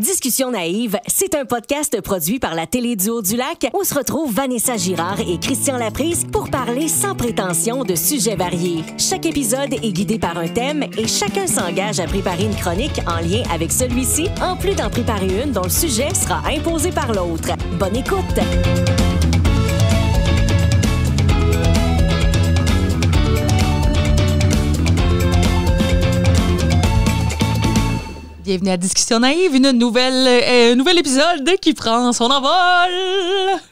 Discussion naïve, c'est un podcast produit par la télé du Haut du Lac où se retrouvent Vanessa Girard et Christian Laprise pour parler sans prétention de sujets variés. Chaque épisode est guidé par un thème et chacun s'engage à préparer une chronique en lien avec celui-ci, en plus d'en préparer une dont le sujet sera imposé par l'autre. Bonne écoute! bienvenue à Discussion Naïve, une nouvelle, euh, nouvel épisode qui prend son envol.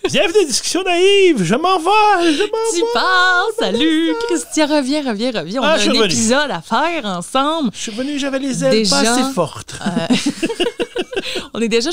Bienvenue à Discussion Naïve, je m'envole, je m'envole. Tu salut. Christian, reviens, reviens, reviens. On ah, a un épisode à faire ensemble. Je suis venu, j'avais les ailes pas assez fortes. Euh, on est déjà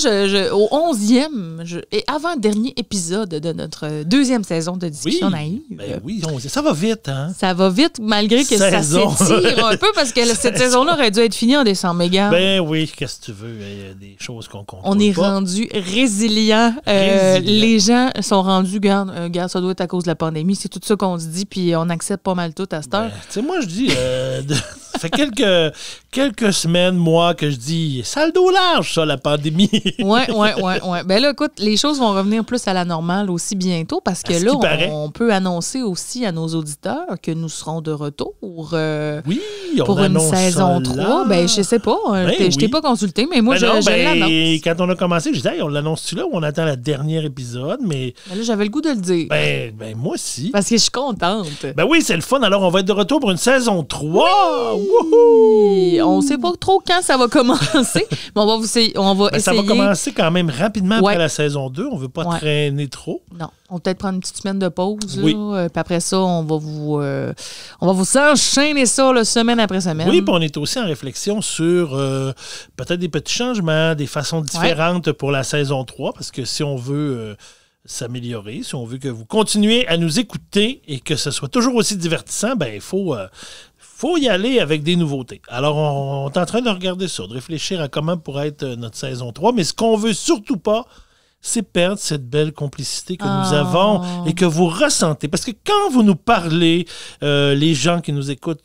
au 11e et avant-dernier épisode de notre deuxième saison de Discussion Naïve. Ben oui, ça va vite. Hein? Ça va vite malgré que ça s'étire un peu parce que cette saison-là aurait dû être finie en décembre. Mais ben oui qu'est-ce que tu veux? Il y a des choses qu'on comprend. On est rendu euh, résilient. les gens sont rendus, euh, garde, ça doit être à cause de la pandémie. C'est tout ça qu'on se dit, puis on accepte pas mal tout à cette ben, heure. tu sais, moi, je dis, euh, ça fait quelques, quelques semaines, moi, que je dis sale dos large, ça, la pandémie. Oui, oui, oui. Ouais. Ben là, écoute, les choses vont revenir plus à la normale aussi bientôt parce que là, on, peut annoncer aussi à nos auditeurs que nous serons de retour euh, oui, on pour une saison 3. Ben, je sais pas. Hein, ben je t'ai pas consulté, mais moi, ben je, ben, Quand on a commencé, je disais, on l'annonce-tu là ou on attend la dernière épisode? Mais ben là, j'avais le goût de le dire. Ben, moi aussi. Parce que je suis contente. Ben oui, c'est le fun. Alors, on va être de retour pour une saison 3. Oui! On On sait pas trop quand ça va commencer, mais on va, vous, on va essayer. Ben, ça va commencer quand même rapidement après la saison 2. On veut pas traîner trop. Non. On va peut-être prendre une petite semaine de pause. Euh, puis après ça, on va vous, euh, on va vous enchaîner ça semaine après semaine. Oui, puis on est aussi en réflexion sur euh, peut-être des petits changements, des façons différentes pour la saison 3, parce que si on veut. s'améliorer, si on veut que vous continuiez à nous écouter et que ce soit toujours aussi divertissant, ben il faut faut y aller avec des nouveautés. Alors, on, est en train de regarder ça, de réfléchir à comment pourrait être euh, notre saison 3, mais ce qu'on veut surtout pas, c'est perdre cette belle complicité que nous ah. avons et que vous ressentez. Parce que quand vous nous parlez, euh, les gens qui nous écoutent,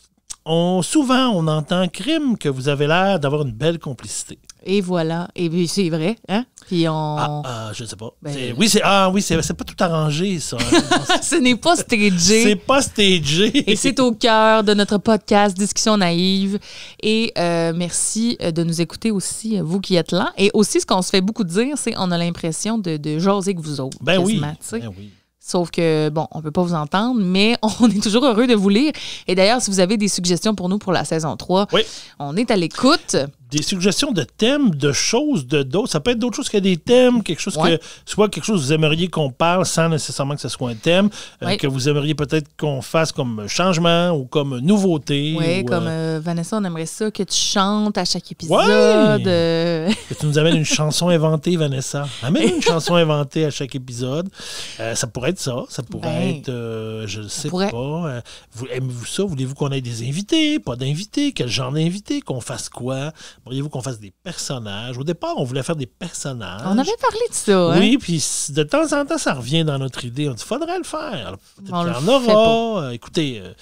on, souvent, on entend crime que vous avez l'air d'avoir une belle complicité. Et voilà. Et c'est vrai. Hein? on. Ah, euh, je sais pas. Ben, euh, oui, c'est ah, oui, c'est pas tout arrangé, ça. Ce n'est pas stagé. c'est pas stagé. Et c'est au cœur de notre podcast Discussion naïve. Et euh, merci de nous écouter aussi, vous qui êtes là. Et aussi, ce qu'on se fait beaucoup dire, c'est on a l'impression de, de jaser que vous autres. Ben oui. Ben Sauf que, bon, on ne peut pas vous entendre, mais on est toujours heureux de vous lire. Et d'ailleurs, si vous avez des suggestions pour nous pour la saison 3, on est à l'écoute des suggestions de thèmes, de choses, de d'autres. Ça peut être d'autres choses que des thèmes, quelque chose que soit quelque chose que vous aimeriez qu'on parle sans nécessairement que ce soit un thème, euh, que vous aimeriez peut-être qu'on fasse comme changement ou comme nouveauté. Oui, comme euh, euh, Vanessa, on aimerait ça que tu chantes à chaque épisode. Ouais. Que tu nous amènes une chanson inventée, Vanessa. Amène une chanson inventée à chaque épisode. ça pourrait être ça. Ça pourrait ben. être, je ne sais pas. aimez-vous ça? Voulez-vous qu'on ait des invités? Pas d'invités? Quel genre d'invités? Qu'on fasse quoi? Pourriez-vous qu'on fasse des personnages? Au départ, on voulait faire des personnages. On avait parlé de ça. Hein? Oui, puis de temps en temps, ça revient dans notre idée. On dit, faudrait le faire. peut-être qu'il y en aura. Euh, écoutez, euh,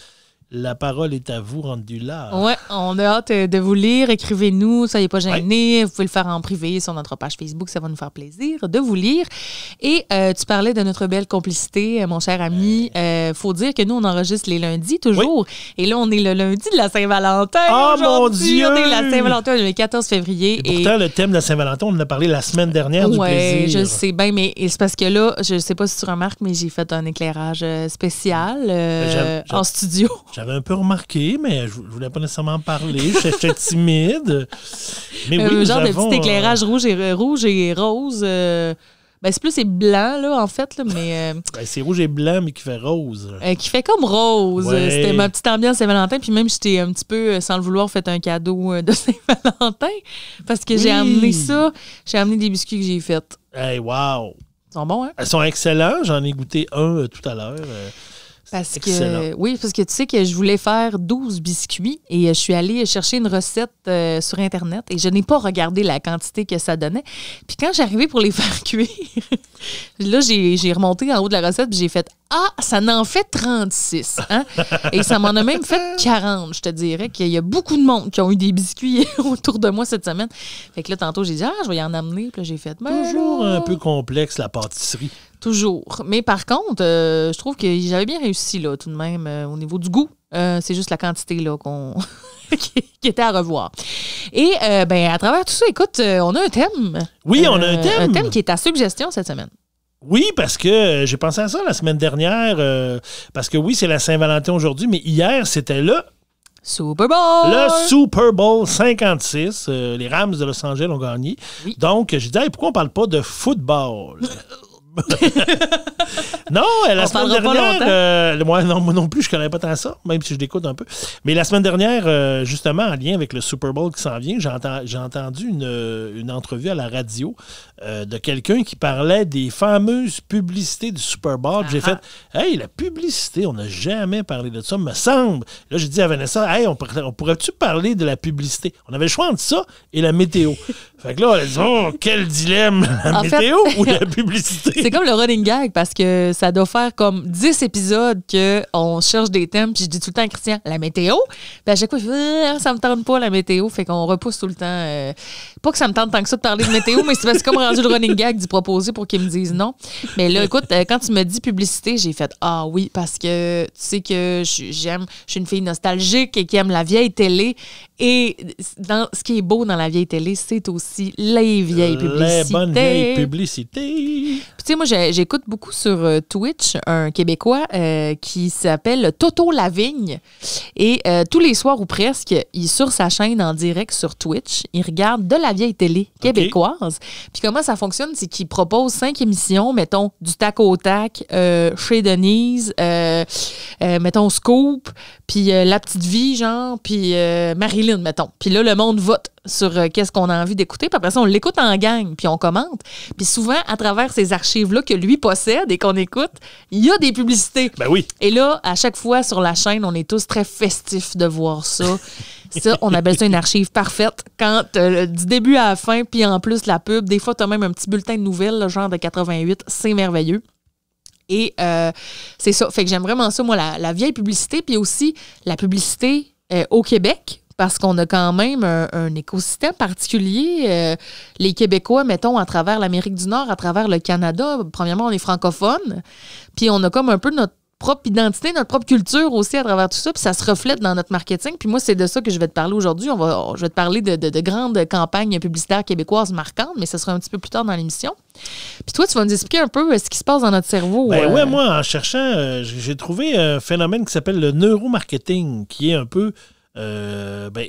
la parole est à vous, rendu là. Oui, on a hâte euh, de vous lire. Écrivez-nous, ça est pas gêné. Vous pouvez le faire en privé sur notre page Facebook, ça va nous faire plaisir de vous lire. Et euh, tu parlais de notre belle complicité, euh, mon cher ami. Il faut dire que nous, on enregistre les lundis toujours. Et là, on est le lundi de la Saint-Valentin. Oh mon Dieu! On est la Saint-Valentin le 14 février. Et pourtant, le thème de la Saint-Valentin, on en a parlé la semaine dernière du plaisir. je sais bien, mais c'est parce que là, je sais pas si tu remarques, mais j'ai fait un éclairage spécial ben, en studio. J'avais un peu remarqué, mais je, ne voulais pas nécessairement en parler. J'étais timide. Mais oui, genre de petit euh, éclairage rouge et euh, rouge et rose. Euh, ben, c'est plus c'est blanc là en fait là, mais ben, c'est rouge et blanc mais qui fait rose. qui fait comme rose. C'était ma petite ambiance Saint-Valentin puis même j'étais un petit peu sans le vouloir fait un cadeau de Saint-Valentin parce que j'ai amené ça, j'ai amené des biscuits que j'ai faits. Hey wow. Ils sont bons hein. Ils sont excellents, j'en ai goûté un tout à l'heure. Parce que, oui, parce que tu sais que je voulais faire 12 biscuits et euh, je suis allée chercher une recette euh, sur Internet et je n'ai pas regardé la quantité que ça donnait. Puis quand j'arrivais pour les faire cuire, là, j'ai remonté en haut de la recette et j'ai fait Ah, ça n'en fait 36. Hein? et ça m'en a même fait 40. Je te dirais qu'il y a beaucoup de monde qui ont eu des biscuits autour de moi cette semaine. Fait que là, tantôt, j'ai dit Ah, je vais y en amener. Puis j'ai fait ben Toujours un peu complexe, la pâtisserie. Toujours. Mais par contre, euh, je trouve que j'avais bien réussi, là, tout de même, euh, au niveau du goût. Euh, c'est juste la quantité, là, qui était à revoir. Et ben à travers tout ça, écoute, on a un thème. Oui, on a un thème. Un thème qui est à suggestion cette semaine. Oui, parce que j'ai pensé à ça la semaine dernière. parce que oui, c'est la Saint-Valentin aujourd'hui, mais hier, c'était le… Super Bowl! Le Super Bowl 56. les Rams de Los Angeles ont gagné. Donc, j'ai dit, pourquoi on ne parle pas de football? non, euh, la semaine dernière, euh, moi, non, plus, je ne connais pas tant ça, même si je l'écoute un peu. Mais la semaine dernière, euh, justement, en lien avec le Super Bowl qui s'en vient, j'ai entendu une, une, entrevue à la radio euh, de quelqu'un qui parlait des fameuses publicités du Super Bowl. J'ai fait Hey, la publicité, on n'a jamais parlé de ça, me semble. Là, j'ai dit à Vanessa Hey, on, pourrait-tu parler de la publicité On avait le choix entre ça et la météo. fait que là, elle dit Oh, quel dilemme La météo ou la publicité C'est comme le running gag parce que ça doit faire comme 10 épisodes qu'on cherche des thèmes. Puis je dis tout le temps à Christian La météo. Puis à chaque fois, euh, ça me tente pas la météo. Fait qu'on repousse tout le temps. Euh, pas que ça me tente tant que ça de parler de météo, mais c'est comme rendu le running gag d'y proposer pour qu'ils me disent non. Mais là, écoute, euh, quand tu me dis publicité, j'ai fait Ah oui, parce que tu sais que j'aime, je suis une fille nostalgique et qui aime la vieille télé. Et dans, ce qui est beau dans la vieille télé, c'est aussi les vieilles publicités. Les bonnes vieilles publicités. tu sais, moi, j'écoute beaucoup sur euh, Twitch un Québécois euh, qui s'appelle Toto Lavigne. Et euh, tous les soirs ou presque, il sur sa chaîne en direct sur Twitch. Il regarde de la vieille télé québécoise. Puis comment ça fonctionne, c'est qu'il propose cinq émissions, mettons, du tac au tac, chez Denise, euh, mettons, Scoop, puis euh, La Petite Vie, genre, puis euh, Marilyn, mettons. Puis là, le monde vote sur qu'est-ce qu'on a envie d'écouter. Puis après ça, on l'écoute en gang, puis on commente. Puis souvent, à travers ces archives-là que lui possède et qu'on écoute, il y a des publicités. Ben oui. Et là, à chaque fois sur la chaîne, on est tous très festifs de voir ça. Ça, on a besoin une archive parfaite. Quand du début à la fin, puis en plus la pub, des fois, tu as même un petit bulletin de nouvelles, genre de 88, c'est merveilleux. Et euh, c'est ça. Fait que j'aime vraiment ça, moi, la, vieille publicité, puis aussi la publicité euh, au Québec. Parce qu'on a quand même un, écosystème particulier. Euh, les Québécois, mettons, à travers l'Amérique du Nord, à travers le Canada, premièrement, on est francophone. Puis on a comme un peu notre propre identité, notre propre culture aussi à travers tout ça, puis ça se reflète dans notre marketing. Puis moi, c'est de ça que je vais te parler aujourd'hui. On va, je vais te parler de, grandes campagnes publicitaires québécoises marquantes, mais ça sera un petit peu plus tard dans l'émission. Puis toi, tu vas nous expliquer un peu euh, ce qui se passe dans notre cerveau. Oui, ben euh, ouais, moi, en cherchant, euh, j'ai trouvé un phénomène qui s'appelle le neuromarketing, qui est un peu euh, ben,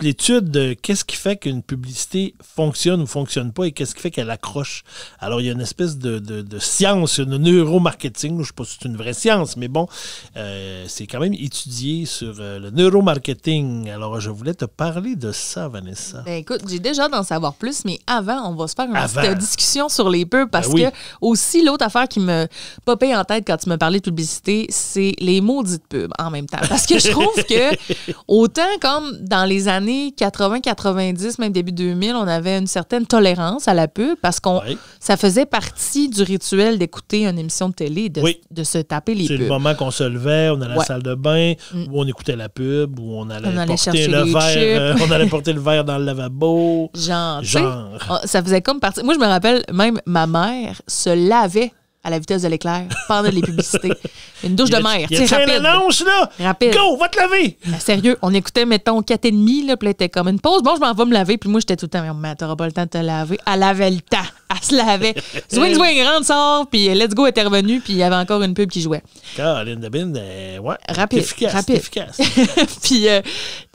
l'étude de qu'est-ce qui fait qu'une publicité fonctionne ou fonctionne pas et qu'est-ce qui fait qu'elle accroche. Alors, il y a une espèce de, de, de science, un neuromarketing, je ne sais pas si c'est une vraie science, mais bon, euh, c'est quand même étudié sur euh, le neuromarketing. Alors, je voulais te parler de ça, Vanessa. Ben, écoute, j'ai déjà d'en savoir plus, mais avant, on va se faire une petite discussion sur les pubs parce ben que aussi, l'autre affaire qui me popait en tête quand tu me parlais de publicité, c'est les maudites pubs en même temps. Parce que je trouve que autant comme dans les années 80, 90, même début 2000, on avait une certaine tolérance à la pub parce qu'on ça faisait partie du rituel d'écouter une émission de télé, de, se taper les pubs. C'est le moment qu'on se levait, on allait à la salle de bain, mm. où on écoutait la pub, où on allait, porter le verre, euh, on allait porter le verre dans le lavabo. Genre. Genre. Ça faisait comme partie. Moi, je me rappelle même ma mère se lavait à la vitesse de l'éclair pendant les publicités. Une douche de mer. Il y a annonce, là? Go, va te laver! Ben, sérieux, on écoutait, mettons, 4,5, là, puis était comme une pause. Bon, je m'en vais me laver. Puis moi, j'étais tout le temps, mais t'auras pas le temps de te laver. Elle lavait le temps. Elle se lavait. Swing, swing, rentre, sort. Puis Let's Go était revenu, puis il y avait encore une pub qui jouait. Caroline de euh, ouais. Rapide. Efficace. Rapide. Efficace. puis, euh,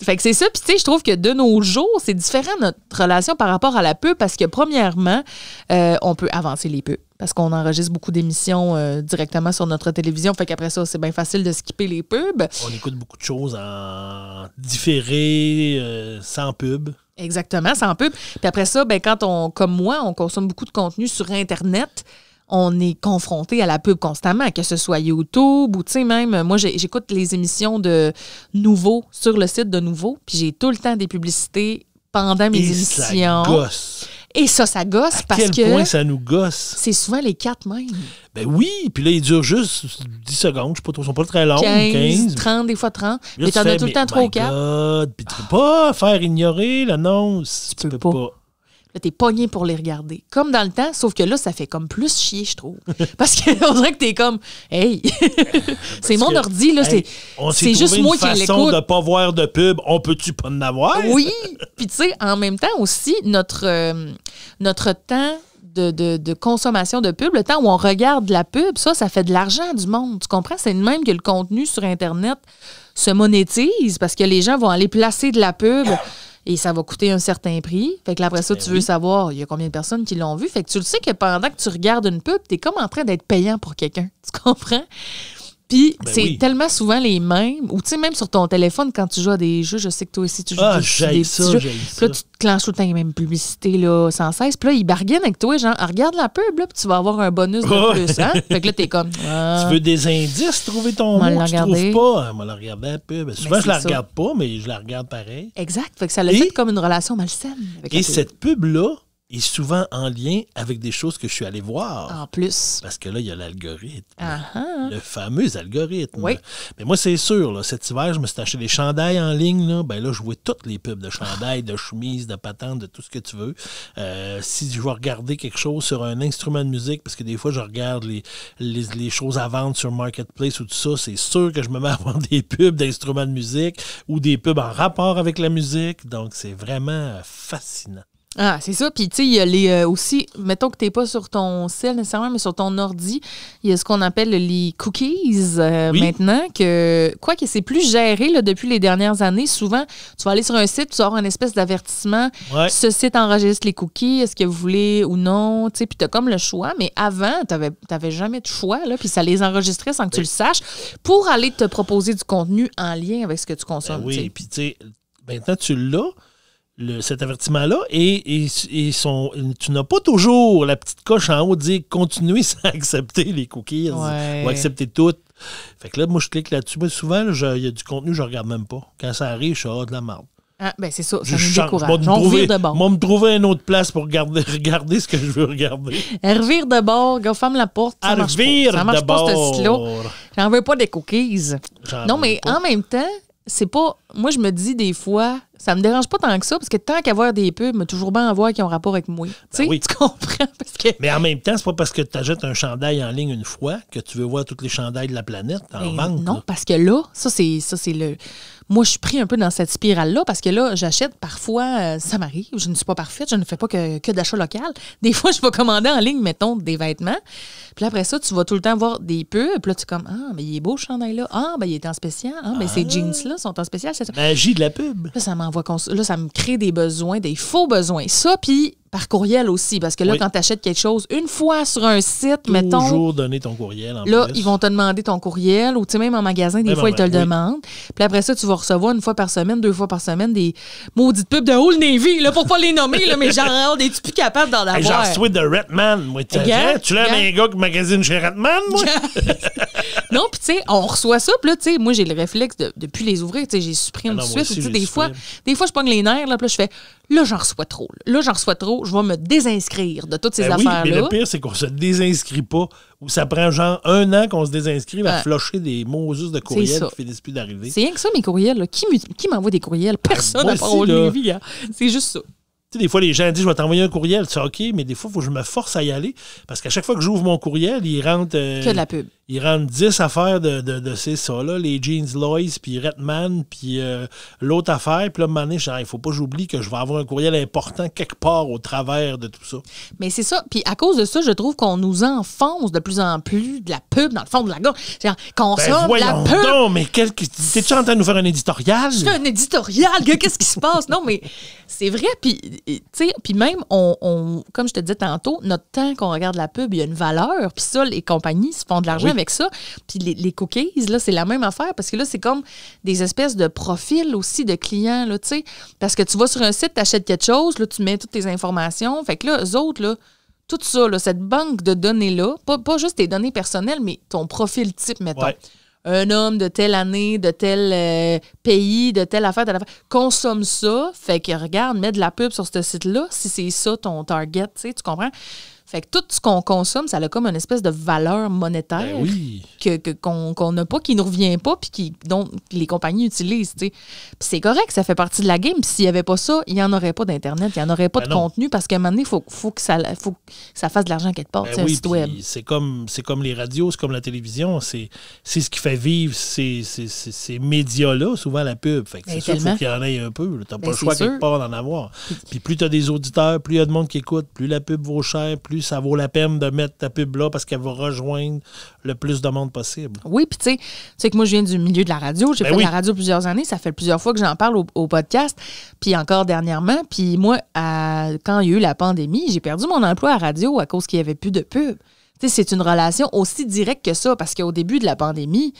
fait que c'est ça. Puis, tu sais, je trouve que de nos jours, c'est différent notre relation par rapport à la pub parce que, premièrement, euh, on peut avancer les pubs parce qu'on enregistre beaucoup d'émissions euh, directement sur notre télévision. Fait qu'après ça, c'est bien facile de skipper les pubs. On écoute beaucoup de choses en différé, euh, sans pub. Exactement, sans pub. Puis après ça, ben, quand on, comme moi, on consomme beaucoup de contenu sur Internet, on est confronté à la pub constamment, que ce soit YouTube ou, tu sais, même, moi, j'écoute les émissions de Nouveau sur le site de Nouveau, puis j'ai tout le temps des publicités pendant mes émissions. Et ça, ça gosse parce que... À quel point ça nous gosse? C'est souvent les quatre mains. Ben oui, puis là, ils durent juste 10 secondes, je sais pas trop, ils sont pas très longs, 15, 30, des fois 30. Là, mais t'en as tout le temps 3 ou 4. puis tu peux pas faire ignorer l'annonce. Tu, peux, pas. Là, t'es pogné pour les regarder. Comme dans le temps, sauf que là, ça fait comme plus chier, je trouve. Parce qu'on dirait que t'es comme, hey, c'est mon ordi, là. c'est juste moi une qui l'écoute. façon de pas voir de pub, on peut-tu pas en avoir? oui. Puis, tu sais, en même temps aussi, notre, euh, notre temps de, consommation de pub, le temps où on regarde la pub, ça, ça fait de l'argent du monde. Tu comprends? C'est de même que le contenu sur Internet se monétise parce que les gens vont aller placer de la pub et ça va coûter un certain prix. Fait que là, après ça, ben tu veux savoir, il y a combien de personnes qui l'ont vu. Fait que tu le sais que pendant que tu regardes une pub, tu es comme en train d'être payant pour quelqu'un. Tu comprends? Puis ben c'est tellement souvent les mêmes. Ou tu sais, même sur ton téléphone, quand tu joues à des jeux, je sais que toi aussi tu joues à ah, des, des ça, petits jeux. Puis là, tu te clenches tout le temps les mêmes publicités là, sans cesse. Puis là, ils bargainent avec toi, genre, regarde la pub, là, puis tu vas avoir un bonus de plus. Hein? fait que là, t'es comme. tu veux des indices, trouver ton mot, tu trouves pas. Hein? Moi, la regarder la pub. Ben, souvent, je la regarde pas, mais je la regarde pareil. Exact. Fait que ça le fait comme une relation malsaine. Avec et cette pub-là, et souvent en lien avec des choses que je suis allé voir. En plus. Parce que là, il y a l'algorithme. Le fameux algorithme. Oui. Mais moi, c'est sûr, là, cet hiver, je me suis acheté des chandails en ligne. Là. Ben là, je vois toutes les pubs de chandails, de chemises, de patentes, de tout ce que tu veux. Euh, si je vais regarder quelque chose sur un instrument de musique, parce que des fois, je regarde les, les, choses à vendre sur Marketplace ou tout ça, c'est sûr que je me mets à voir des pubs d'instruments de musique ou des pubs en rapport avec la musique. Donc, c'est vraiment fascinant. Ah, c'est ça. Puis, tu sais, il y a les, euh, aussi, mettons que tu n'es pas sur ton cell nécessairement, mais sur ton ordi, il y a ce qu'on appelle les cookies euh, maintenant, que quoi que c'est plus géré depuis les dernières années. Souvent, tu vas aller sur un site, tu vas avoir une espèce d'avertissement. Ce site enregistre les cookies, est-ce que vous voulez ou non, tu sais, puis tu as comme le choix. Mais avant, tu n'avais jamais de choix, là, puis ça les enregistrait sans que tu le saches pour aller te proposer du contenu en lien avec ce que tu consommes. Ben oui, puis tu sais, maintenant, tu l'as cet avertissement-là et, et, sont. tu n'as pas toujours la petite coche en haut de dire continuer sans accepter les cookies ou accepter tout. Fait que là, moi, je clique là-dessus. Mais souvent, il y a du contenu, je regarde même pas. Quand ça arrive, je suis haut ah, de la merde. Ah, ben c'est ça, ça je nous décourage. Je de me trouver une autre place pour regarder, ce que je veux regarder. Revire de bord, gars, ferme la porte. Ça marche pas. Ça de bord. J'en veux pas des cookies. Non, mais en même temps, c'est pas. Moi, je me dis des fois, ça me dérange pas tant que ça, parce que tant qu'à des pubs, mais toujours bien en voir qui ont rapport avec moi. Ben oui. Tu comprends? Mais en même temps, c'est pas parce que tu achètes un chandail en ligne une fois que tu veux voir tous les chandails de la planète en ben Non, parce que là, ça, c'est ça c'est le moi, je suis pris un peu dans cette spirale-là parce que là, j'achète parfois, euh, ça m'arrive, je ne suis pas parfaite, je ne fais pas que, que d'achat local. Des fois, je vais commander en ligne, mettons, des vêtements. Puis après ça, tu vas tout le temps voir des pubs. Puis là, tu es comme, ah, mais il est beau, ce chandail-là. Ah, ben, il est en spécial. Ah, mais ah. ces jeans-là sont en spécial. Magie ben, de la pub. Là, ça m'envoie, là, ça me crée des besoins, des faux besoins. Ça, puis par courriel aussi, parce que là, quand tu achètes quelque chose, une fois sur un site, mettons. Toujours donner ton courriel. En là, ils vont te demander ton courriel, ou tu sais, même en magasin, des eh ben fois, ils te le demandent. Puis après ça, tu vas recevoir une fois par semaine, deux fois par semaine, des maudites pubs de Old Navy, là, pour pas les nommer, là, mais genre, es-tu plus capable d'en avoir? Hey, genre, de Redman, moi, hein? tu l'as un gars qui magazine chez Redman, moi? non, puis tu sais, on reçoit ça, puis là, tu sais, moi, j'ai le réflexe de, plus les ouvrir, tu sais, j'ai supprimé ah tout de suite. des, fois, des fois, je pogne les nerfs, là, puis je fais, là, j'en reçois trop. Là, j'en reçois trop, je vais me désinscrire de toutes ces ben affaires-là. le pire, c'est qu'on se désinscrit pas, ou ça prend genre un an qu'on se désinscrive à flocher des mots juste de courriels qui finissent plus d'arriver. C'est rien que ça, mes courriels, Qui, m'envoie des courriels? Ben, Personne à part Olivier. Hein. C'est juste ça. Tu sais, des fois, les gens disent, je vais t'envoyer un courriel. Tu OK, mais des fois, il faut que je me force à y aller parce qu'à chaque fois que j'ouvre mon courriel, il rentre... Euh, que de la pub ils rendent 10 affaires de, ces ça-là, les jeans Lois, puis Redman, puis euh, l'autre affaire. Puis là, mané, ah, il faut pas j'oublie que je vais avoir un courriel important quelque part au travers de tout ça. Mais c'est ça. Puis à cause de ça, je trouve qu'on nous enfonce de plus en plus de la pub dans le fond de la gorge. Qu'on ben sort la pub. Non, mais t'es-tu en train de nous faire un éditorial? fais un éditorial, qu'est-ce qui se passe? Non, mais c'est vrai. Puis, puis même, on, comme je te disais tantôt, notre temps qu'on regarde la pub, il y a une valeur. Puis ça, les compagnies se font de l'argent avec ça. Puis les, cookies, là, c'est la même affaire parce que là, c'est comme des espèces de profils aussi de clients, là, tu sais. Parce que tu vas sur un site, tu achètes quelque chose, là, tu mets toutes tes informations. Fait que là, eux autres, là, tout ça, là, cette banque de données-là, pas, juste tes données personnelles, mais ton profil type, mettons. Un homme de telle année, de tel euh, pays, de telle affaire, de telle affaire, consomme ça, fait que regarde, mets de la pub sur ce site-là, si c'est ça ton target, tu comprends? Fait que tout ce qu'on consomme, ça a comme une espèce de valeur monétaire ben que, qu'on, n'a pas, qui ne revient pas, puis qui, dont les compagnies utilisent. Puis c'est correct, ça fait partie de la game. S'il n'y avait pas ça, il n'y en aurait pas d'Internet, il n'y en aurait pas ben de contenu, parce qu'à un moment donné, il faut, faut, que ça, faut ça fasse de l'argent quelque part, ben C'est comme, c'est comme les radios, c'est comme la télévision, c'est, ce qui fait vivre ces, médias-là, souvent la pub. Fait c'est sûr qu'il y en ait un peu. Tu n'as pas le choix quelque part d'en avoir. Puis plus tu as des auditeurs, plus il y a de monde qui écoute, plus la pub vaut cher, plus ça vaut la peine de mettre ta pub là parce qu'elle va rejoindre le plus de monde possible. Oui, puis tu sais, tu que moi, je viens du milieu de la radio. J'ai ben fait la radio plusieurs années. Ça fait plusieurs fois que j'en parle au, podcast, puis encore dernièrement. Puis moi, quand il y a eu la pandémie, j'ai perdu mon emploi à radio à cause qu'il n'y avait plus de pub. Tu sais, c'est une relation aussi directe que ça parce qu'au début de la pandémie,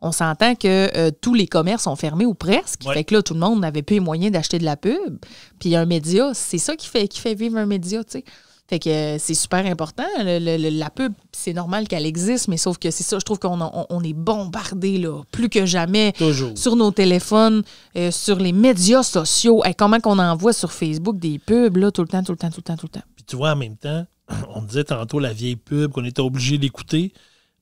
on s'entend que euh, tous les commerces sont fermés ou presque. Fait que là, tout le monde n'avait plus les moyens d'acheter de la pub. Puis un média, c'est ça qui fait, qui fait vivre un média, tu sais. Fait que euh, c'est super important. la pub, c'est normal qu'elle existe, mais sauf que c'est ça, je trouve qu'on est bombardé là, plus que jamais Toujours. sur nos téléphones, euh, sur les médias sociaux. et comment qu'on envoie sur Facebook des pubs là, tout le temps, tout le temps, tout le temps, tout le temps. Puis tu vois, en même temps, on disait tantôt la vieille pub qu'on était obligé d'écouter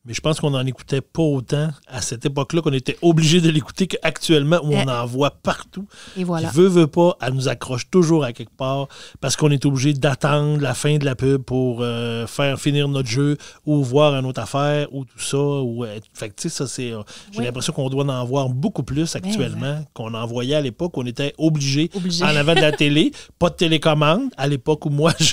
mais je pense qu'on n'en écoutait pas autant à cette époque-là qu'on était obligé de l'écouter qu'actuellement où on eh. en voit partout. Et voilà. Veux, veut, pas, elle nous accroche toujours à quelque part parce qu'on est obligé d'attendre la fin de la pub pour euh, faire finir notre jeu ou voir une autre affaire ou tout ça. Ou, euh, fait sais, ça, c'est, euh, j'ai l'impression qu'on doit en voir beaucoup plus ben actuellement qu'on en voyait à l'époque. On était obligé, en avant de la télé, pas de télécommande à l'époque où moi, tu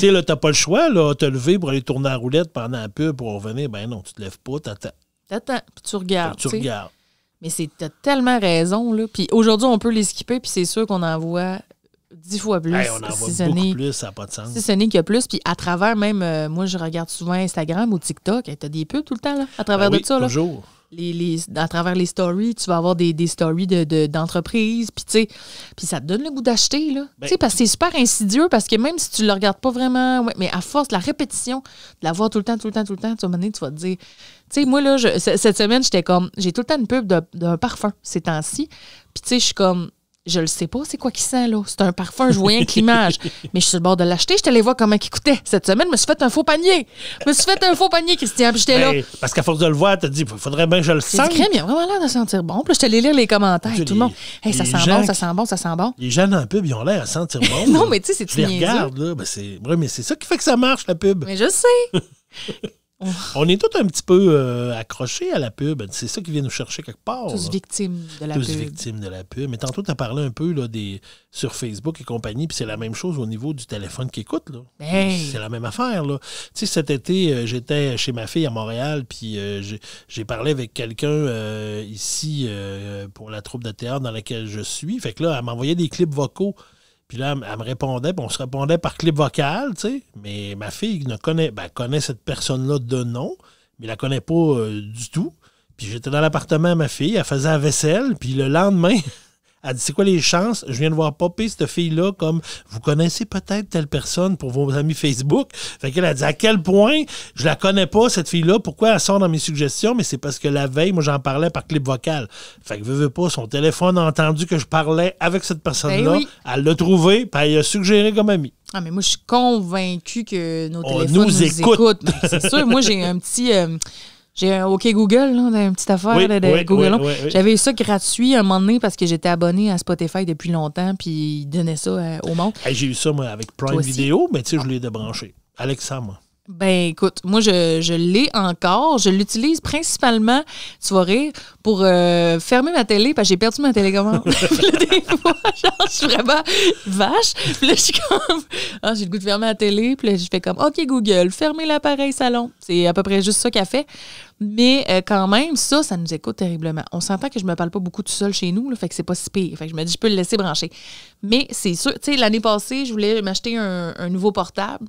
sais, là, t'as pas le choix, là, te lever pour aller tourner la roulette pendant la pub pour revenir ben non, tu te lèves pas, t'attends. T'attends, puis tu regardes. Puis tu regardes. Mais c'est, t'as tellement raison, là. Puis aujourd'hui, on peut les skipper, puis c'est sûr qu'on en voit 10 fois plus. on en plus, ça pas de sens. Si ce n'est qu'il y a plus, puis à travers même, euh, moi je regarde souvent Instagram ou TikTok, t'as des pubs tout le temps là, à travers ben de ça. Là. Toujours. Les, à travers les stories, tu vas avoir des, stories d'entreprises, de, puis tu sais, puis ça te donne le goût d'acheter, là. Ben tu sais, parce que c'est super insidieux, parce que même si tu le regardes pas vraiment, mais à force de la répétition, de la voir tout le temps, tout le temps, tout le temps, tu vas tu vas te dire, tu sais, moi, là, cette semaine, j'étais comme, j'ai tout le temps une pub d'un parfum ces temps-ci, puis tu sais, je suis comme, je le sais pas, c'est quoi qui sent, là? C'est un parfum, je voyais un l'image. mais je suis sur le bord de l'acheter, je les voir comment il coûtait. Cette semaine, je me suis fait un faux panier. Je me suis fait un faux panier, Christian, puis j'étais là. Ben, parce qu'à force de le voir, t'as dit, faudrait bien que je le sente. crème, il a vraiment l'air de sentir bon. Puis je t'allais lire les commentaires, tout le monde. Hey, ça sent bon, ça sent bon, ça sent bon. Les jeunes, dans la pub, ils ont l'air de sentir bon. non, mais tu sais, c'est une regarde, là, ben c'est... mais c'est ça qui fait que ça marche, la pub. Mais je sais. On est tous un petit peu euh, accrochés à la pub. C'est ça qui vient nous chercher quelque part. Tous victimes de la pub. Tous victimes de la pub. Mais tantôt, tu as parlé un peu des, sur Facebook et compagnie, puis c'est la même chose au niveau du téléphone qui écoute. Ben c'est la même affaire. Là. Tu sais, cet été, euh, j'étais chez ma fille à Montréal, puis euh, j'ai parlé avec quelqu'un ici pour la troupe de théâtre dans laquelle je suis. Fait que là, elle m'envoyait des clips vocaux puis là, elle me répondait, on se répondait par clip vocal, tu sais. Mais ma fille ne connaît, ben, connaît cette personne-là de nom, mais elle la connaît pas euh, du tout. Puis j'étais dans l'appartement ma fille, elle faisait la vaisselle, puis le lendemain, Elle dit, c'est quoi les chances? Je viens de voir popper cette fille-là comme, vous connaissez peut-être telle personne pour vos amis Facebook. Fait qu'elle a dit, à quel point je la connais pas, cette fille-là, pourquoi elle sort dans mes suggestions? Mais c'est parce que la veille, moi, j'en parlais par clip vocal. Fait que, veux, pas, son téléphone a entendu que je parlais avec cette personne-là. Ben elle l'a trouvé, puis elle l'a suggéré comme ami. Ah, mais moi, je suis convaincue que nos téléphones nous, écoutent. Ben, c'est sûr, moi, j'ai un petit... Euh, j'ai un OK Google, là, une petite affaire de Google. J'avais eu ça gratuit un moment donné parce que j'étais abonné à Spotify depuis longtemps, puis ils donnaient ça euh, au monde. J'ai eu ça, moi, avec Prime Vidéo, mais tu sais, je l'ai débranché. Alexa, moi. Ben écoute, moi je, l'ai encore. Je l'utilise principalement, tu vas rire, pour euh, fermer ma télé parce que j'ai perdu ma télécommande. des fois, genre, je suis vraiment vache. Puis là, je suis comme, ah, j'ai le goût de fermer ma télé. Puis là, je fais comme, OK Google, fermez l'appareil salon. C'est à peu près juste ça qu'elle fait. Mais euh, quand même, ça, ça nous écoute terriblement. On s'entend que je me parle pas beaucoup tout seul chez nous, là, fait que c'est pas si pire. Fait que je me dis, je peux le laisser brancher. Mais c'est sûr, tu sais, l'année passée, je voulais m'acheter un nouveau portable.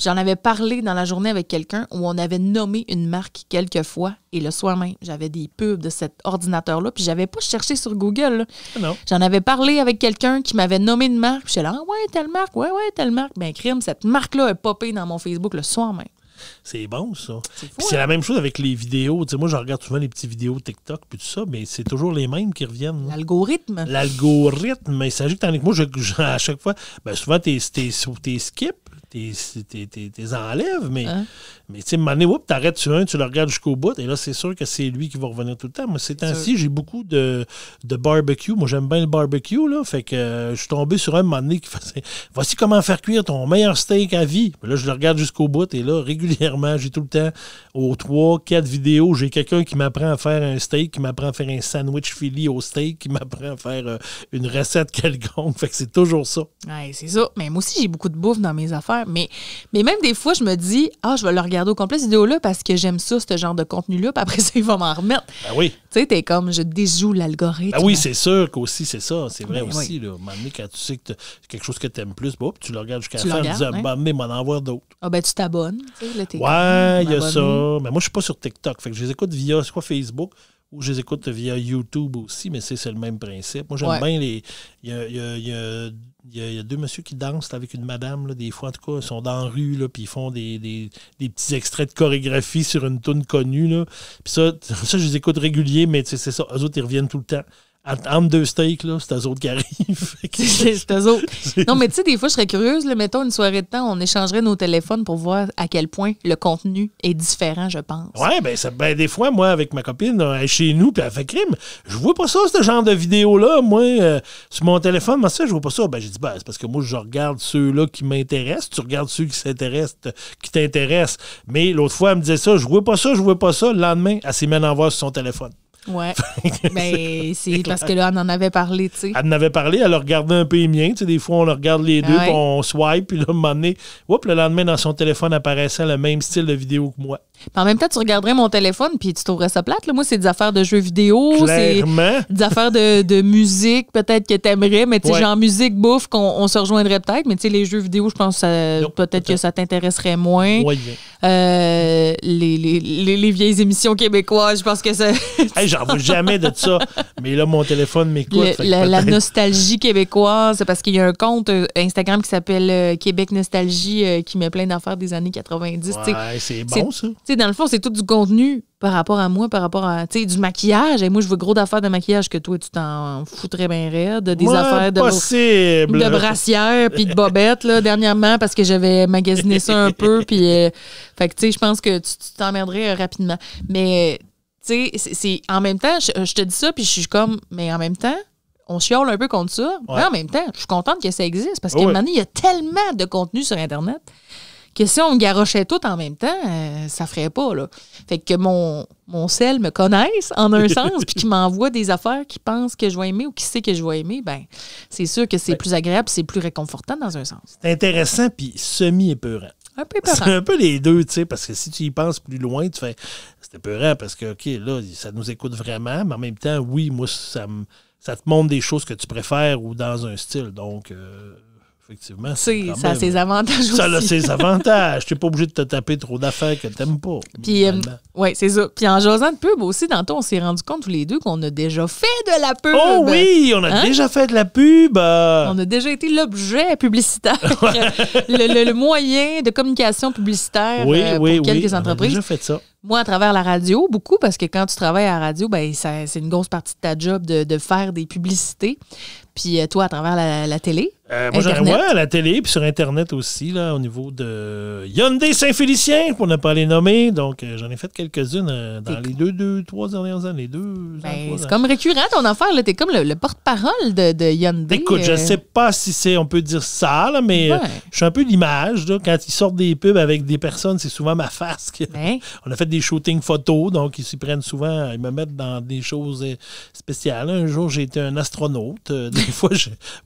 J'en avais parlé dans la journée avec quelqu'un où on avait nommé une marque quelquefois et le soir même, j'avais des pubs de cet ordinateur-là, puis j'avais pas cherché sur Google. Ah J'en avais parlé avec quelqu'un qui m'avait nommé une marque, puis suis là, ah ouais, telle marque, ouais, ouais, telle marque. Ben, crime, cette marque-là a popé dans mon Facebook le soir même. C'est bon, ça. c'est hein? la même chose avec les vidéos. moi, je regarde souvent les petites vidéos TikTok puis tout ça, mais c'est toujours les mêmes qui reviennent. L'algorithme. L'algorithme. Il s'agit que moi, je, à chaque fois, ben souvent, tes, sur tes, skips, t'es enlèves, mais, tu hein? mais tu sais, oups, t'arrêtes sur un, tu le regardes jusqu'au bout, et là, c'est sûr que c'est lui qui va revenir tout le temps. Moi, ces temps-ci, j'ai beaucoup de, barbecue. Moi, j'aime bien le barbecue, là. Fait que euh, je suis tombé sur un moment qui faisait Voici comment faire cuire ton meilleur steak à vie. là, je le regarde jusqu'au bout, et là, régulièrement, j'ai tout le temps, aux trois, quatre vidéos, j'ai quelqu'un qui m'apprend à faire un steak, qui m'apprend à faire un sandwich Philly au steak, qui m'apprend à faire euh, une recette quelconque. Fait que c'est toujours ça. Ouais, c'est ça. Mais moi aussi, j'ai beaucoup de bouffe dans mes affaires. Mais, mais même des fois, je me dis, ah, je vais le regarder au complet, cette vidéo-là, parce que j'aime ça, ce genre de contenu-là. Puis après ça, il va m'en remettre. ah oui. Tu sais, t'es comme, je déjoue l'algorithme. ah oui, c'est sûr qu'aussi, c'est ça. C'est vrai ben aussi. Là. À donné, quand tu sais que c'est quelque chose que t'aimes plus, tu le regardes jusqu'à la fin tu dis hein? m'en envoie d'autres. Ah, ben, tu t'abonnes. Ouais, il y a ça. Mais moi, je suis pas sur TikTok. Fait que je les écoute via, quoi, Facebook ou je les écoute via YouTube aussi, mais c'est le même principe. Moi, j'aime bien les. Il y a, deux messieurs qui dansent avec une madame, des fois, en tout cas, ils sont dans la rue, puis ils font des, petits extraits de chorégraphie sur une tune connue. Puis ça, ça, je les écoute réguliers, mais c'est ça. Eux autres, ils reviennent tout le temps entre deux steaks, là, c'est eux autres qui arrivent. c'est eux autres. Non, mais tu sais, des fois, je serais curieuse. le mettons une soirée de temps, on échangerait nos téléphones pour voir à quel point le contenu est différent, je pense. Oui, ben, ça, ben des fois, moi, avec ma copine, elle est chez nous, puis elle fait crime. Je vois pas ça, ce genre de vidéo-là. Moi, euh, sur mon téléphone, moi, ça, je vois pas ça. Ben, j'ai dit, ben, c'est parce que moi, je regarde ceux-là qui m'intéressent. Tu regardes ceux qui s'intéressent, qui t'intéressent. Mais l'autre fois, elle me disait ça, je vois pas ça, je vois pas ça. Le lendemain, elle s'est mise en voir sur son téléphone. Ouais. Mais ben, c'est parce que là, on en avait parlé, tu sais. Elle en avait parlé, elle a regardé un peu les miens. Tu sais, des fois, on le regarde les deux, on swipe, puis là, un moment donné, le lendemain, dans son téléphone apparaissait le même style de vidéo que moi en même temps, tu regarderais mon téléphone puis tu trouverais ça plate. Moi, c'est des affaires de jeux vidéo, des affaires de, musique, peut-être que t'aimerais, mais tu sais, genre musique, bouffe, qu'on se rejoindrait peut-être. Mais tu sais, les jeux vidéo, je pense peut-être que ça t'intéresserait moins. Euh, les, vieilles émissions québécoises, je pense que ça. j'en veux jamais de ça. Mais là, mon téléphone m'écoute. La, nostalgie québécoise, c'est parce qu'il y a un compte euh, Instagram qui s'appelle euh, Québec Nostalgie qui met plein d'affaires des années 90. c'est bon, ça sais, dans le fond, c'est tout du contenu par rapport à moi, par rapport à, tu du maquillage. Et moi, je veux gros d'affaires de maquillage que toi, tu t'en foutrais bien raide. Des affaires de, brassières puis de bobettes, dernièrement, parce que j'avais magasiné ça un peu. Puis, euh, fait que, tu sais, je pense que tu t'emmerderais euh, rapidement. Mais, tu c'est en même temps, je, te dis ça, puis je suis comme, mais en même temps, on chiole un peu contre ça. Mais en même temps, je suis contente que ça existe parce qu'à un il y a tellement de contenu sur Internet si on garochait tout en même temps, euh, ça ferait pas. Là. Fait que mon, mon sel me connaisse en un sens, puis qu'il m'envoie des affaires qu'il pense que je vais aimer ou qui sait que je vais aimer, ben c'est sûr que c'est plus agréable, c'est plus réconfortant dans un sens. C'est intéressant, puis semi-épeurant. Un peu épeurant. C'est un peu les deux, tu sais, parce que si tu y penses plus loin, tu fais c'est épeurant parce que, OK, là, ça nous écoute vraiment, mais en même temps, oui, moi, ça ça te montre des choses que tu préfères ou dans un style. Donc, euh, effectivement. ça a ses avantages ça aussi. Ça a ses avantages. tu n'es pas obligé de te taper trop d'affaires que tu n'aimes pas. Puis, euh, c'est ça. Puis en jasant de pub aussi, tantôt, on s'est rendu compte tous les deux qu'on a déjà fait de la pub. Oh oui, on a hein? déjà fait de la pub. On a déjà été l'objet publicitaire, le, moyen de communication publicitaire euh, pour quelques entreprises. ça moi, à travers la radio, beaucoup, parce que quand tu travailles à la radio, ben, c'est une grosse partie de ta job de, faire des publicités. Puis euh, toi, à travers la télé, euh, moi, à la télé, puis sur Internet aussi, là, au niveau de Hyundai Saint-Félicien, pour ne pas les nommer. Donc, euh, j'en ai fait quelques-unes euh, dans les deux, deux, trois dernières années. deux, ben, c'est comme récurrent ton affaire. T'es comme le, porte-parole de, de, Hyundai. Écoute, je ne sais pas si c'est, on peut dire ça, mais je suis un peu l'image. Quand ils sortent des pubs avec des personnes, c'est souvent ma face. Que, ben. On a fait des shootings photos, donc ils s'y prennent souvent. Ils me mettent dans des choses spéciales. Un jour, j'ai été un astronaute. Des fois,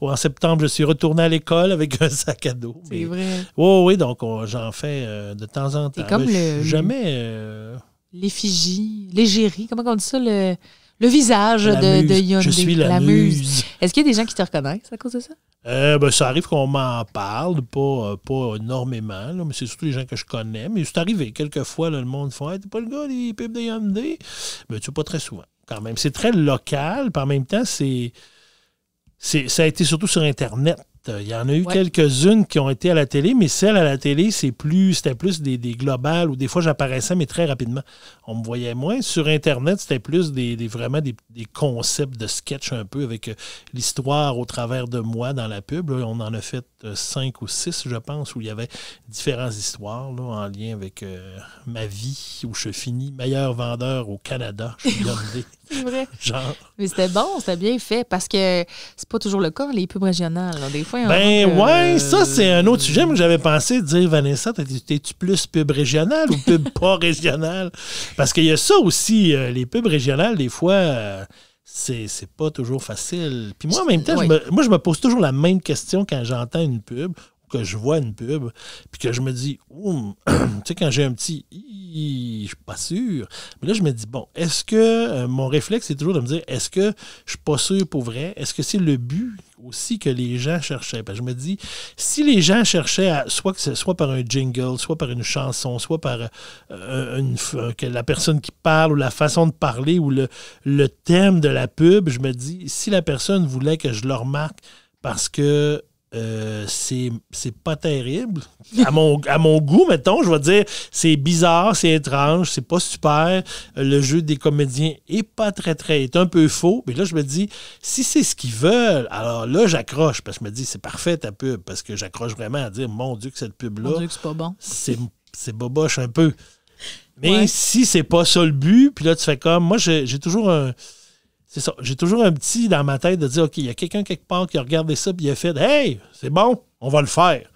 en septembre, je suis retourner à l'école avec un sac à dos. C'est vrai. Oui, oui, donc j'en fais euh, de temps en temps. C'est comme le. Jamais. Euh, l'effigie, l'égérie, comment on dit ça? Le, visage de, de, Je suis la, muse. Est-ce qu'il y a des gens qui te reconnaissent à cause de ça? Euh, ben, ça arrive qu'on m'en parle, pas, pas énormément, mais c'est surtout les gens que je connais. Mais c'est arrivé, quelquefois, le monde fait T'es pas le gars des pipes de Hyundai? Mais tu pas très souvent, quand même. C'est très local, par en même temps, c'est ça a été surtout sur Internet. Euh, il y en a eu quelques-unes qui ont été à la télé, mais celles à la télé, c'est plus, c'était plus des, globales où des fois j'apparaissais, mais très rapidement. On me voyait moins. Sur Internet, c'était plus des, vraiment des, concepts de sketch un peu avec euh, l'histoire au travers de moi dans la pub. on en a fait euh, cinq ou six, je pense, où il y avait différentes histoires en lien avec ma vie, où je finis meilleur vendeur au Canada. C'est vrai. Mais c'était bon, c'était bien fait parce que c'est pas toujours le cas, les pubs régionales. Là, des Hein, ben euh, ouais, ça, c'est un autre sujet que j'avais pensé dire, Vanessa, t'es-tu plus pub régionale ou pub pas régional? Parce qu'il y a ça aussi, euh, les pubs régionales, des fois. Euh, c'est pas toujours facile. Puis moi, en même temps, je me, moi, je me pose toujours la même question quand j'entends une pub ou que je vois une pub, puis que je me dis, tu sais, quand j'ai un petit, je suis pas sûr. Mais là, je me dis, bon, est-ce que mon réflexe, c'est toujours de me dire, est-ce que je suis pas sûr pour vrai? Est-ce que c'est le but aussi que les gens cherchaient. Parce que je me dis, si les gens cherchaient, à, soit, que ce, soit par un jingle, soit par une chanson, soit par euh, que la personne qui parle ou la façon de parler ou le, le thème de la pub, je me dis, si la personne voulait que je le remarque parce que euh, c'est pas terrible. À mon, à mon goût, mettons, je vais dire, c'est bizarre, c'est étrange, c'est pas super. Le jeu des comédiens est pas très, très, est un peu faux. Mais là, je me dis, si c'est ce qu'ils veulent, alors là, j'accroche parce que je me dis, c'est parfait ta pub parce que j'accroche vraiment à dire, mon Dieu, que cette pub-là. c'est bon. C'est boboche un peu. Mais si c'est pas ça le but, puis là, tu fais comme. Moi, j'ai toujours un c'est ça. J'ai toujours un petit dans ma tête de dire OK, il y a quelqu'un quelque part qui a regardé ça et il a fait Hey, c'est bon, on va le faire.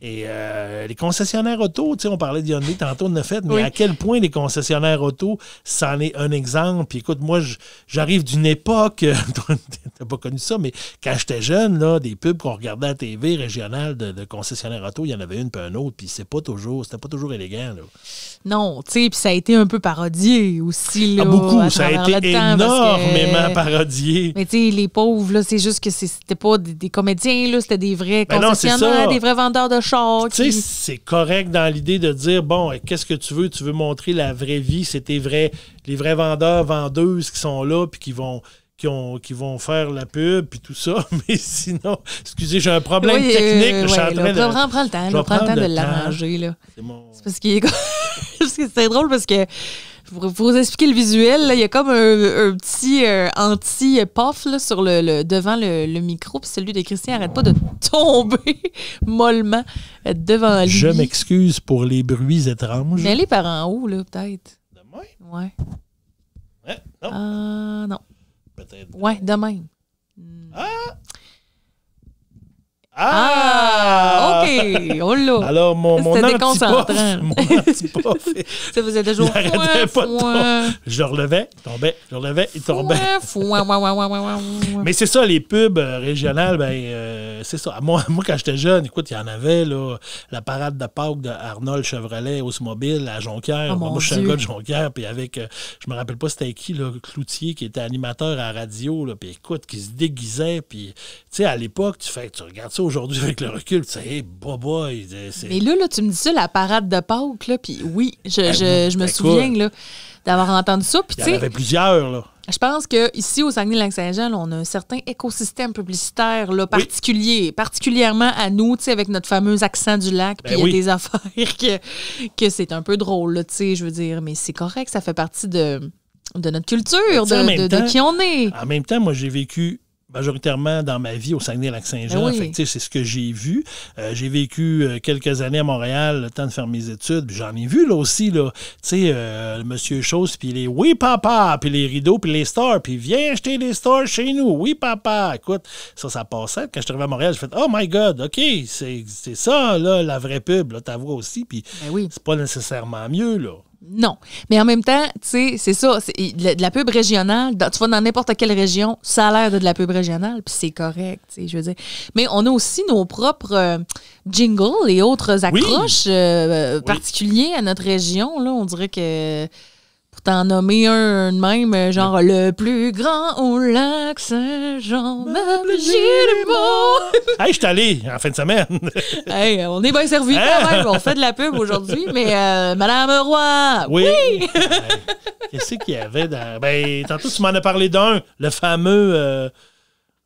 Et euh, les concessionnaires auto, tu sais, on parlait de tantôt, de mais à quel point les concessionnaires auto, c'en est un exemple. Puis écoute, moi, j'arrive d'une époque, euh, t'as pas connu ça, mais quand j'étais jeune, là, des pubs qu'on regardait à la TV régionale de, concessionnaires auto, il y en avait une puis un autre, puis c'est pas toujours, c'était pas toujours élégant, Non, tu sais, puis ça a été un peu parodié aussi, ah, là, Beaucoup, ça a été énormément parodié. Mais tu sais, les pauvres, c'est juste que c'était pas des, comédiens, c'était des vrais ben concessionnaires, des vrais vendeurs de tu sais, c'est correct dans l'idée de dire bon, qu'est-ce que tu veux Tu veux montrer la vraie vie, c'est vrai les vrais vendeurs, vendeuses qui sont là, puis qui vont. Qui, ont, qui vont faire la pub puis tout ça, mais sinon, excusez, j'ai un problème technique. je suis en le temps, de, l'arranger C'est, parce qu'il c'est drôle parce que pour, vous expliquer le visuel, il y a comme un, petit euh, anti-puff sur le, devant le, micro, celui de Christian arrête pas de tomber mollement euh, devant lui. Je m'excuse pour les bruits étranges. Mais allez par en haut, là, peut-être. Demain? Ouais. ouais non. Ah, non. Peut-être. Ouais, de Ah! ah! ah! OK, oh là. Alors, mon, mon anti-pof, mon anti-pof. ça Je le relevais, il tombait, je relevais, il tombait. Mais c'est ça, les pubs euh, régionales, ben, euh, c'est ça. Moi, quand j'étais jeune, écoute, il y en avait, la parade de Pâques de Arnold Chevrolet, Osmobile, à Jonquière. Oh moi, je suis un gars de Jonquière, puis avec, euh, je me rappelle pas c'était qui, là, Cloutier, qui était animateur à la radio, là, puis écoute, qui se déguisait, puis, tu sais, à l'époque, tu fais, tu regardes ça aujourd'hui avec le recul, tu sais, hey, bah, mais là, tu me dis ça, la parade de Pâques, là, puis oui, je, ben, me ben, souviens d'avoir entendu ça. Il y avait plusieurs, là. Je pense qu'ici, au Saguenay-Lac-Saint-Jean, on a un certain écosystème publicitaire là, particulier, particulièrement à nous, avec notre fameux accent du lac. Ben puis il y a des affaires que, c'est un peu drôle, je veux dire, mais c'est correct, ça fait partie de, de notre culture, de, de, qui on est. En même temps, moi, j'ai vécu majoritairement dans ma vie au Saguenay-Lac-Saint-Jean. Ben c'est ce que j'ai vu. Euh, j'ai vécu euh, quelques années à Montréal, le temps de faire mes études. J'en ai vu là aussi, là, sais, euh, Monsieur Chose, puis les « Oui, papa », puis les rideaux, puis les stars, puis « Viens acheter des stars chez nous, oui, papa ». Écoute, ça, ça passait. Quand je suis arrivé à Montréal, j'ai fait « Oh my God, OK, c'est ça, là, la vraie pub, t'as ta voix aussi, puis ben c'est pas nécessairement mieux, là non. Mais en même temps, tu sais, c'est ça, de, la pub régionale, tu vas dans n'importe quelle région, ça a l'air de, la pub régionale, puis c'est correct, tu sais, je veux dire. Mais on a aussi nos propres euh, jingles et autres accroches euh, euh, particuliers à notre région, là, on dirait que t'en nommer un de même, euh, genre le plus grand au lac Saint-Jean, ma Hey, je suis allé en fin de semaine. hey, on est bien servi quand hein? même. On fait de la pub aujourd'hui, mais euh, Madame Roy, oui. Qu'est-ce qu'il y avait dans. Ben, tantôt, tu m'en as parlé d'un, le fameux. Euh,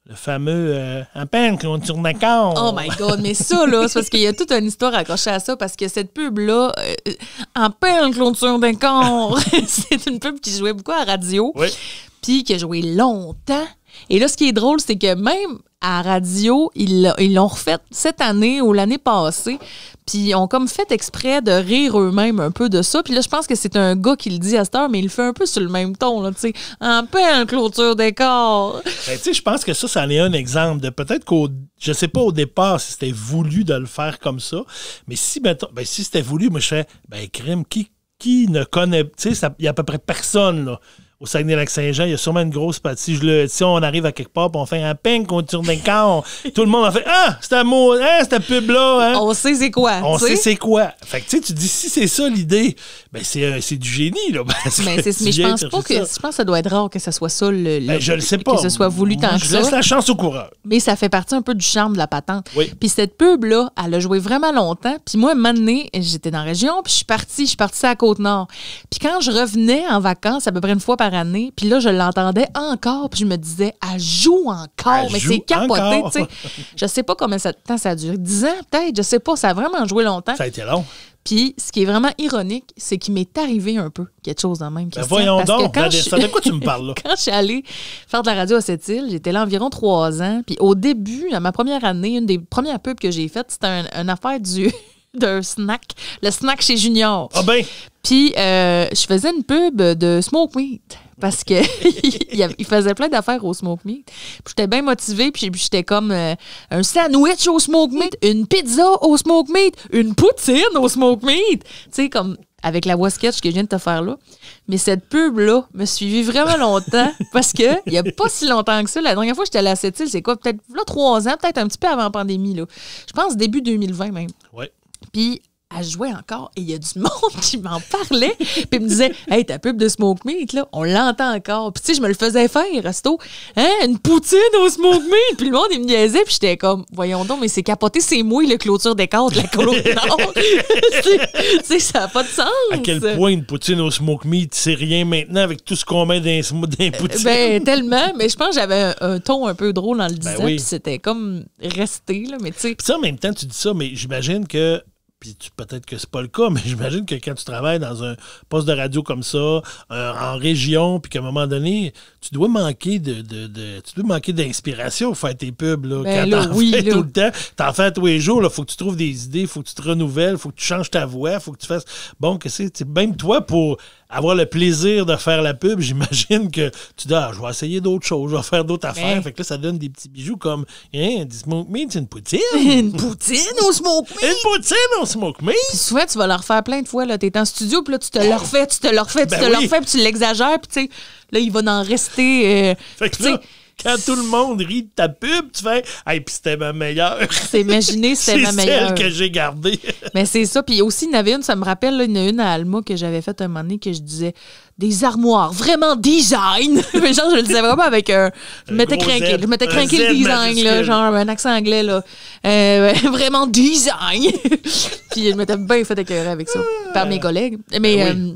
le fameux En euh, peine tourne à Oh my God, mais ça, là, c'est parce qu'il y a toute une histoire accrochée à ça, parce que cette pub-là, En à peine tourne à c'est une pub qui jouait beaucoup à radio, puis qui a joué longtemps et là, ce qui est drôle, c'est que même à radio, ils l'ont refait cette année ou l'année passée. Puis ils ont comme fait exprès de rire eux-mêmes un peu de ça. Puis là, je pense que c'est un gars qui le dit à cette heure, mais il le fait un peu sur le même ton, tu sais, en clôture des ben, tu sais, je pense que ça, ça en est un exemple de peut-être qu'au, je sais pas au départ si c'était voulu de le faire comme ça, mais si, ben, si c'était voulu, moi, je ben, crime, qui, qui ne connaît, tu sais, il y a à peu près personne, là au Saguenay-Lac-Saint-Jean, il y a sûrement une grosse partie. Je si on arrive à quelque part, puis on fait un hein, ping, on tourne d'un camp, tout le monde a fait Ah, c'est un mot, hein, c'est un pub-là. On sait c'est quoi. On sait c'est quoi. Fait que tu sais, tu dis si c'est ça l'idée, ben c'est euh, du génie. Là, ben, mais je pense pas que. Je pense ça doit être rare que ce soit ça ben, je le sais pas. Que ce soit voulu tant je laisse la chance au coureur. Mais ça fait partie un peu du charme de la patente. Puis cette pub-là, elle a joué vraiment longtemps. Puis moi, un moment j'étais dans la région, puis je suis parti je suis ça à Côte-Nord. Puis quand je revenais en vacances, à peu près une fois par année. Puis là, je l'entendais encore, puis je me disais, elle joue encore, mais c'est capoté, tu sais. Je sais pas combien de temps ça a duré. dix ans, peut-être, je sais pas, ça a vraiment joué longtemps. Ça a été long. Puis, ce qui est vraiment ironique, c'est qu'il m'est arrivé un peu quelque chose dans même. Ben voyons donc, que quand de quoi tu me parles là? quand je suis allée faire de la radio à cette île, j'étais là environ trois ans. Puis, au début, à ma première année, une des premières pubs que j'ai faites, c'était une affaire du d'un snack, le snack chez Junior. Ah ben. Puis euh, je faisais une pub de smoke meat parce que il, faisait plein d'affaires au smoke meat. J'étais bien motivée, puis j'étais comme euh, un sandwich au smoke meat, une pizza au smoke meat, une poutine au smoke meat. Tu sais comme avec la voix que je viens de te faire là. Mais cette pub-là me suivit vraiment longtemps parce que il n'y a pas si longtemps que ça. La dernière fois que j'étais à la c'est quoi? Peut-être là, trois ans, peut-être un petit peu avant la pandémie. Là. Je pense début 2020 même. Ouais. Puis elle jouait encore et il y a du monde qui m'en parlait. puis me disait Hey, ta pub de Smoke Meat, là, on l'entend encore. Puis tu sais, je me le faisais faire, resto. Hein, une poutine au Smoke Meat. puis le monde, il me niaisait. Puis j'étais comme Voyons donc, mais c'est capoté, c'est mouille, le clôture des cordes la côte tu sais, ça n'a pas de sens. À quel point une poutine au Smoke Meat, c'est rien maintenant avec tout ce qu'on met dans poutine ben, tellement. Mais je pense que j'avais un, ton un peu drôle dans le ben disant. Puis c'était comme resté, là. Mais tu sais. en même temps, tu dis ça, mais j'imagine que puis peut-être que c'est pas le cas, mais j'imagine que quand tu travailles dans un poste de radio comme ça, euh, en région, puis qu'à un moment donné, tu dois manquer de, manquer d'inspiration pour faire tes pubs là, ben quand t'en fais tout le temps. T'en fais tous les jours. Il faut que tu trouves des idées, il faut que tu te renouvelles, faut que tu changes ta voix, faut que tu fasses. Bon, que c'est même toi pour avoir le plaisir de faire la pub, j'imagine que tu dis, ah, je vais essayer d'autres choses, je vais faire d'autres ben. affaires. Fait que là, ça donne des petits bijoux comme, hein, du smoke meat, c'est une poutine. une poutine au smoke meat. Une poutine au smoke meat. Puis souvent, tu vas leur faire plein de fois. Là, t'es en studio, puis là, tu te le refais, tu te le refais, tu ben te le refais, puis tu l'exagères, puis tu sais, là, il va en rester. Euh, fait que quand tout le monde rit de ta pub, tu fais Hey, puis c'était ma meilleure. C'est imaginé, c'était ma meilleure. C'est celle que j'ai gardée. Mais c'est ça. Puis aussi, il y en avait une, ça me rappelle, il y en a une à Alma que j'avais faite un moment donné que je disais des armoires vraiment design. Mais genre, je le disais vraiment avec un. Je m'étais craqué. Je m'étais craqué le design, genre un accent anglais. là. Euh, vraiment design. puis je m'étais bien fait écœurer avec ça par mes euh, collègues. Mais. Ben euh,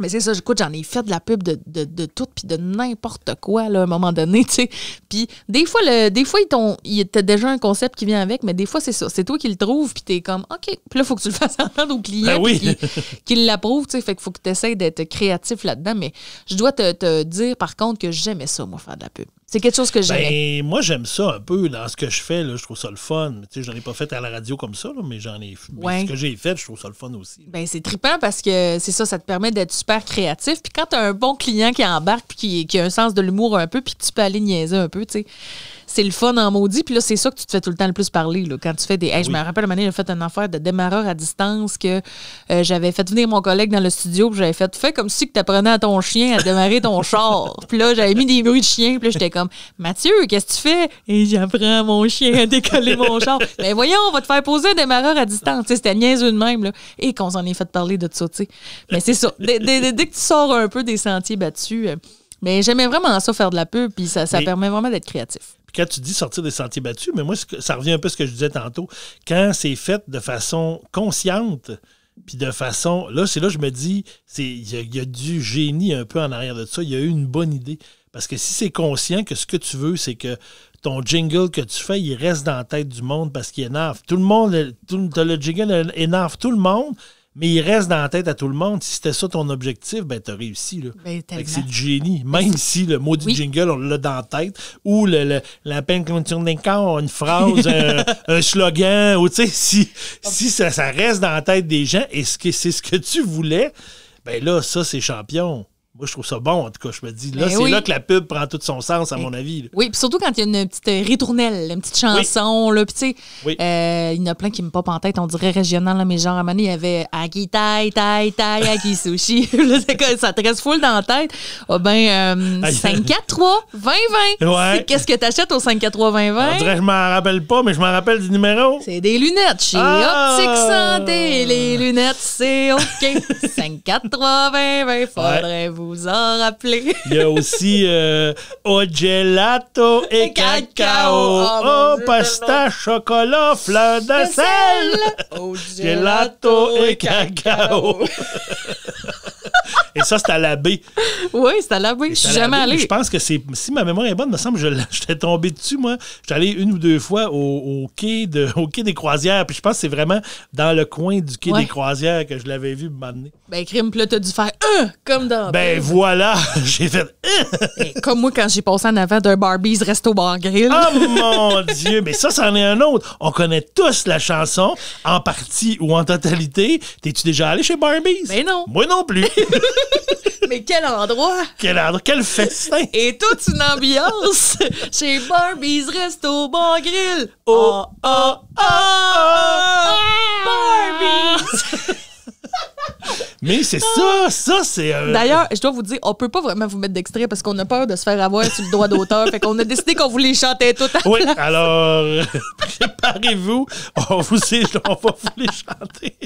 mais c'est ça, écoute, j'en ai fait de la pub de, de, tout, puis de n'importe quoi, là, à un moment donné, tu sais. Puis des fois, le, des fois, il déjà un concept qui vient avec, mais des fois, c'est ça. C'est toi qui le trouves, puis t'es comme, OK. Puis là, il faut que tu le fasses entendre au client, ben oui. qu'il l'approuve, tu sais. Fait qu'il faut que tu essaies d'être créatif là-dedans. Mais je dois te dire, par contre, que j'aimais ça, moi, faire de la pub. C'est quelque chose que j'aime. Ben, moi, j'aime ça un peu dans ce que je fais. Là, je trouve ça le fun. Tu sais, je n'en ai pas fait à la radio comme ça, là, mais j'en ai fait. Ce que j'ai fait, je trouve ça le fun aussi. Ben, c'est trippant parce que c'est ça, ça te permet d'être super créatif. Puis quand tu as un bon client qui embarque, puis qui, qui a un sens de l'humour un peu, puis tu peux aller niaiser un peu, tu sais c'est le fun en maudit. Puis là, c'est ça que tu te fais tout le temps le plus parler. Là, quand tu fais des. Je me rappelle, la manière j'ai fait une affaire de démarreur à distance que euh, j'avais fait venir mon collègue dans le studio. que j'avais fait, fais comme si tu apprenais à ton chien à démarrer ton char. Puis là, j'avais mis des bruits de chien. Puis là, j'étais comme, Mathieu, qu'est-ce que tu fais? Et j'apprends mon chien à décoller mon char. Mais ben, voyons, on va te faire poser un démarreur à distance. C'était niaiseux une même. Là. Et qu'on s'en est fait parler de ça. sais Mais c'est ça. Dès, que tu sors un peu des sentiers battus, mais euh, ben, j'aimais vraiment ça faire de la pub, puis ça, ça permet vraiment d'être créatif quand tu dis sortir des sentiers battus, mais moi, ça revient un peu à ce que je disais tantôt. Quand c'est fait de façon consciente, puis de façon. Là, c'est là que je me dis, il y, a du génie un peu en arrière de ça. Il y a eu une bonne idée. Parce que si c'est conscient que ce que tu veux, c'est que ton jingle que tu fais, il reste dans la tête du monde parce qu'il énerve. Tout le monde, le jingle énerve tout le monde, mais il reste dans la tête à tout le monde. Si c'était ça ton objectif, ben t'as réussi. Là. Ben, c'est du génie. Même si le mot du jingle, on l'a dans la tête, ou le, la peine contourne d'un corps, une phrase, un, slogan, ou tu sais, si, si ça, reste dans la tête des gens et c'est ce que tu voulais, ben là, ça, c'est champion je trouve ça bon, en tout cas. Je me dis, ben c'est là que la pub prend tout son sens, à mon avis. Oui, puis surtout quand il y a une petite euh, ritournelle, une petite chanson, là. Puis, tu sais, euh, il y en a plein qui me popent en tête, on dirait régional, là, mais genre, à un il y avait Aki Tai, Tai, Tai, Aki Sushi. ça te reste full dans la tête. Ah, ben, 543 euh, 2020 Qu'est-ce que t'achètes au 543 2020 On dirait, je m'en rappelle pas, mais je m'en rappelle du numéro. C'est des lunettes chez ah! Optique Santé. Les lunettes, c'est OK. 543 20 faudrait-vous vous en rappeler. Il y a aussi au euh, gelato et cacao, cacao. Oh, au oh, pasta, chocolat, fleur de, sel. Au gelato, gelato et cacao. Et ça, c'est à la baie. Oui, c'était à baie. Je suis jamais allé. Je pense que c'est. Si ma mémoire est bonne, il me semble que j'étais tombé dessus, moi. J'étais allé une ou deux fois au, au quai de, au quai des croisières. Puis je pense que c'est vraiment dans le coin du quai des croisières que je l'avais vu m'amener. Ben, crime, là, t'as dû faire un euh, comme dans. Ben, voilà. j'ai fait un euh. ben, ». Comme moi, quand j'ai passé en avant d'un Barbie's Resto Bar Grill. Oh mon Dieu. Mais ça, c'en est un autre. On connaît tous la chanson, en partie ou en totalité. T'es-tu déjà allé chez Barbie's? Ben non. Moi non plus. Mais quel endroit! Quel endroit! Quel festin! Et toute une ambiance chez Barbie's Resto Bar Grill! oh, oh, oh, oh, oh! Ah! Barbie's! Mais c'est ça, ça, c'est. D'ailleurs, je dois vous dire, on peut pas vraiment vous mettre d'extrait parce qu'on a peur de se faire avoir sur le droit d'auteur. fait qu'on a décidé qu'on voulait chanter chantait à À oui, alors, préparez-vous. On, vous va vous les chanter.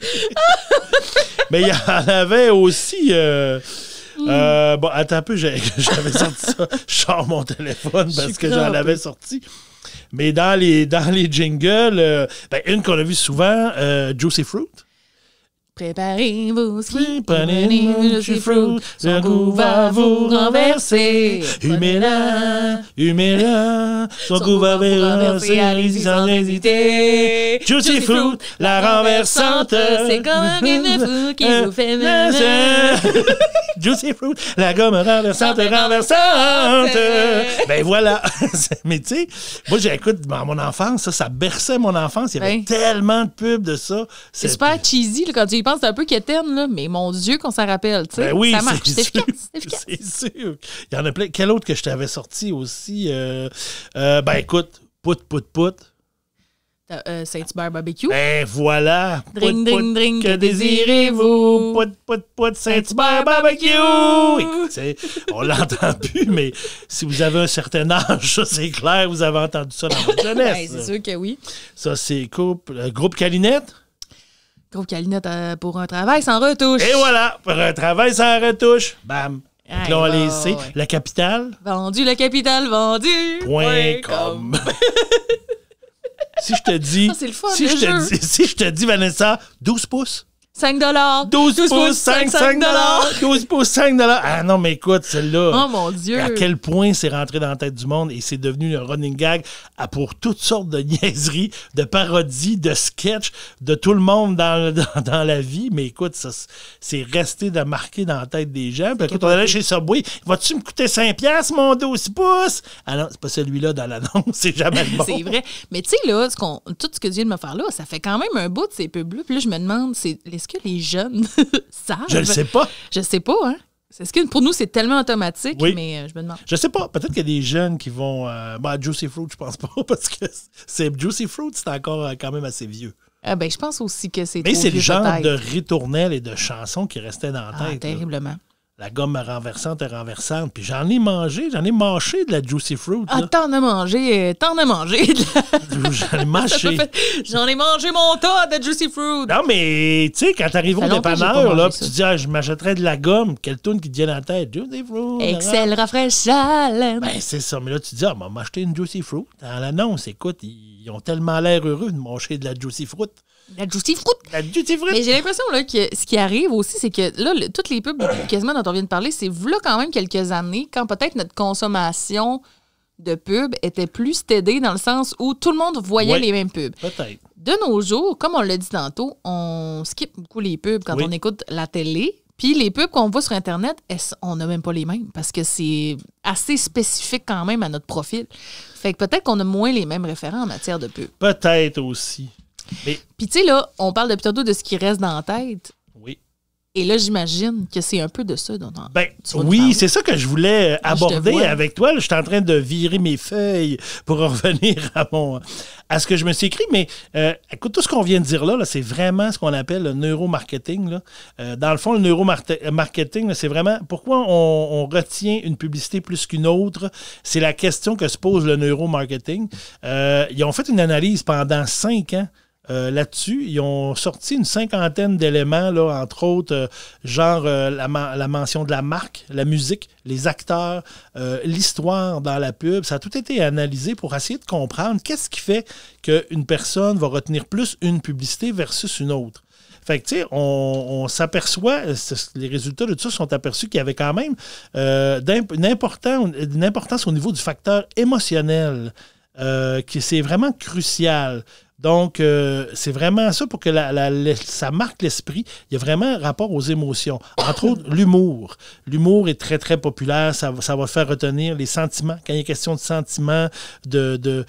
Mais il y en avait aussi. Euh, mm. euh, bon, attends un peu, j'avais sorti ça. Je sors mon téléphone parce que j'en avais sorti. Mais dans les, dans les jingles, euh, ben, une qu'on a vue souvent, Juicy Fruit. Préparez-vous, ski, prenez une fruit, ce goût va vous renverser. Humez-la, son goût va vous renverser, allez-y sans hésiter. Juicy fruit, la renversante, c'est comme une fou qui vous fait mener. Juicy fruit, la gomme renversante, renversante. Ben voilà, mais tu sais, moi j'écoute dans mon enfance, ça, ça berçait mon enfance, il y avait tellement de pubs de ça. C'est super cheesy quand tu je pense, c'est un peu quétaine, là, mais mon Dieu, qu'on s'en rappelle. Ben oui, c'est C'est sûr. Il y en a plein. Quel autre que je t'avais sorti aussi? Euh, euh, ben écoute, pout, pout, pout. Euh, Saint-Hubert Barbecue. Ben voilà. Dring, Que désirez-vous? Pout, pout, pout, Saint-Hubert Barbecue. Écoutez, on l'entend plus, mais si vous avez un certain âge, c'est clair, vous avez entendu ça dans votre jeunesse. Ben, c'est sûr que oui. Ça, c'est groupe, groupe Calinette. Gros Calinette euh, pour un travail sans retouche. Et voilà, pour un travail sans retouche. Bam. Donc là, on va laisser la capitale. Vendu, la capitale, vendu. Point, com. si je te dis. si je te dis, si je te dis, Vanessa, 12 pouces. 5 dollars. 12, pouces, 5, 5 dollars. 12 pouces, 5 dollars. Ah non, mais écoute, celle-là. Oh mon Dieu. À quel point c'est rentré dans la tête du monde et c'est devenu un running gag pour toutes sortes de niaiseries, de parodies, de sketchs de tout le monde dans, la vie. Mais écoute, ça, c'est resté de marquer dans la tête des gens. Puis écoute, on allait chez Subway. Vas-tu me coûter 5 piastres, mon 12 pouces? Ah non, c'est pas celui-là dans l'annonce. C'est jamais le bon. c'est vrai. Mais tu sais, là, tout ce que tu viens de me faire là, ça fait quand même un bout de ces pubs-là. Puis là, je me demande, c'est est-ce que les jeunes savent? Je ne sais pas. Je ne sais pas, hein? C'est ce que pour nous, c'est tellement automatique, mais euh, je me demande. Je sais pas, peut-être qu'il y a des jeunes qui vont. Euh, bah, Juicy Fruit, je pense pas, parce que c'est Juicy Fruit, c'est encore euh, quand même assez vieux. Ah, ben, je pense aussi que c'est. Mais c'est le genre de ritournelle et de chansons qui restaient dans la ah, tête. Terriblement. La gomme renversante est renversante. Puis j'en ai mangé, j'en ai mâché de la Juicy Fruit. Ah, t'en as mangé, euh, t'en as mangé. La... j'en ai mâché. j'en ai mangé mon tas de Juicy Fruit. Non, mais tu sais, quand t'arrives au dépanneur, là, tu dis, ah, je m'achèterais de la gomme, quelle tourne qui te vient dans la tête? Juicy Fruit. Excel rafraîchissant. Ben, c'est ça. Mais là, tu dis, ah, m'a acheté une Juicy Fruit. Dans l'annonce, écoute, il ils ont tellement l'air heureux de manger de la juicy fruit. La juicy fruit. La juicy fruit. Mais j'ai l'impression que ce qui arrive aussi, c'est que là, toutes les pubs quasiment dont on vient de parler, c'est là quand même quelques années quand peut-être notre consommation de pubs était plus stédée dans le sens où tout le monde voyait les mêmes pubs. Peut-être. De nos jours, comme on l'a dit tantôt, on skip beaucoup les pubs quand on écoute la télé. Puis les pubs qu'on voit sur Internet, on n'a même pas les mêmes parce que c'est assez spécifique quand même à notre profil. Fait que peut-être qu'on a moins les mêmes référents en matière de pubs. Peut-être aussi. Puis tu sais, là, on parle de plutôt de ce qui reste dans la tête. Et là, j'imagine que c'est un peu de ça dont on ben, Oui, c'est ça que je voulais aborder avec toi. je suis en train de virer mes feuilles pour revenir à, mon, ce que je me suis écrit. Mais euh, écoute, tout ce qu'on vient de dire là, c'est vraiment ce qu'on appelle le neuromarketing. Euh, dans le fond, le neuromarketing, c'est vraiment pourquoi on, retient une publicité plus qu'une autre. C'est la question que se pose le neuromarketing. Euh, ils ont fait une analyse pendant cinq ans euh, là-dessus. Ils ont sorti une cinquantaine d'éléments, là, entre autres, euh, genre euh, la, mention de la marque, la musique, les acteurs, l'histoire dans la pub. Ça a tout été analysé pour essayer de comprendre qu'est-ce qui fait qu'une personne va retenir plus une publicité versus une autre. Fait que, tu sais, on, s'aperçoit, les résultats de tout ça sont aperçus qu'il y avait quand même une, importance au niveau du facteur émotionnel. Euh, c'est vraiment crucial. Donc, euh, c'est vraiment ça pour que ça marque l'esprit. Il y a vraiment un rapport aux émotions. Entre autres, l'humour. L'humour est très, très populaire. Ça, ça va faire retenir les sentiments. Quand il y a question de sentiments, de, de,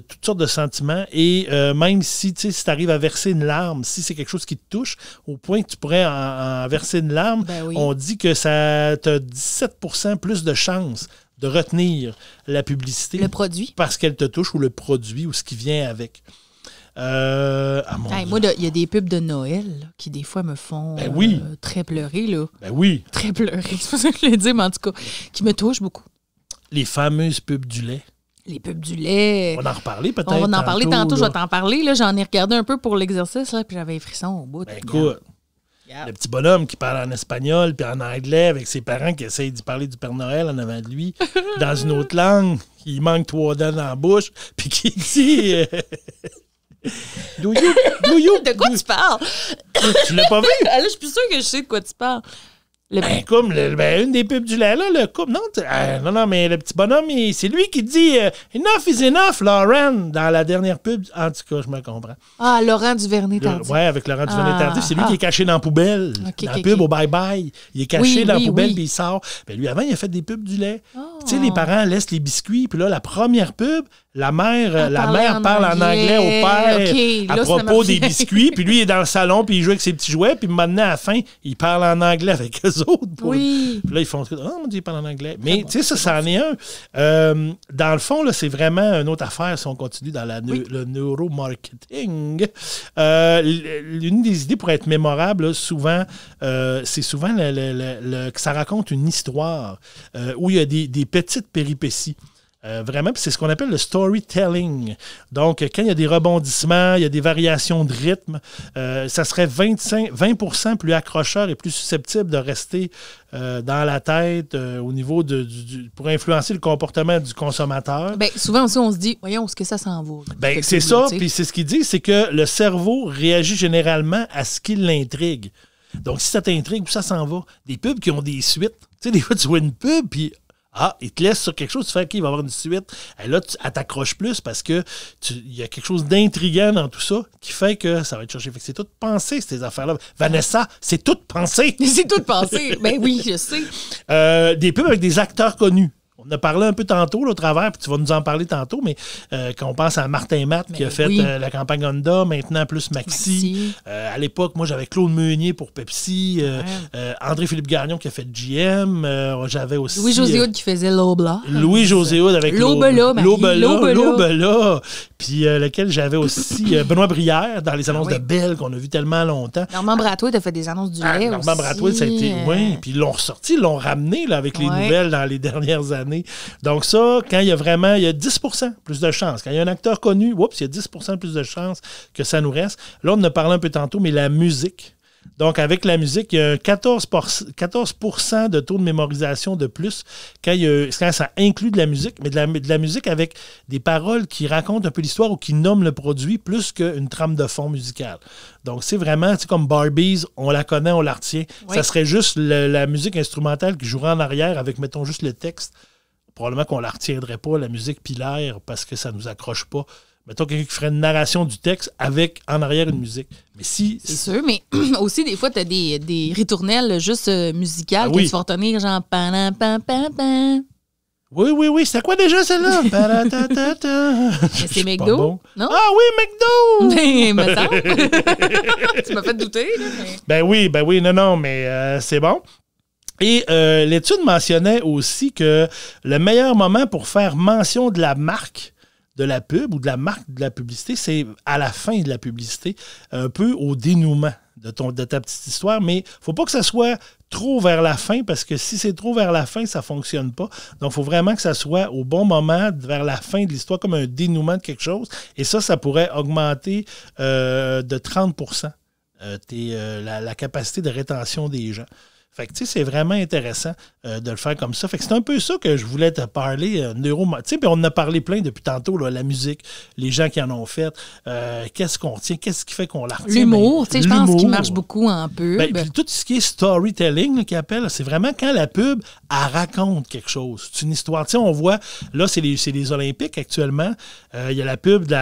toutes sortes de sentiments. Et euh, même si, tu arrives à verser une larme, si c'est quelque chose qui te touche, au point que tu pourrais en, verser une larme, ben on dit que ça t'a 17 plus de chances de retenir la publicité. Le produit. Parce qu'elle te touche ou le produit ou ce qui vient avec. Euh, ah, moi, il y a des pubs de Noël qui, des fois, me font ben euh, très pleurer. Là. Ben oui. Très pleurer, c'est pour ça que je le dis, mais en tout cas, qui me touchent beaucoup. Les fameuses pubs du lait. Les pubs du lait. On va en reparler peut-être. On va en parler tantôt, je vais t'en parler. j'en ai regardé un peu pour l'exercice, puis j'avais frisson au bout. Ben écoute, le petit bonhomme qui parle en espagnol puis en anglais avec ses parents qui essayent d'y parler du Père Noël en avant de lui, dans une autre langue, il manque trois dents dans la bouche, puis qui dit. Euh, de quoi tu parles? Ah, tu l'as pas vu? Ah, là, je suis sûr sûre que je sais de quoi tu parles. Ben, comme ben, une des pubs du lait là, le couple. Non, euh, non, non, mais le petit bonhomme, c'est lui qui dit euh, Enough is enough, Laurent, dans la dernière pub. En tout cas, je me comprends. Ah, Laurent Duvernay Tardif. Oui, avec Laurent duvernet ah. Tardif. C'est lui qui est caché dans la poubelle. dans la pub au Bye Bye. Il est caché dans la poubelle, puis il sort. Ben, lui, avant, il a fait des pubs du lait. Tu sais, les parents laissent les biscuits, puis là, la première pub, la mère, euh, la mère parle en anglais, au père à propos des biscuits, puis lui, il est dans le salon, puis il joue avec ses petits jouets, puis maintenant, à la fin, il parle en anglais avec eux autres. Puis là, ils font « Oh mon Dieu, il en anglais! » Mais tu sais, ça, ça en est un. Euh, dans le fond, là, c'est vraiment une autre affaire si on continue dans le neuromarketing. Euh, L'une des idées pour être mémorable, souvent, euh, c'est souvent le, que ça raconte une histoire où il y a des petites péripéties. Euh, vraiment, c'est ce qu'on appelle le storytelling. Donc, euh, quand il y a des rebondissements, il y a des variations de rythme, euh, ça serait 25, 20 plus accrocheur et plus susceptible de rester dans la tête au niveau de, pour influencer le comportement du consommateur. Bien, souvent aussi, on se dit, voyons, ce que ça s'en vaut. Bien, c'est ça, puis c'est ce qu'il dit, c'est que le cerveau réagit généralement à ce qui l'intrigue. Donc, si ça t'intrigue, ça s'en va. Des pubs qui ont des suites. Tu sais, des fois, tu vois une pub, puis ah, il te laisse sur quelque chose, tu fais qu'il va y avoir une suite. Et là, tu t'accroches plus parce que il y a quelque chose d'intriguant dans tout ça qui fait que ça va être cherché. c'est toute pensée, ces affaires-là. Vanessa, c'est toute pensée. c'est toute pensée. ben oui, je sais. Euh, des pubs avec des acteurs connus on a parlé un peu tantôt au travers, puis tu vas nous en parler tantôt, mais euh, qu'on pense à Martin Matt qui a fait euh, la campagne Honda, maintenant plus Maxi. Euh, à l'époque, moi, j'avais Claude Meunier pour Pepsi, André-Philippe Gagnon qui a fait GM, j'avais aussi... Louis-José Houd qui faisait l'Obla. Louis-José Houd avec l'Obla. L'Obla, l'Obla. Puis lequel j'avais aussi Benoît Brière dans les annonces ah de Belle qu'on a vu tellement longtemps. Normand Bratois, a fait des annonces du ah, Normand Bratois, ça a été... Oui, puis ils l'ont ressorti, l'ont ramené là, avec les nouvelles dans les dernières années. Donc ça, quand il y a vraiment, il y a 10 plus de chance, Quand il y a un acteur connu, oups, il y a 10 plus de chance que ça nous reste. Là, on en a parlé un peu tantôt, mais la musique. Donc, avec la musique, il y a 14, 14 de taux de mémorisation de plus quand, ça inclut de la musique, mais de la, musique avec des paroles qui racontent un peu l'histoire ou qui nomment le produit plus qu'une trame de fond musicale. Donc, c'est vraiment, c'est comme Barbies, on la connaît, on la retient. Ça serait juste la musique instrumentale qui jouerait en arrière avec, mettons, juste le texte probablement qu'on la retiendrait pas, la musique pilaire, parce que ça nous accroche pas. Mettons quelqu'un qui ferait une narration du texte avec en arrière une musique. Mais si. C'est sûr, mais aussi, des fois, tu as des, des ritournelles juste euh, musicales qui ah que tu vas retenir, genre. Pan, pan, pan, oui, oui, oui. C'était quoi déjà celle-là? c'est McDo. Ah oui, McDo! Mais, attends tu m'as fait douter. Ben oui, ben oui, non, non, mais euh, c'est bon. Et euh, l'étude mentionnait aussi que le meilleur moment pour faire mention de la marque de la pub ou de la marque de la publicité, c'est à la fin de la publicité, un peu au dénouement de, ta petite histoire, mais il faut pas que ça soit trop vers la fin parce que si c'est trop vers la fin, ça fonctionne pas. Donc, il faut vraiment que ça soit au bon moment, vers la fin de l'histoire, comme un dénouement de quelque chose. Et ça, ça pourrait augmenter euh, de 30 euh, la, capacité de rétention des gens. Fait que, tu sais, c'est vraiment intéressant euh, de le faire comme ça. Fait que c'est un peu ça que je voulais te parler, euh, neuro... Tu sais, puis on en a parlé plein depuis tantôt, la musique, les gens qui en ont fait, euh, qu'est-ce qu'on tient, qu'est-ce qui fait qu'on la L'humour, ben, tu sais, je pense qu'il marche beaucoup en pub. Ben, tout ce qui est storytelling, qui appelle, c'est vraiment quand la pub, raconte quelque chose. C'est une histoire. Tu sais, on voit, là, c'est les, Olympiques actuellement. Il y a la pub qui,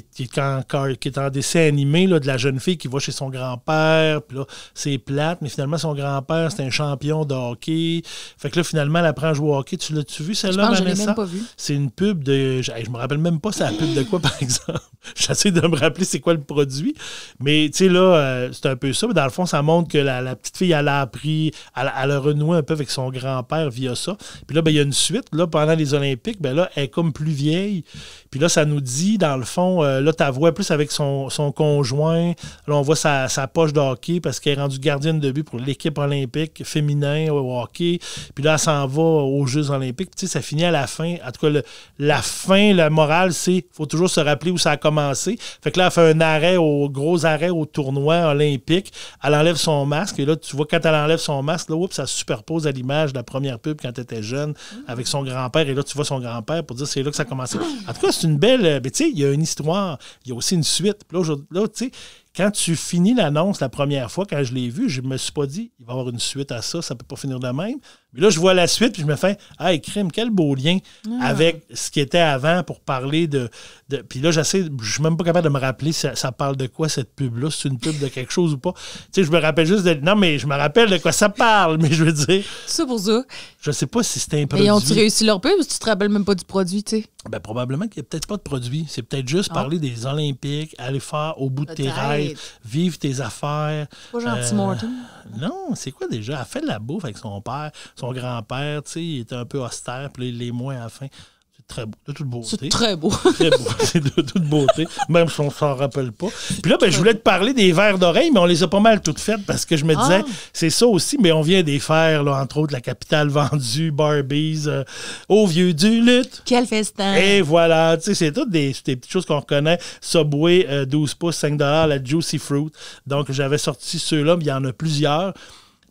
est, en, qui, dessin animé, là, de la jeune fille qui va chez son grand-père, puis là, c'est plate, mais finalement, son grand-père c'est un champion de hockey. Fait que là, finalement, elle apprend à jouer au hockey. Tu l'as-tu vu, celle-là, Vanessa? C'est une pub de. Je, ne me rappelle même pas c'est la pub de quoi, par exemple. J'essaie de me rappeler c'est quoi le produit. Mais tu sais, là, euh, c'est un peu ça. Mais dans le fond, ça montre que la, petite fille, elle a appris, elle, a renoué un peu avec son grand-père via ça. Puis là, ben, il y a une suite. Là, pendant les Olympiques, ben là, elle est comme plus vieille. Puis là, ça nous dit, dans le fond, euh, là, tu vois plus avec son, conjoint. Là, on voit sa, sa poche de hockey parce qu'elle est rendue gardienne de but pour l'équipe olympique olympique, féminin au hockey. Puis là, elle s'en va aux Jeux olympiques. Puis, tu sais, ça finit à la fin. En tout cas, la fin, la morale, c'est faut toujours se rappeler où ça a commencé. Fait que là, elle fait un arrêt, au gros arrêt au tournoi olympique. Elle enlève son masque. Et là, tu vois, quand elle enlève son masque, là, oups, ça superpose à l'image de la première pub quand elle était jeune avec son grand-père. Et là, tu vois son grand-père pour dire c'est là que ça a commencé. En tout cas, c'est une belle. Euh, mais tu sais, il y a une histoire. Il y a aussi une suite. Puis là tu sais, quand tu finis l'annonce la première fois, quand je l'ai vu, je me suis pas dit, il va y avoir une suite à ça, ça peut pas finir de même. Mais là, je vois la suite, puis je me fais Hey, crime, quel beau lien ah. avec ce qui était avant pour parler de. puis là, j'essaie, je suis même pas capable de me rappeler ça, ça parle de quoi cette pub-là, c'est une pub de quelque chose ou pas. Tu sais, je me rappelle juste de. Non, mais je me rappelle de quoi ça parle, mais je veux dire. Ça pour ça. Je sais pas si c'était un produit. Mais ont-ils réussi leur pub ou si tu te rappelles même pas du produit, tu sais? Ben, probablement qu'il n'y a peut-être pas de produit. C'est peut-être juste ah. parler des Olympiques, aller faire au bout de tes rêves, vivre tes affaires. Pas gentil, euh, non, c'est quoi déjà? Elle fait de la bouffe avec son père, son grand-père, tu sais, il était un peu austère, puis les est moins à fin très beau, C'est très beau. c'est de toute beauté, même si on s'en rappelle pas. Puis là, ben, je voulais te parler des verres d'oreille, mais on les a pas mal toutes faites parce que je me ah. disais, c'est ça aussi, mais on vient des faire, entre autres, la capitale vendue, Barbies, euh, au vieux du lutte. Quel festin. Et voilà, tu sais, c'est toutes des, petites choses qu'on reconnaît. Subway, 12 euh, pouces, 5 la Juicy Fruit. Donc, j'avais sorti ceux-là, mais il y en a plusieurs.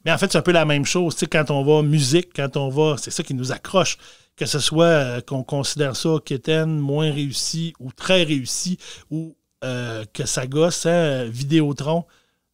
Mais en fait, c'est un peu la même chose. Tu sais, quand on va musique, quand on va. C'est ça qui nous accroche. Que ce soit euh, qu'on considère ça quétaine, moins réussi ou très réussi, ou euh, que ça gosse, hein, Vidéotron.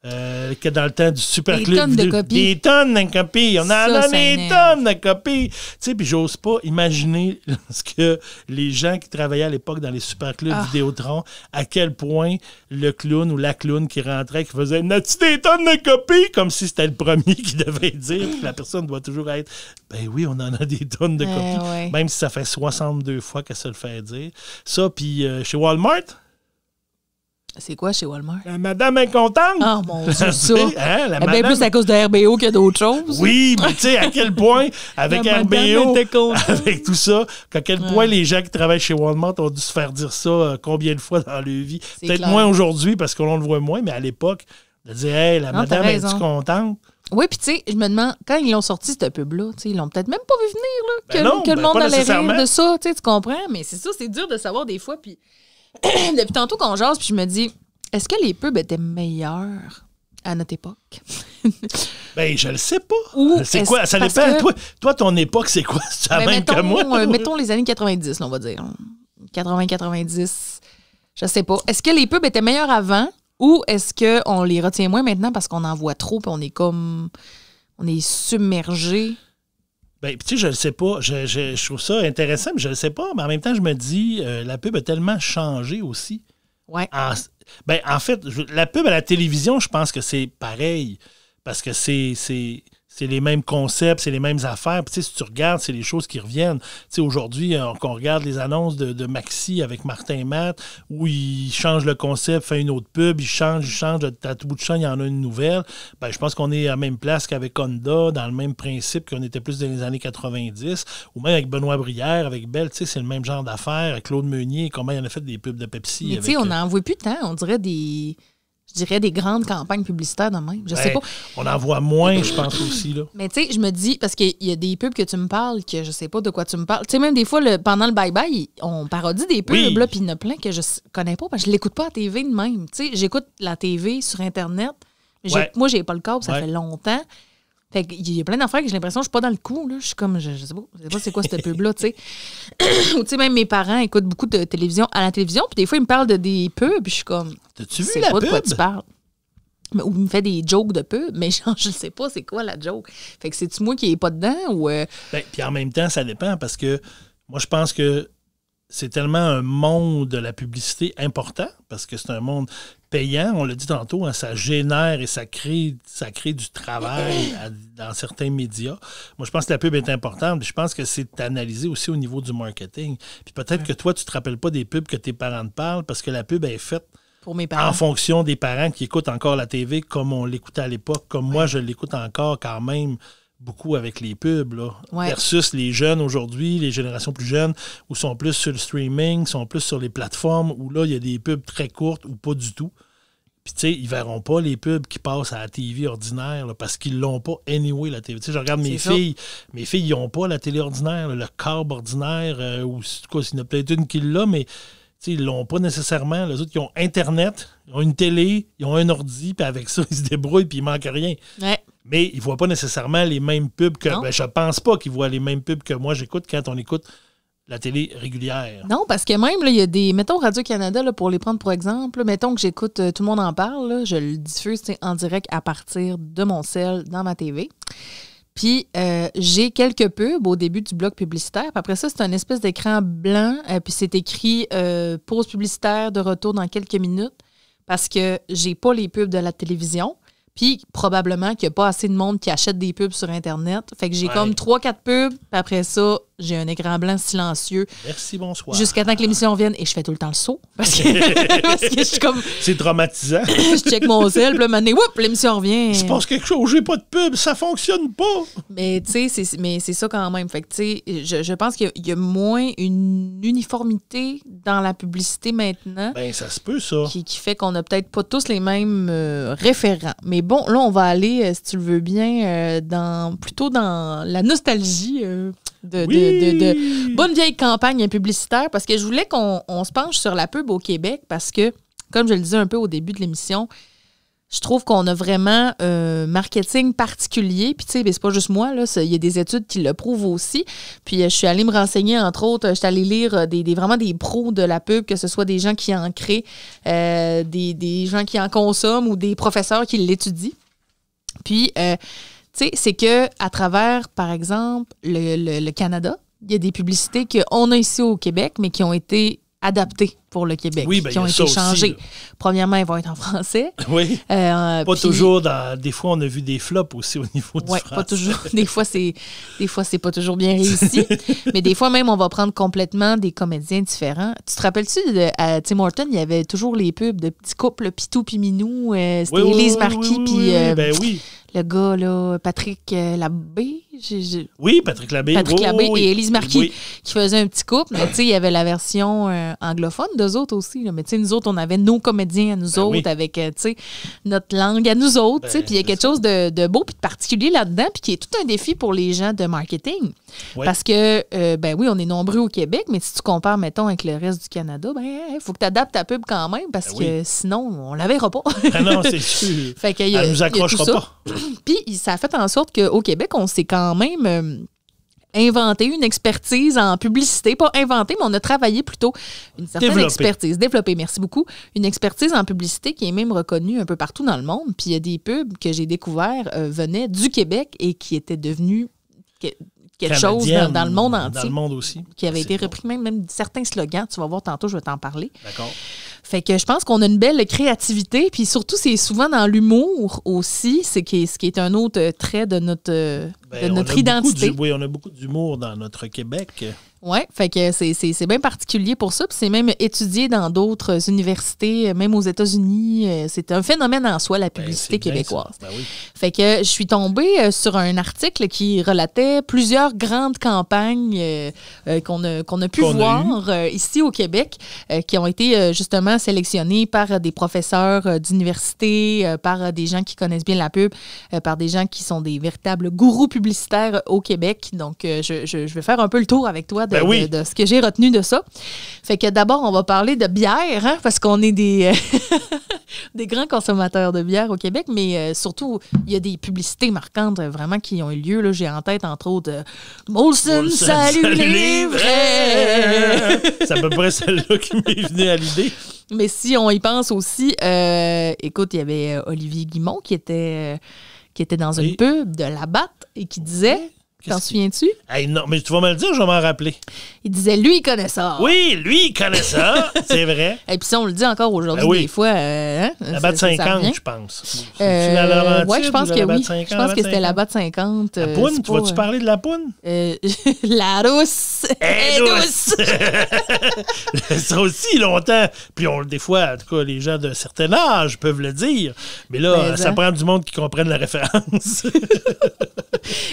Euh, que dans le temps du Super des Club. Tonnes de copies. Des tonnes de copies. On en a des tonnes de copies. Tu sais, puis j'ose pas imaginer ce que les gens qui travaillaient à l'époque dans les Super Clubs ah. Vidéotron, à quel point le clown ou la clown qui rentrait, qui faisait N'as-tu des tonnes de copies Comme si c'était le premier qui devait dire. la personne doit toujours être Ben oui, on en a des tonnes de eh copies. Même si ça fait 62 fois qu'elle se le fait dire. Ça, puis euh, chez Walmart, c'est quoi chez Walmart? La madame contente! Ah, mon Dieu, ça! ça. Hein, eh bien plus à cause de RBO que d'autres choses. Oui, mais tu sais, à quel point, avec RBO, avec tout ça, à quel point les gens qui travaillent chez Walmart ont dû se faire dire ça euh, combien de fois dans leur vie. Peut-être moins aujourd'hui parce qu'on le voit moins, mais à l'époque, de dire, hey, la madame est contente? Oui, puis tu sais, je me demande, quand ils l'ont sorti, cette pub-là, ils l'ont peut-être même pas vu venir, là, ben que, le ben monde allait rire de ça, tu comprends? Mais c'est ça, c'est dur de savoir des fois, puis depuis tantôt qu'on jase, puis je me dis, est-ce que les pubs étaient meilleurs à notre époque? ben, je le sais pas. C'est quoi? Ça dépend. Que... Toi, toi, ton époque, c'est quoi? C'est la ben, mettons, que moi? Euh, mettons les années 90, on va dire. 80-90, je sais pas. Est-ce que les pubs étaient meilleurs avant ou est-ce qu'on les retient moins maintenant parce qu'on en voit trop et on est comme... On est submergé ben, tu sais, je ne sais pas. Je, trouve ça intéressant, mais je ne sais pas. Mais en même temps, je me dis, euh, la pub a tellement changé aussi. Ouais. En, ben, en fait, la pub à la télévision, je pense que c'est pareil. Parce que c'est c'est les mêmes concepts, c'est les mêmes affaires. Puis, si tu regardes, c'est les choses qui reviennent. Tu sais, aujourd'hui, euh, on, regarde les annonces de, Maxi avec Martin Matt, où il change le concept, fait une autre pub, il change, il change, à tout bout de champ, il y en a une nouvelle. Ben, je pense qu'on est à la même place qu'avec Honda, dans le même principe qu'on était plus dans les années 90, ou même avec Benoît Brière, avec Belle, c'est le même genre d'affaires, Avec Claude Meunier, comment il en a fait des pubs de Pepsi. Mais sais, on n'en euh, voit plus temps, on dirait des je dirais, des grandes campagnes publicitaires de même. Je sais pas. On en voit moins, je pense aussi. Mais tu sais, je me dis, parce qu'il y a des pubs que tu me parles, que je sais pas de quoi tu me parles. Tu sais, même des fois, le, pendant le bye-bye, on parodie des pubs, puis il y en a plein que je connais pas, parce que je l'écoute pas à la TV de même. Tu sais, j'écoute la TV sur Internet. Moi, Moi, j'ai pas le câble, ça fait longtemps. Fait qu'il y a plein d'enfants que j'ai l'impression que je suis pas dans le coup. Là. Je suis comme, je, sais pas, je sais pas c'est quoi cette pub-là, tu sais. Ou tu sais, même mes parents écoutent beaucoup de télévision à la télévision, puis des fois, ils me parlent de des pubs, puis je suis comme, tu sais pas de quoi tu parles. Ou ils me font des jokes de pub, mais genre, je sais pas c'est quoi la joke. Fait que c'est-tu moi qui est pas dedans ou. Euh? Ben, puis en même temps, ça dépend parce que moi, je pense que c'est tellement un monde de la publicité important parce que c'est un monde payant, on l'a dit tantôt, hein, ça génère et ça crée, ça du travail dans certains médias. Moi, je pense que la pub est importante. Je pense que c'est analysé aussi au niveau du marketing. Puis peut-être que toi, tu te rappelles pas des pubs que tes parents te parlent parce que la pub est faite En fonction des parents qui écoutent encore la TV comme on l'écoutait à l'époque, comme moi je l'écoute encore quand même beaucoup avec les pubs, là, versus les jeunes aujourd'hui, les générations plus jeunes, où sont plus sur le streaming, sont plus sur les plateformes, où là, il y a des pubs très courtes ou pas du tout. Puis, tu sais, ils verront pas les pubs qui passent à la TV ordinaire parce qu'ils l'ont pas anyway, la TV. Tu sais, je regarde mes filles. Mes filles, ils n'ont pas la télé ordinaire, le câble ordinaire, euh, en ou cas, il y en a peut-être une qui l'a, mais ils ils l'ont pas nécessairement. Les autres, ils ont Internet, ils ont une télé, ils ont un ordi, puis avec ça, ils se débrouillent, puis il manque rien. Ouais mais ils ne voient pas nécessairement les mêmes pubs que. Ben, je pense pas qu'ils voient les mêmes pubs que moi j'écoute quand on écoute la télé régulière. Non, parce que même, il y a des. Mettons Radio-Canada, pour les prendre pour exemple, mettons que j'écoute euh, Tout le monde en parle, je le diffuse en direct à partir de mon cell dans ma TV. Puis euh, j'ai quelques pubs au début du bloc publicitaire. après ça, c'est un espèce d'écran blanc. Euh, puis c'est écrit pause publicitaire de retour dans quelques minutes parce que j'ai pas les pubs de la télévision. Puis probablement qu'il n'y a pas assez de monde qui achète des pubs sur Internet. Fait que j'ai comme 3-4 pubs, puis après ça, j'ai un écran blanc silencieux. Merci, bonsoir. Jusqu'à temps que l'émission vienne et je fais tout le temps le saut. Parce que, je suis comme. C'est dramatisant. je check mon sel, puis là, l'émission revient. Je pense quelque chose, j'ai pas de pub, ça fonctionne pas. Mais tu sais, c'est ça quand même. Fait que tu sais, je, pense qu'il y, a moins une uniformité dans la publicité maintenant. Ben, ça se peut, ça. Qui, fait qu'on a peut-être pas tous les mêmes euh, référents. Mais bon, là, on va aller, euh, si tu le veux bien, euh, dans plutôt dans la nostalgie de de, bonne vieille campagne publicitaire parce que je voulais qu'on se penche sur la pub au Québec parce que, comme je le disais un peu au début de l'émission, je trouve qu'on a vraiment un euh, marketing particulier. Puis, tu sais, c'est pas juste moi, là. Il y a des études qui le prouvent aussi. Puis, euh, je suis allée me renseigner, entre autres, je suis allée lire euh, des, vraiment des pros de la pub, que ce soit des gens qui en créent, des, des, gens qui en consomment ou des professeurs qui l'étudient. Puis, c'est que à travers, par exemple, le, Canada, il y a des publicités qu'on a ici au Québec, mais qui ont été adaptées pour le Québec, ben, qui ont été changées. Premièrement, elles vont être en français. Oui. Euh, pas toujours. des fois, on a vu des flops aussi au niveau du ouais, français. pas toujours. Des fois, c'est des fois c'est pas toujours bien réussi. mais des fois, même, on va prendre complètement des comédiens différents. Tu te rappelles-tu à Tim Horton, il y avait toujours les pubs de petits couples Pitou puis Minou. Euh, c'était oui, Marquis puis euh, ben le gars, là, Patrick euh, Labbé, oui, Patrick Labbé. et Élise Marquis qui faisaient un petit couple. Mais tu sais, il y avait la version euh, anglophone d'eux autres aussi. Mais tu sais, nous autres, on avait nos comédiens à nous ben autres avec, euh, tu notre langue à nous autres. Ben, puis il y a quelque chose de, beau puis de particulier là-dedans puis qui est tout un défi pour les gens de marketing. Parce que, euh, ben oui, on est nombreux au Québec, mais si tu compares, mettons, avec le reste du Canada, ben, il eh, eh, faut que tu adaptes ta pub quand même parce ben que sinon, on la verra pas. Ah non, c'est Fait nous accrochera pas. puis ça a fait en sorte qu'au Québec, on s'est quand même inventer euh, inventé une expertise en publicité, pas inventer, mais on a travaillé plutôt une certaine expertise, développée, merci beaucoup, une expertise en publicité qui est même reconnue un peu partout dans le monde. Puis il y a des pubs que j'ai découvert euh, venaient du Québec et qui étaient devenus quelque chose dans, le monde entier. Dans le monde aussi. Qui avait été repris, même, certains slogans, tu vas voir tantôt, je vais t'en parler. D'accord. Fait que je pense qu'on a une belle créativité, puis surtout, c'est souvent dans l'humour aussi, c'est ce qui est un autre trait de notre ben, de notre identité. oui, on a beaucoup d'humour dans notre Québec. Oui, fait que c'est bien particulier pour ça. c'est même étudié dans d'autres universités, même aux États-Unis. Euh, c'est un phénomène en soi, la ben, publicité québécoise. Ben fait que je suis tombée euh, sur un article qui relatait plusieurs grandes campagnes euh, qu'on a, pu voir ici au Québec, qui ont été justement sélectionnées par des professeurs d'université, par des gens qui connaissent bien la pub, par des gens qui sont des véritables gourous publicitaire au Québec. Donc, euh, je, vais faire un peu le tour avec toi ben de, ce que j'ai retenu de ça. Fait que d'abord, on va parler de bière, hein, parce qu'on est euh, des, grands consommateurs de bière au Québec, mais euh, surtout, il y a des publicités marquantes vraiment qui ont eu lieu. J'ai en tête, entre autres, Molson, salut, les vrais! C'est à peu près celle-là qui m'est venue à l'idée. Mais si on y pense aussi, écoute, il y avait Olivier Guimont qui était qui était dans un une pub de la batte et qui disait T'en souviens-tu? non, mais tu vas me le dire, je vais m'en rappeler. Il disait, lui, il connaît ça. Oui, lui, il connaît ça, c'est vrai. Et puis ça, on le dit encore aujourd'hui, ben oui. des fois. Euh, hein, la batte 50, je pense. Euh, oui, je pense que oui. Je pense que c'était la batte 50. La euh, poune, tu vas-tu euh, parler de la poune? la rousse eh, La douce. ça aussi, longtemps. Puis on, des fois, en tout cas, les gens d'un certain âge peuvent le dire. Mais là, ben, ça hein. prend du monde qui comprenne la référence.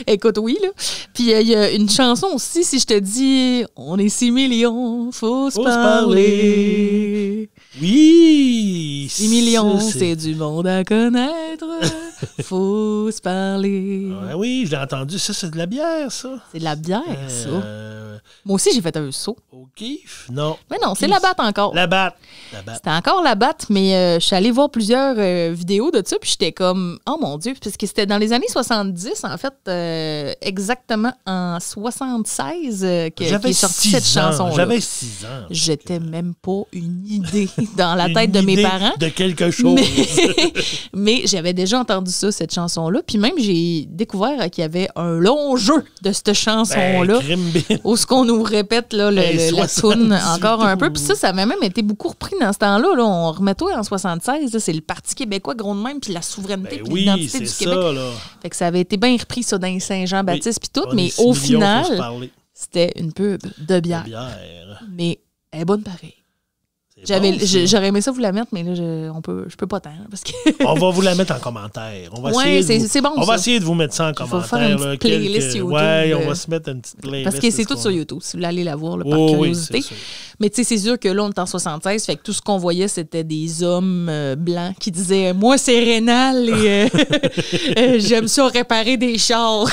Écoute, oui, là. Puis euh, il y a une chanson aussi, si je te dis On est 6 millions, faut se parler. Oui! 6 millions, c'est du monde à connaître. faut se parler. Ah, oui, j'ai entendu. Ça, c'est de la bière, ça. C'est de la bière, ça. Euh, moi aussi, j'ai fait un saut. Au kiff? Non. Mais non, c'est la batte encore. La batte. La batte. C'était encore la batte, mais euh, je suis allée voir plusieurs euh, vidéos de ça, puis j'étais comme, oh mon Dieu, parce que c'était dans les années 70, en fait, euh, exactement en 76 que qu'est sortie cette chanson-là. J'avais 6 ans. J'étais même pas une idée dans la tête de mes parents. De quelque chose. Mais, j'avais déjà entendu ça, cette chanson-là. Puis même, j'ai découvert qu'il y avait un long jeu de cette ben, chanson-là. Ben, au on nous répète le, la encore un peu. Puis ça, ça avait même été beaucoup repris dans ce temps-là. Là. On tout en 76, c'est le Parti québécois gros de même, puis la souveraineté, et ben l'identité du Québec. Fait que ça avait été bien repris, ça, dans Saint-Jean-Baptiste, puis tout. Mais au final, c'était une pub de bière. Mais elle est bonne pareille j'aurais aimé ça vous la mettre, mais là, je, on peut, peux pas tant. Parce que on va vous la mettre en commentaire. On va essayer bon, On va essayer de vous mettre ça en commentaire. On va faire une petite playlist YouTube. Ouais, on va se mettre une petite playlist. Parce que c'est tout sur YouTube, si vous voulez aller la voir, par curiosité. mais tu sais, c'est sûr que là, on est en 76, fait que tout ce qu'on voyait, c'était des hommes euh, blancs qui disaient « Moi, c'est rénal et euh, euh, j'aime ça réparer des chars. »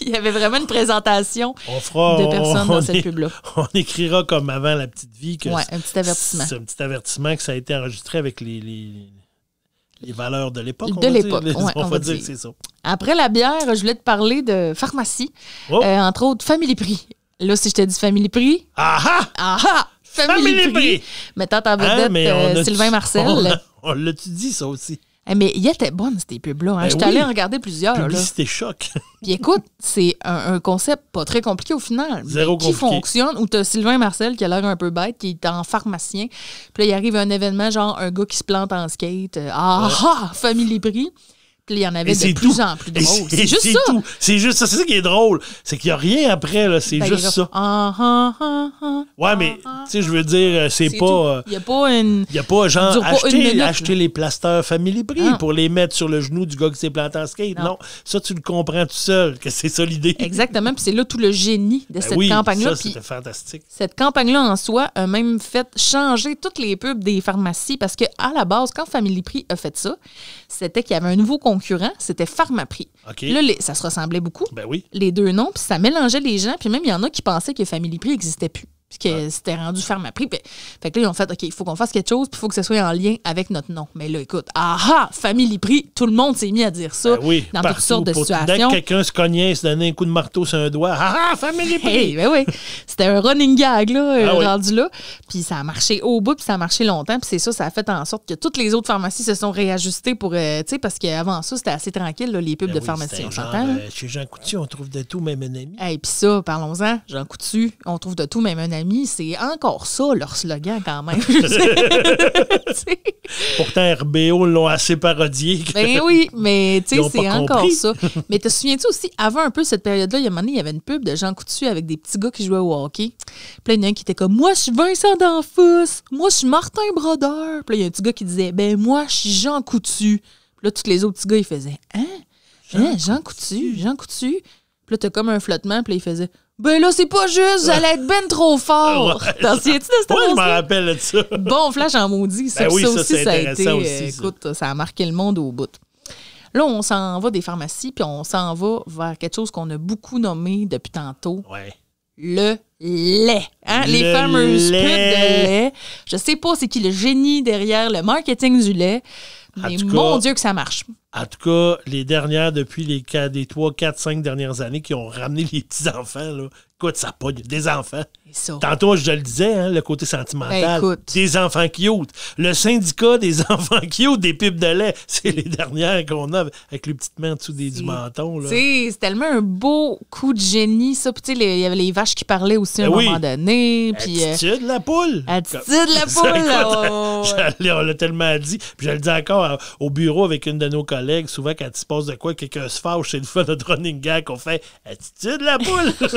Il y avait vraiment une présentation de personnes dans cette pub-là. On écrira comme avant la petite vie que... Ouais, un petit avertissement c'est un petit avertissement que ça a été enregistré avec les, les, valeurs de l'époque. De l'époque, on, va dire, que c'est ça. Après la bière, je voulais te parler de pharmacie, oh. euh, entre autres Family Prix. Là, si je t'ai dit Family Prix. Ah ah! Family, Family Prix! Mettant en vedette Sylvain Marcel. on l'a-tu dit, ça aussi? Eh, mais il était bonne, ces pubs-là. Hein? Ben je suis regarder plusieurs. Publicité choc. Puis écoute, c'est un, concept pas très compliqué au final. Zéro qui fonctionne. Tu t'as Sylvain Marcel qui a l'air un peu bête, qui est en pharmacien. Puis là, il arrive un événement, genre un gars qui se plante en skate. ah, Famille ah Prix il y en avait de plus en plus drôles. C'est juste, C'est juste ça. C'est ça qui est drôle. C'est qu'il n'y a rien après. C'est ben, juste ça. Oui, ah, ah, ah, ouais, mais tu sais, je veux dire, euh, c'est pas. Euh, il n'y a pas une. Il n'y a pas genre acheter, les plasteurs Family Prix pour les mettre sur le genou du gars qui s'est planté en skate. Non. ça, tu le comprends tout seul, que c'est ça l'idée. Exactement. Puis c'est là tout le génie de ben cette campagne-là. C'était fantastique. Cette campagne-là en soi a même fait changer toutes les pubs des pharmacies parce qu'à la base, quand Family Prix a fait ça, c'était qu'il y avait un nouveau concours c'était Pharmaprix. Là, ça se ressemblait beaucoup. Ben les deux noms, puis ça mélangeait les gens. Puis même, il y en a qui pensaient que Family Prix n'existait plus puis que c'était rendu ferme à fait que là, ils ont fait, OK, il faut qu'on fasse quelque chose, puis il faut que ce soit en lien avec notre nom. Mais là, écoute, ah famille prix, tout le monde s'est mis à dire ça ben oui, dans toutes sortes de situations. Dès que quelqu'un se cognait, se donnait un coup de marteau sur un doigt, ah famille prix! Oui, ben oui, c'était un running gag, là, ah euh, rendu là. Puis ça a marché au bout, puis ça a marché longtemps, puis c'est ça, ça a fait en sorte que toutes les autres pharmacies se sont réajustées pour, euh, tu sais, parce qu'avant ça, c'était assez tranquille, là, les pubs ben de pharmacie, on s'entend. Euh, chez Jean Coutu, on trouve de tout, même un ami. Et puis ça, parlons-en, Jean Coutu, on trouve de tout, même un ami c'est encore ça leur slogan quand même. Pourtant, RBO l'ont assez parodié. Ben oui, mais tu sais, c'est encore ça. Mais te souviens-tu aussi, avant un peu cette période-là, il y a un moment donné, il y avait une pub de Jean Coutu avec des petits gars qui jouaient au hockey. Plein là, un qui était comme Moi, je suis Vincent D'Anfus. Moi, je suis Martin Brodeur. Puis là, il y a un petit gars qui disait Ben, moi, je suis Jean Coutu. Puis là, tous les autres petits gars, ils faisaient Hein hein, Jean Coutu, Jean Coutu. Puis là, t'as comme un flottement, puis là, il faisait ben là, c'est pas juste, j'allais être ben trop fort. tu je ça. Bon, flash en maudit. Ça, ben aussi, ça, a euh, ça a marqué le monde au bout. Là, on s'en va des pharmacies, puis on s'en va vers quelque chose qu'on a beaucoup nommé depuis tantôt. Ouais. Le lait. Hein? les fameuses lait. de lait. Je sais pas c'est qui le génie derrière le marketing du lait, mais mon Dieu que ça marche. En tout cas, les dernières, depuis les, 3, 4, 5 dernières années, qui ont ramené les petits-enfants, là. Écoute, ça pogne. Des enfants. Tantôt, je le disais, hein, le côté sentimental. Ben, des enfants qui cute. Le syndicat des enfants qui cute, des pipes de lait, c'est les dernières qu'on a avec les petites mains en dessous des, du menton. C'est tellement un beau coup de génie, ça. il y avait les vaches qui parlaient aussi à un ben moment donné. Euh, attitude la poule. Attitude la poule. Oh, on l'a tellement dit. Puis, je le dis encore au bureau avec une de nos collègues souvent, quand il se passe de quoi, quelqu'un se fâche, c'est le fun de running gag qu'on fait attitude la boule.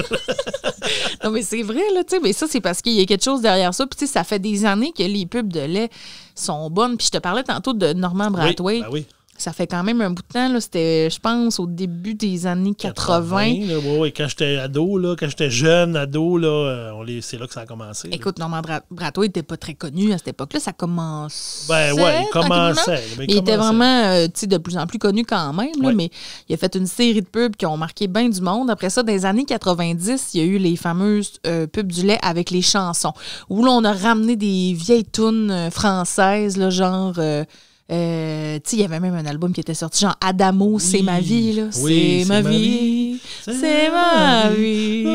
non, mais c'est vrai, là, tu sais. Mais ça, c'est parce qu'il y a quelque chose derrière ça. Puis, tu sais, ça fait des années que les pubs de lait sont bonnes. Puis, je te parlais tantôt de Norman Brathwaite. Ben oui, oui. Ça fait quand même un bout de temps. C'était, je pense, au début des années 80. Oui, oui. ouais, quand j'étais ado, là, quand j'étais jeune, ado, là, euh, c'est là que ça a commencé. Écoute, Normand Brato n'était pas très connu à cette époque-là. Ça commençait. Ben oui, il commençait. il, était vraiment euh, sais, de plus en plus connu quand même. Mais il a fait une série de pubs qui ont marqué bien du monde. Après ça, dans les années 90, il y a eu les fameuses euh, pubs du lait avec les chansons, où l'on a ramené des vieilles tunes françaises, là, genre. Euh, il y avait même un album qui était sorti, genre Adamo, c'est ma vie, là. c'est ma, vie. C'est ma vie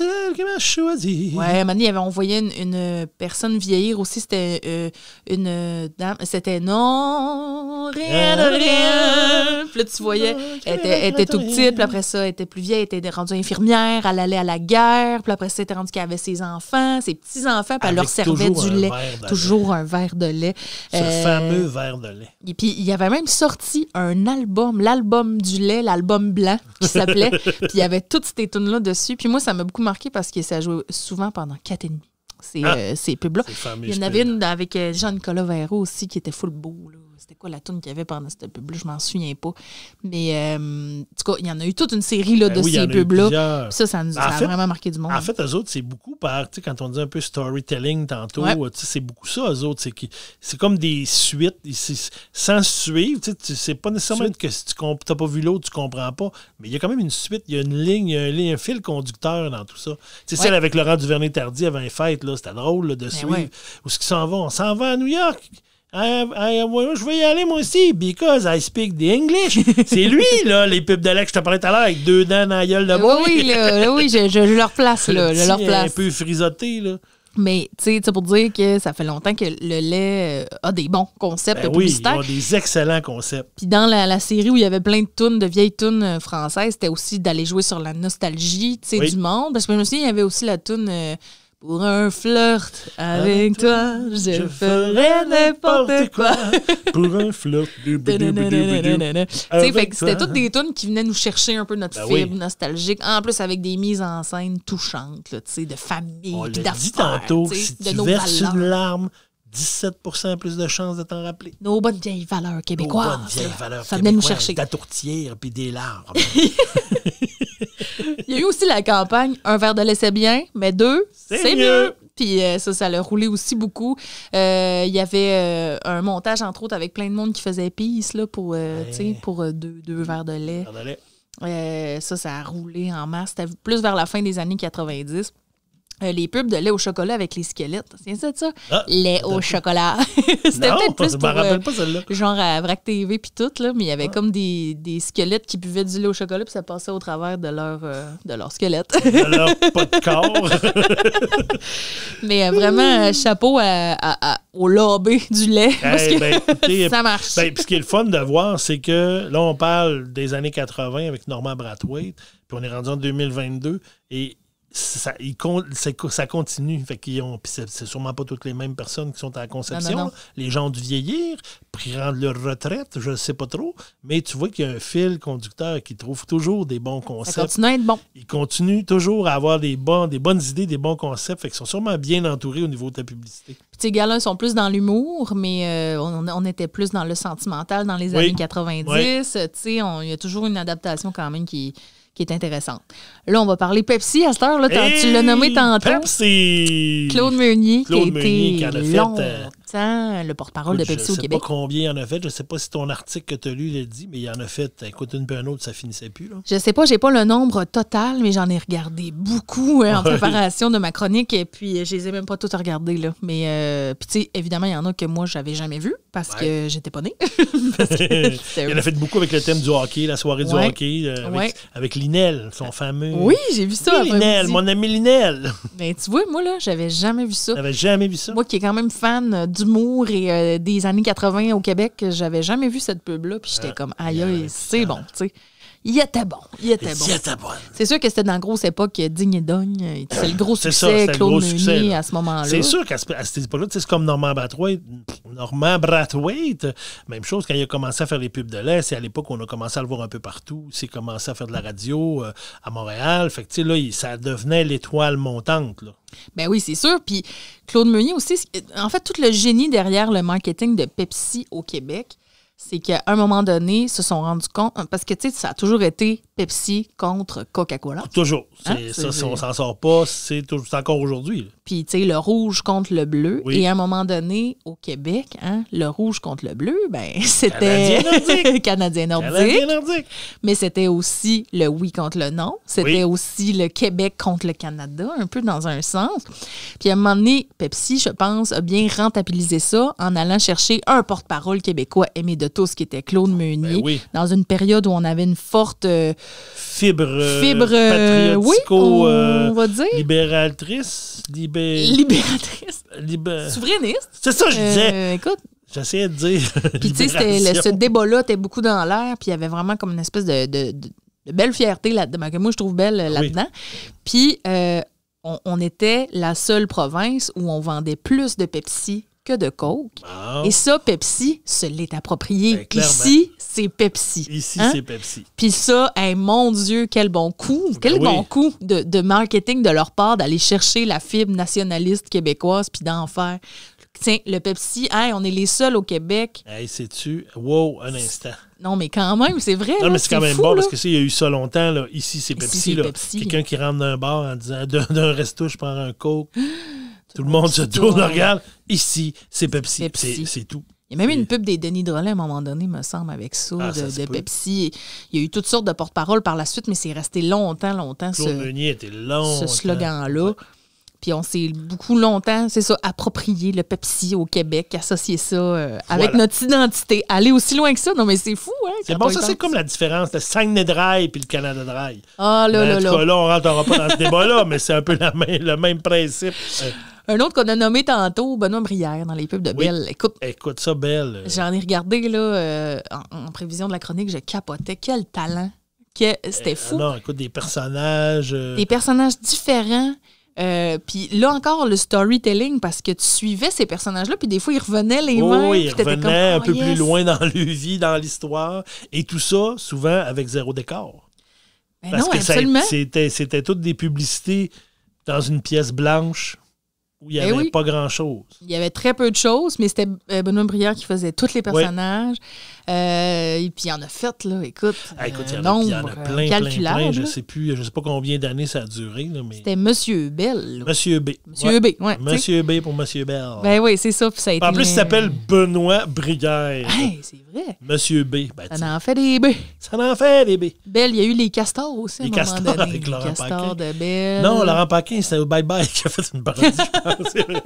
elle qui m'a choisi. Ouais, Mané, avait envoyé une, une personne vieillir aussi. C'était euh, une dame. C'était non, rien hein? rien. Puis là, tu voyais, elle était, tout petite. Puis après ça, elle était plus vieille. Elle était rendue infirmière. Elle allait à la guerre. Puis après ça, elle était rendue qu'elle avait ses enfants, ses petits-enfants. Puis elle leur servait du lait. Toujours un verre de lait. Ce euh, fameux verre de lait. Et puis, il y avait même sorti un album, l'album du lait, l'album blanc, qui s'appelait. puis il y avait toutes ces tunes-là dessus. Puis moi, ça m'a beaucoup marqué parce que ça jouait souvent pendant 4 et demi. Ah! Euh, ces, pubs-là. Il y en avait une avec euh, Jean-Nicolas Vero aussi qui était full beau. C'était quoi la tune qu'il y avait pendant cette pub-là? Je m'en souviens pas. Mais euh, en tout cas, il y en a eu toute une série là, ben de ces pubs-là. Ça, ça, nous, a vraiment marqué du monde. En fait, eux autres, c'est beaucoup par, quand on dit un peu storytelling tantôt, c'est beaucoup ça, eux autres. C'est comme des suites. Sans suivre, tu sais, c'est pas nécessairement que si tu n'as pas vu l'autre, tu comprends pas. Mais il y a quand même une suite, il y a une ligne, il y a un, fil conducteur dans tout ça. C'est sais, celle avec Laurent Duvernay-Tardy avant les fêtes, c'était drôle de ben suivre. où est ce qu'ils s'en vont? On s'en va à New York! Euh, euh, je vais y aller moi aussi, because I speak the English. C'est lui, là, les pubs de lait que je te parlais tout à l'heure, avec deux dents dans la gueule de moi. Oui, oui, là, oui je, leur place, là, je leur place. un peu frisoté, là. Mais, tu sais, pour dire que ça fait longtemps que le lait euh, a des bons concepts ben oui, ils ont des excellents concepts. Puis dans la, série où il y avait plein de tunes, de vieilles tunes françaises, c'était aussi d'aller jouer sur la nostalgie, tu sais, du monde. Parce que je me souviens, il y avait aussi la tune... Pour un flirt avec, toi, je, ferai n'importe quoi. Pour un flirt. C'était toutes des tunes qui venaient nous chercher un peu notre ben fibre nostalgique. En plus, avec des mises en scène touchantes, de famille, d'affaires. tantôt, de tu verses une larme, 17 plus de chances de t'en rappeler. Nos bonnes vieilles valeurs québécoises. Nos bonnes vieilles valeurs ça venait nous chercher. tourtière puis des larmes. Il y a eu aussi la campagne Un verre de lait, c'est bien, mais deux, c'est mieux. Puis euh, ça, ça l'a roulé aussi beaucoup. Euh, il y avait euh, un montage, entre autres, avec plein de monde qui faisait pisse là, pour, pour deux, deux, verres de lait. ça, ça a roulé en mars, C'était plus vers la fin des années 90. Euh, les pubs de lait au chocolat avec les squelettes. C'est ça de ça? Ah, lait au chocolat. C'était peut-être plus pour, euh, là genre à Vrac TV puis tout, là, mais il y avait ah. comme des, squelettes qui buvaient du lait au chocolat puis ça passait au travers de leur, euh, de leur squelette. de leur pas de corps. mais vraiment, chapeau au lobby du lait. Eh ben, ça marche. Ben, puis ce qui est le fun de voir, c'est que là, on parle des années 80 avec Norman Brathwaite, puis on est rendu en 2022 et ça, continue. Fait qu'ils ont, c'est sûrement pas toutes les mêmes personnes qui sont à la conception. Les gens ont dû vieillir, prendre leur retraite, je ne sais pas trop. Mais tu vois qu'il y a un fil conducteur qui trouve toujours des bons concepts. Il continue toujours à avoir des, bons, des bonnes idées, des bons concepts. Fait qu'ils sont sûrement bien entourés au niveau de la publicité. Puis ces gars-là sont plus dans l'humour, mais euh, on, était plus dans le sentimental dans les années 90. Tu sais, il y a toujours une adaptation quand même qui qui est intéressante. Là, on va parler Pepsi à cette heure. Là, tu l'as nommé tantôt. Pepsi! Claude Meunier, qui a été le porte-parole de Pepsi au Québec. Je ne sais pas combien il en a fait. Je ne sais pas si ton article que tu as lu le dit, mais il en a fait, écoute, une puis un autre, ça finissait plus. Là. Je sais pas, j'ai pas le nombre total, mais j'en ai regardé beaucoup hein, en préparation de ma chronique. Et puis, euh, je les ai même pas toutes regardées. Là. Mais, euh, puis, tu sais, évidemment, il y en a que moi, j'avais jamais vu parce que que j'étais pas née. il en a fait beaucoup avec le thème du hockey, la soirée du hockey, euh, avec, Linel, son fameux. Oui, j'ai vu ça. Oui, Linel, mon ami Linel. Ben, tu vois, moi, là, j'avais jamais vu ça. J'avais jamais vu ça. Moi qui est quand même fan d'humour et euh, des années 80 au Québec, j'avais jamais vu cette pub-là. Puis j'étais euh, comme, aïe c'est bon, tu sais il était bon. Il était bon. C'est sûr que c'était dans la grosse époque euh, Digne et Dogne. Euh, c'est le gros succès, Claude Meunier, à ce moment-là. C'est sûr qu'à cette époque-là, c'est comme Norman Brathwaite. Norman Brathwaite, même chose, quand il a commencé à faire les pubs de lait, c'est à l'époque qu'on a commencé à le voir un peu partout. Il s'est commencé à faire de la radio euh, à Montréal. Fait que, là, ça devenait l'étoile montante. Là. Ben oui, c'est sûr. Puis Claude Meunier aussi, en fait, tout le génie derrière le marketing de Pepsi au Québec, c'est qu'à un moment donné, ils se sont rendus compte, euh, parce que tu sais, ça a toujours été Pepsi contre Coca-Cola. Toujours. Hein? Ça, si on s'en sort pas, c'est encore aujourd'hui. Puis tu sais, le rouge contre le bleu. Et à un moment donné, au Québec, hein, le rouge contre le bleu, ben c'était Canadien-Nordique. Canadien-Nordique. Mais c'était aussi le oui contre le non. C'était aussi le Québec contre le Canada, un peu dans un sens. Puis à un moment donné, Pepsi, je pense, a bien rentabilisé ça en allant chercher un porte-parole québécois aimé de tout tous, qui était Claude ah, ben Meunier, dans une période où on avait une forte fibre, fibre libératrice, libératrice, souverainiste. C'est ça je disais. Euh, écoute. J'essayais de dire. Puis tu sais, ce débat-là était beaucoup dans l'air, puis il y avait vraiment comme une espèce de, de, belle fierté là ma ben, que moi je trouve belle euh, là-dedans. Puis euh, on, on était la seule province où on vendait plus de Pepsi que de Coke. Et ça, Pepsi se l'est approprié. Ben, Ici, c'est Pepsi. Ici, hein? c'est Pepsi. Puis ça, mon Dieu, quel bon coup, ben quel bon coup de, marketing de leur part d'aller chercher la fibre nationaliste québécoise puis d'en faire. Tiens, le Pepsi, on est les seuls au Québec. Hey, tu Wow, un instant. Non, mais quand même, c'est vrai. Non, mais c'est quand même bon parce que ça, il y a eu ça longtemps. Là. Ici, c'est Pepsi. Pepsi. Quelqu'un qui rentre un bar en disant d'un resto, je prends un Coke. Tout le monde se tourne, regarde. Ici, c'est Pepsi. C'est tout. Il y a même une pub des Denis Drolet à un moment donné, me semble, avec ça, ah, de, Pepsi. Il y a eu toutes sortes de porte parole par la suite, mais c'est resté longtemps, longtemps. ce, slogan-là. Puis on s'est beaucoup longtemps, c'est ça, approprié le Pepsi au Québec, associé ça euh, avec notre identité. Aller aussi loin que ça, non mais c'est fou, hein? C'est bon, ça c'est comme la différence, le Saguenay Dry puis le Canada Dry. Ah là là là. là, on rentrera pas dans ce débat-là, mais c'est un peu le même principe. Un autre qu'on a nommé tantôt, Benoît Brière, dans les pubs de Belle. Écoute. Écoute ça, Belle. J'en ai regardé, là, euh, en, prévision de la chronique, je capotais. Quel talent. Que, C'était euh, fou. non, écoute, des personnages. Euh, des personnages différents. puis là encore, le storytelling, parce que tu suivais ces personnages-là, puis des fois, ils revenaient les oh, mêmes. Oui, ils revenaient un oh, peu plus loin dans le vie, dans l'histoire. Et tout ça, souvent, avec zéro décor. Ben non, absolument. c'était, toutes des publicités dans une pièce blanche il n'y ben avait pas grand-chose. Il y avait très peu de choses, mais c'était euh, Benoît Brière qui faisait tous les personnages. Euh, et puis il en a fait, là, écoute. Ah, écoute, il y, en a, euh, y en a plein, euh, plein, plein. Je ne sais, plus, je sais pas combien d'années ça a duré. mais... C'était Monsieur Bell. Monsieur B. Monsieur B, ouais, Monsieur B pour Monsieur Bell. Ben oui, c'est ça. ça a été en plus, il s'appelle Benoît Briguerre. c'est vrai. Monsieur B. Ben, ça en fait des B. Ça en fait des B. Bell, il y a eu les castors aussi. Les à castors moment donné. avec Laurent les castors de Bell. Non, Laurent Paquin, c'était au Bye Bye qui a fait une parodie, de chance.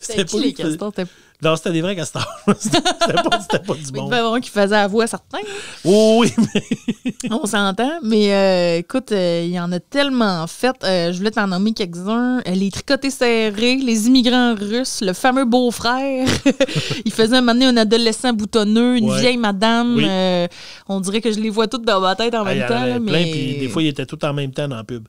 C'était pas qui, les castors. Non, c'était des vrais castors. c'était pas, pas du bon. qui faisait la certains. oui, mais. On s'entend. Mais euh, écoute, euh, il y en a tellement fait. Euh, je voulais t'en nommer quelques-uns. les tricotés serrés, les immigrants russes, le fameux beau-frère. il faisait un moment un adolescent boutonneux, une vieille madame. on dirait que je les vois toutes dans ma tête en même temps. puis des fois, ils étaient tous en même temps dans la pub.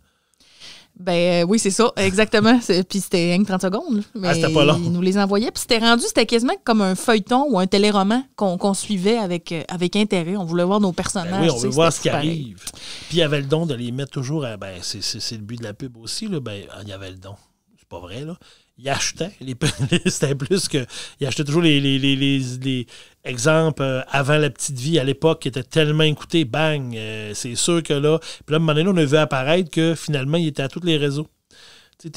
Ben euh, oui, c'est ça, exactement. Puis c'était rien que 30 secondes. Ah, Mais Ils nous les envoyaient. Puis c'était rendu, c'était quasiment comme un feuilleton ou un téléroman qu'on suivait avec, euh, avec intérêt. On voulait voir nos ben personnages. oui, on voulait voir ce qui arrive. Puis il y avait le don de les mettre toujours à. Ben, c'est le but de la pub aussi. Là, ben, il y avait le don. C'est pas vrai, là il achetait. C'était plus que. Il achetait toujours les, les, exemples euh, avant la petite vie à l'époque qui étaient tellement écoutés. Bang! Euh, c'est sûr que là. Puis là, à un moment donné, on a vu apparaître que finalement, il était à tous les réseaux.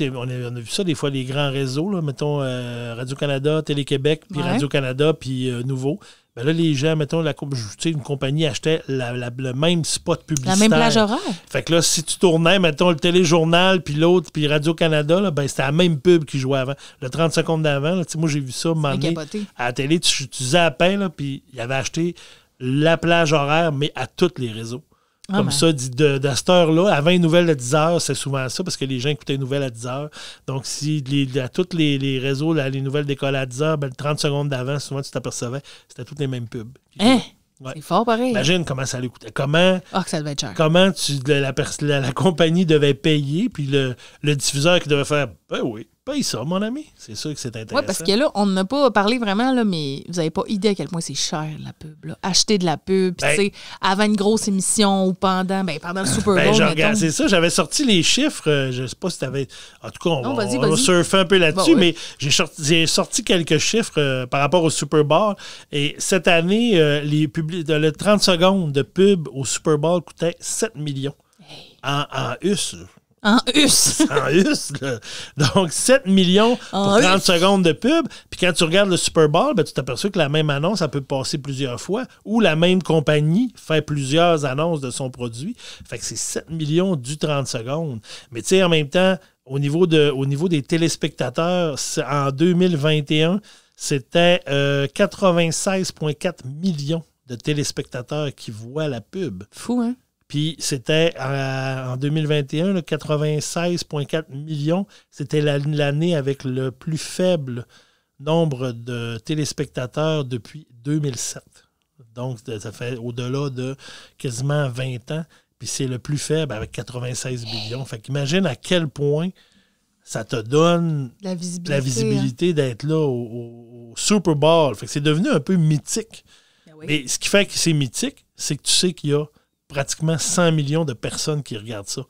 On a, on vu ça des fois, les grands réseaux, mettons euh, Radio-Canada, Télé-Québec, puis Radio-Canada, puis Nouveau. Ben là, les gens, mettons, la, une compagnie achetait la, le même spot publicitaire. La même plage horaire. Fait que là, si tu tournais, mettons, le téléjournal, puis l'autre, puis Radio-Canada, ben, c'était la même pub qui jouait avant. Le 30 secondes d'avant, moi, j'ai vu ça, m'emmener à la télé, tu, à peine, puis il avait acheté la plage horaire, mais à tous les réseaux. Ah, Comme ben. ça, de, cette heure-là, avant une nouvelles à 10 heures, c'est souvent ça, parce que les gens écoutaient les nouvelles à 10 heures. Donc, si à tous les, réseaux, les nouvelles décollaient à 10 heures, ben, 30 secondes d'avant, souvent, tu t'apercevais, c'était toutes les mêmes pubs. Hein? C'est fort pareil. Hein? Imagine comment ça l'écoutait. Comment, ah, comment la, la, la, compagnie devait payer, puis le, le diffuseur qui devait faire oui, ben oui, paye ça, mon ami. C'est sûr que c'est intéressant. Oui, parce que là, on n'a pas parlé vraiment, là, mais vous n'avez pas idée à quel point c'est cher, la pub. Acheter de la pub, ben tu avant une grosse émission ou pendant, ben, pendant le ah, Super ben, j'ai regardé ça, j'avais sorti les chiffres. Euh, je ne sais pas si tu avais. En tout cas, on, va, surfer un peu là-dessus, mais j'ai sorti, quelques chiffres euh, par rapport au Super Bowl. Et cette année, euh, les publics, le 30 secondes de pub au Super Bowl coûtait 7 millions. En, en US, en us. en us, Donc, 7 millions pour 30 secondes de pub. Puis quand tu regardes le Super Bowl, ben, tu t'aperçois que la même annonce, ça peut passer plusieurs fois ou la même compagnie fait plusieurs annonces de son produit. Fait que c'est 7 millions du 30 secondes. Mais tu sais, en même temps, au niveau, de, niveau des téléspectateurs, en 2021, c'était 96,4 euh, millions de téléspectateurs qui voient la pub. Fou, hein? Puis c'était euh, en 2021, 96,4 millions. C'était l'année avec le plus faible nombre de téléspectateurs depuis 2007. Donc, ça fait au-delà de quasiment 20 ans. Puis c'est le plus faible avec 96 millions. Fait qu'imagine à quel point ça te donne la visibilité, hein. d'être là au, Super Bowl. Fait que c'est devenu un peu mythique. Ben Mais ce qui fait que c'est mythique, c'est que tu sais qu'il y a pratiquement 100 millions de personnes qui regardent ça.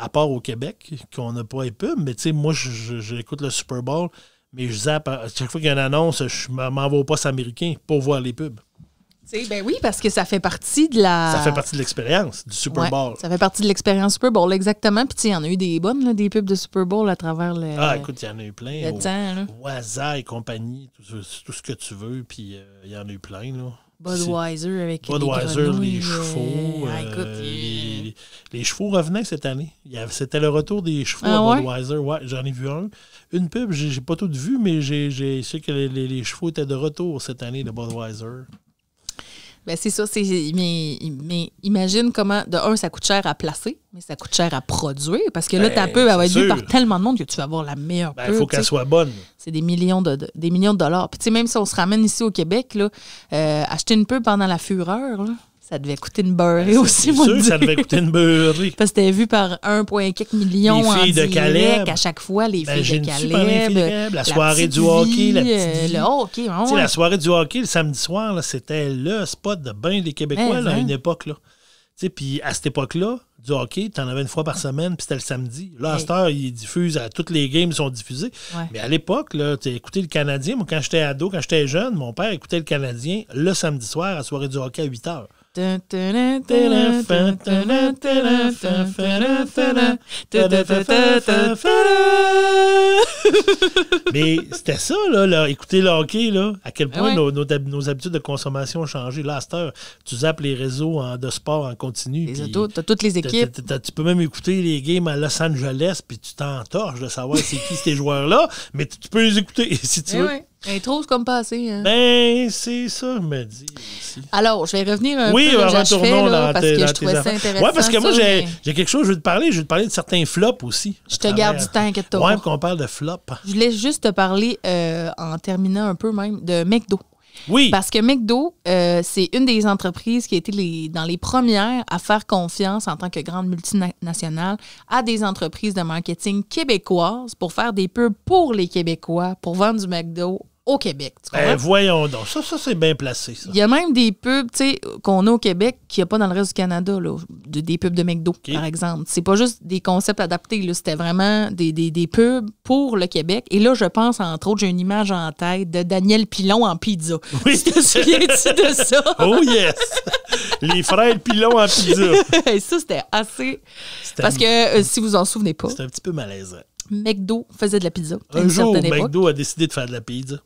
À part au Québec, qu'on n'a pas les pubs, mais tu sais, moi, j'écoute le Super Bowl, mais je zappe. À chaque fois qu'il y a une annonce, je m'en vais au poste américain pour voir les pubs. sais, ben oui, parce que ça fait partie de la. Ça fait partie de l'expérience du Super Bowl. Ça fait partie de l'expérience Super Bowl, exactement. Puis, il y en a eu des bonnes, des pubs de Super Bowl à travers le. Ah, écoute, il y en a eu plein. temps, et compagnie, tout, ce que tu veux. Puis, euh, il y en a eu plein, là. Budweiser avec les, chevaux. Euh, euh, les, chevaux revenaient cette année. C'était le retour des chevaux ah à Budweiser. Ouais, j'en ai vu un. Une pub, j'ai pas tout vu, mais j'ai su que les, les, chevaux étaient de retour cette année de Budweiser. Ben, c'est ça. C'est, mais, imagine comment, de un, ça coûte cher à placer, mais ça coûte cher à produire. Parce que là, tu ben, ta pub, elle va être par tellement de monde que tu vas avoir la meilleure ben, Il faut qu'elle soit bonne. C'est des millions de, dollars. des millions de dollars. Puis, même si on se ramène ici au Québec, là, euh, acheter une peau pendant la fureur, ça devait coûter une beurrée ben, aussi, moi. sûr que ça devait coûter une beurrée. Parce que c'était vu par 1,4 million en de direct à chaque fois, les ben, filles de Caleb. La, la, soirée du hockey, la petite euh, le La soirée du hockey, le samedi soir, c'était le spot de bain des Québécois ben, à hein. une époque. Là. Puis à cette époque-là, du hockey, tu en avais une fois par semaine, puis c'était le samedi. Là, à cette heure, ils diffusent, à, euh, toutes les games sont diffusées. Mais à l'époque, tu écouté le Canadien. Moi, quand j'étais ado, quand j'étais jeune, mon père écoutait le Canadien le samedi soir à la soirée du hockey à 8 heures. Mais c'était ça, là, là, écouter le hockey, là, à quel point nos, habitudes de consommation ont changé. Là, tu zappes les réseaux de sport en continu. Les autos, t'as toutes les équipes. tu peux même écouter les games à Los Angeles, puis tu t'entorches de savoir c'est qui ces joueurs-là, mais tu peux les écouter si tu eh veux. Elle est comme pas assez. Hein. Ben, c'est ça, je me dis. Alors, je vais revenir un peu. Oui, retournons fais, là, parce que dans je trouvais ça intéressant. Oui, parce que moi, j'ai quelque chose, je veux te parler. Je veux te parler de certains flops aussi. Je te garde ah, du temps, inquiète-toi. Oui, qu'on parle de flops. Je voulais juste te parler, euh, en terminant un peu même, de McDo. Oui. Parce que McDo, euh, c'est une des entreprises qui a été dans les premières à faire confiance en tant que grande multinationale à des entreprises de marketing québécoises pour faire des pubs pour les Québécois, pour vendre du McDo au Québec. Eh, voyons donc. Ça, ça c'est bien placé. Il y a même des pubs qu'on a au Québec qu'il n'y a pas dans le reste du Canada. des pubs de McDo, par exemple. C'est pas juste des concepts adaptés. C'était vraiment des, pubs pour le Québec. Et là, je pense, entre autres, j'ai une image en tête de Daniel Pilon en pizza. Oui. Tu te souviens-tu de ça? oh yes! Les frères Pilon en pizza. ça, c'était assez... Parce que, euh, si vous en souvenez pas... C'était un petit peu malaisant. McDo faisait de la pizza. Un jour, McDo a décidé de faire de la pizza.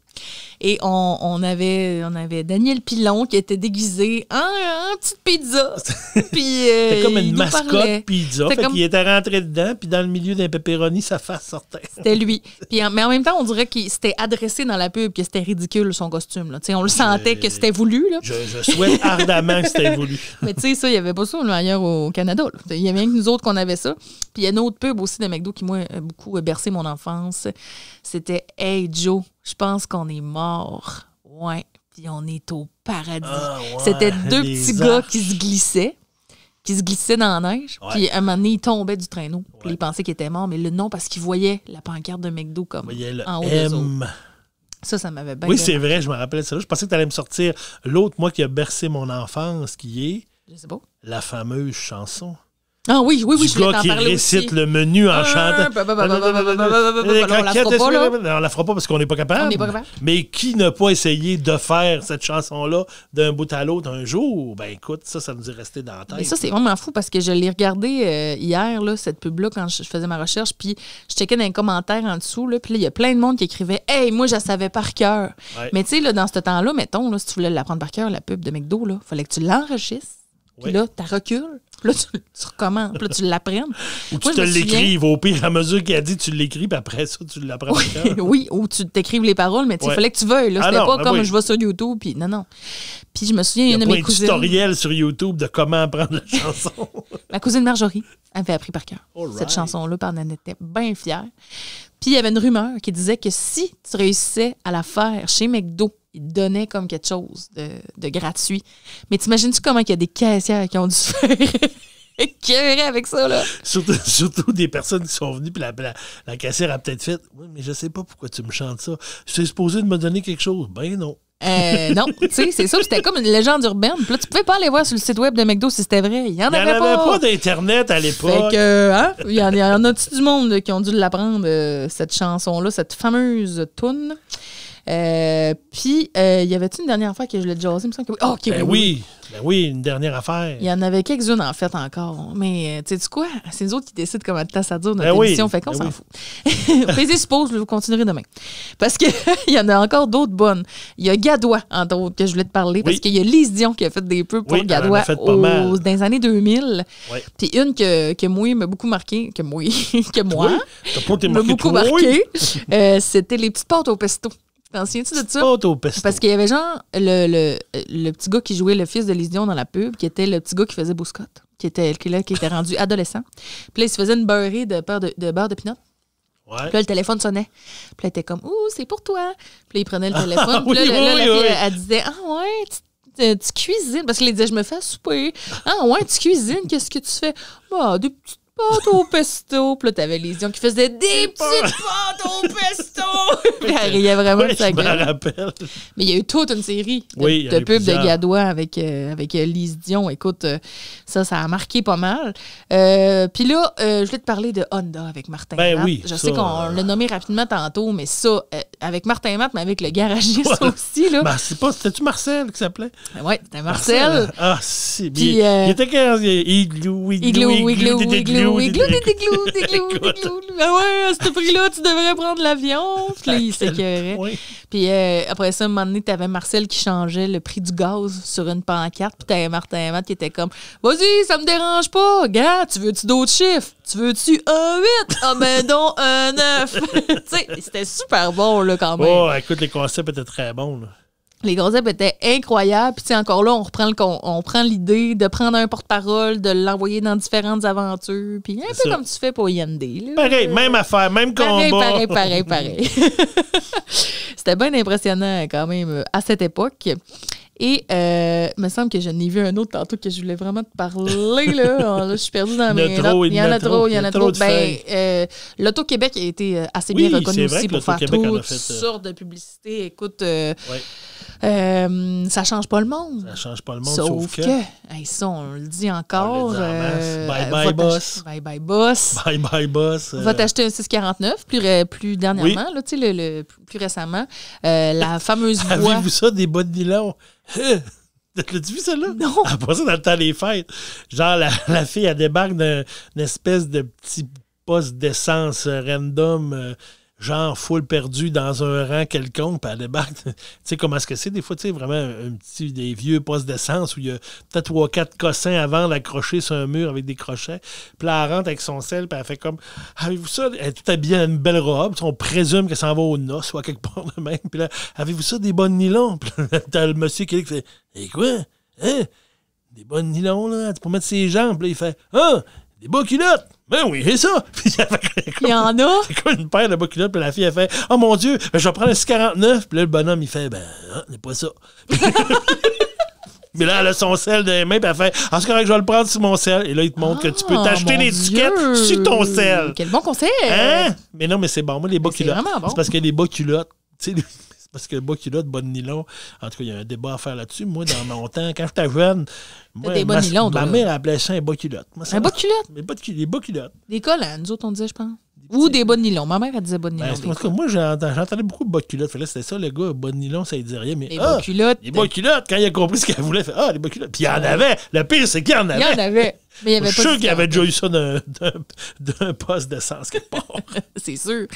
Et on, avait, on avait Daniel Pilon qui était déguisé en, petite pizza. puis, euh, c'était comme une mascotte pizza. Fait Il était rentré dedans, puis dans le milieu d'un pepperoni, sa face sortait. C'était lui. Puis, mais en même temps, on dirait qu'il s'était adressé dans la pub que c'était ridicule son costume. Là. On le sentait que c'était voulu. Là. Je, souhaite ardemment que c'était voulu. mais tu sais, ça, il n'y avait pas ça ailleurs au Canada. Il y avait rien que nous autres qu'on avait ça. Puis il y a une autre pub aussi de McDo qui, m'a beaucoup bercé mon enfance. C'était Hey Joe je pense qu'on est mort. Ouais. Puis on est au paradis. Ah, C'était deux petits gars qui se glissaient qui se glissaient dans la neige. Puis à un moment donné, ils tombaient du traîneau. Puis pensaient qu'ils étaient morts, mais le nom parce qu'ils voyaient la pancarte de McDo comme en haut M. ça, ça m'avait bien. Oui, c'est vrai, je me rappelle ça. Je pensais que tu allais me sortir l'autre, moi, qui a bercé mon enfance, qui est. Je La fameuse chanson. Ah oui, oui, oui, je qui récite le menu en chantant. On la fera pas parce qu'on n'est pas capable. Mais qui n'a pas essayé de faire cette chanson-là d'un bout à l'autre un jour? Ben écoute, ça, ça nous est resté dans la tête. Et ça, c'est vraiment fou parce que je l'ai regardé hier, cette pub-là, quand je faisais ma recherche, puis je checkais dans les commentaires en dessous, là, puis là, il y a plein de monde qui écrivait Hey, moi, je la savais par cœur. Mais tu sais, dans ce temps-là, mettons, si tu voulais la prendre par cœur, la pub de McDo, il fallait que tu l'enregistres. Puis là, tu recules. Puis là, tu, tu Puis là, tu l'apprennes. ou tu te l'écrives. Au pire, à mesure qu'il a dit, tu l'écris, puis après ça, tu l'apprends. Oui, oui, ou tu t'écrives les paroles, mais il fallait que tu veuilles. Ah C'était pas ben comme je vois sur YouTube. Puis non, non. Puis je me souviens, il y a une de mes cousines. un tutoriel sur YouTube de comment apprendre la chanson. Ma cousine Marjorie avait appris par cœur cette chanson-là par était Bien fière. Puis il y avait une rumeur qui disait que si tu réussissais à la faire chez McDo, ils te donnaient comme quelque chose de, gratuit. Mais t'imagines-tu comment il y a des caissières qui ont dû se faire avec ça, là? Surtout, des personnes qui sont venues, puis la, la, caissière a peut-être fait Oui, mais je sais pas pourquoi tu me chantes ça. Tu es supposé de me donner quelque chose. Ben non. Euh, non, tu sais, c'est ça, c'était comme une légende urbaine. là, tu pouvais pas aller voir sur le site web de McDo si c'était vrai. Il y en, avait, pas. d'Internet à l'époque. Hein, il y en, a-tu du monde qui ont dû l'apprendre, euh, cette chanson-là, cette fameuse toune? Euh, puis, il y avait-tu une dernière fois que je l'ai jasé, me Oh, oui. Ah, ben ben oui, une dernière affaire. Il y en avait quelques-unes, en fait, encore. Mais, euh, tu sais, quoi? C'est nous autres qui décident comment de temps ça dure, notre ben émission. Fait qu'on ben s'en fout. fout. y suppose, vous continuerez demain. Parce qu'il y en a encore d'autres bonnes. Il y a Gadois, entre autres, que je voulais te parler. Parce qu'il y a Lise Dion qui a fait des pubs pour Gadois dans les années 2000. Puis une que, que moi m'a beaucoup marqué, que moi, que moi, m'a beaucoup marqué, euh, c'était les petites portes au pesto. T'en souviens-tu de ça? Parce qu'il y avait genre le, le, le, petit gars qui jouait le fils de Lysion dans la pub, qui était le petit gars qui faisait Bouscotte, qui était, qui, qui était rendu adolescent. Puis là, il se faisait une beurrée de, beurre de, de, de pinot. Ouais. Puis là, le téléphone sonnait. Puis là, il était comme, Ouh, c'est pour toi. Puis là, il prenait le téléphone. Puis là, elle, disait, Ah ouais, tu cuisines. Parce qu'il disait, je me fais souper. Ah ouais, tu cuisines, qu'est-ce que tu fais? Bah, pâte au pesto. Puis là, t'avais Lise Dion qui faisait « des petites pâtes au pesto. Puis elle riait vraiment ça. de sa je rappelle. Mais il y a eu toute une série de, pubs de Gadois avec, euh, avec euh, Lise Dion. Écoute, euh, ça, ça a marqué pas mal. Euh, puis là, je voulais te parler de Honda avec Martin ben Oui, je sais qu'on l'a nommé rapidement tantôt, mais ça, avec Martin Matt, mais avec le garagiste aussi. Là. Ben, c'est pas, c'était-tu Marcel qui s'appelait? Ben oui, c'était Marcel. Hein? Ah, c'est... bien. il, était quand? Igloo, igloo, igloo, igloo, igloo, igloo, igloo glou, des glou, des glou, des glou, Ah ouais, à ce prix-là, tu devrais prendre l'avion. Puis il s'écœurait. Puis euh, après ça, un moment donné, t'avais Marcel qui changeait le prix du gaz sur une pancarte. Puis t'avais Martin Matt qui était comme Vas-y, ça me dérange pas. Gars, tu veux-tu d'autres chiffres? Tu veux-tu un 8? Ah ben non, un 9. tu sais, c'était super bon, là, quand même. Oh, écoute, les concepts étaient très bons, là les gros concepts étaient incroyables. Puis, encore là, on reprend on, prend l'idée de prendre un porte-parole, de l'envoyer dans différentes aventures. Puis, un peu comme tu fais pour Yandé. Pareil, même affaire, même pareil, Pareil, pareil, pareil. C'était bien impressionnant, quand même, à cette époque. Et il euh, me semble que j'en ai vu un autre tantôt que je voulais vraiment te parler. Là. je suis perdue dans mes notes. Il y en a trop, il y en a trop. Ben, euh, L'Auto-Québec a été euh, assez bien reconnu aussi pour faire toutes sortes de publicités. Écoute, ça ne ça change pas le monde. Ça change pas le monde, sauf, que ça, on le dit encore. Euh, bye bye, boss. Bye bye, boss. Bye bye, boss. Va t'acheter un 649, plus, plus dernièrement, le, le, plus récemment. Euh, la fameuse voix. Avez-vous ça, des bottes de nylon? L'as-tu vu celle-là? Non. À ça dans le temps des fêtes. Genre, la, la fille, elle débarque d'une espèce de petit poste d'essence euh, random genre foule perdue dans un rang quelconque, puis elle débarque. tu sais, comment est-ce que c'est? Des fois, tu sais, vraiment un petit, des vieux postes d'essence où il y a peut-être trois, quatre cossins avant d'accrocher sur un mur avec des crochets. Puis là, elle rentre avec son sel, puis elle fait comme Avez-vous ça? Elle est toute habillée une belle robe. On présume qu'elle s'en va au noce ou à quelque part de même. Puis là, avez-vous ça des bonnes nylons? Puis t'as le monsieur qui fait Et quoi? Hein? Des bonnes nylons, là, tu peux mettre ses jambes. Puis là, il fait Ah! Des beaux culottes! Ben oui, c'est ça. Il y en a. C'est quoi une paire de bas puis la fille, elle fait Oh mon Dieu, je vais prendre un » Puis là, le bonhomme, il fait Ben, ah, n'est c'est pas ça. Mais là, elle a son sel dans les mains, puis elle fait Ah, c'est correct, je vais le prendre sur mon sel. Et là, il te montre que tu peux ah, t'acheter des l'étiquette sur ton sel. Quel bon conseil! Hein? Mais non, mais c'est bon, moi, les bas culottes. C'est parce que les bas culottes, tu sais, parce que le bas de nylon. En tout cas, il y a un débat à faire là-dessus. Moi, dans mon temps, quand j'étais jeune, ma, mère appelait ça un bas culotte. un bas culotte? Les bas culottes. Des nous autres, on disait, je pense. Ou des bas de nylon. Ma mère, elle disait bas de nylon. moi, j'entendais beaucoup de bas de culotte. c'était ça, le gars, bas de nylon, ça, ne disait rien. Mais les ah, bas Les bas quand il a compris ce qu'elle voulait, fait Ah, les bas culottes. Puis il y en avait. Le pire, c'est qu'il y en avait. Il y en avait. Mais il y avait je suis sûr qu'il avait déjà eu ça d'un poste d'essence quelque part. c'est sûr.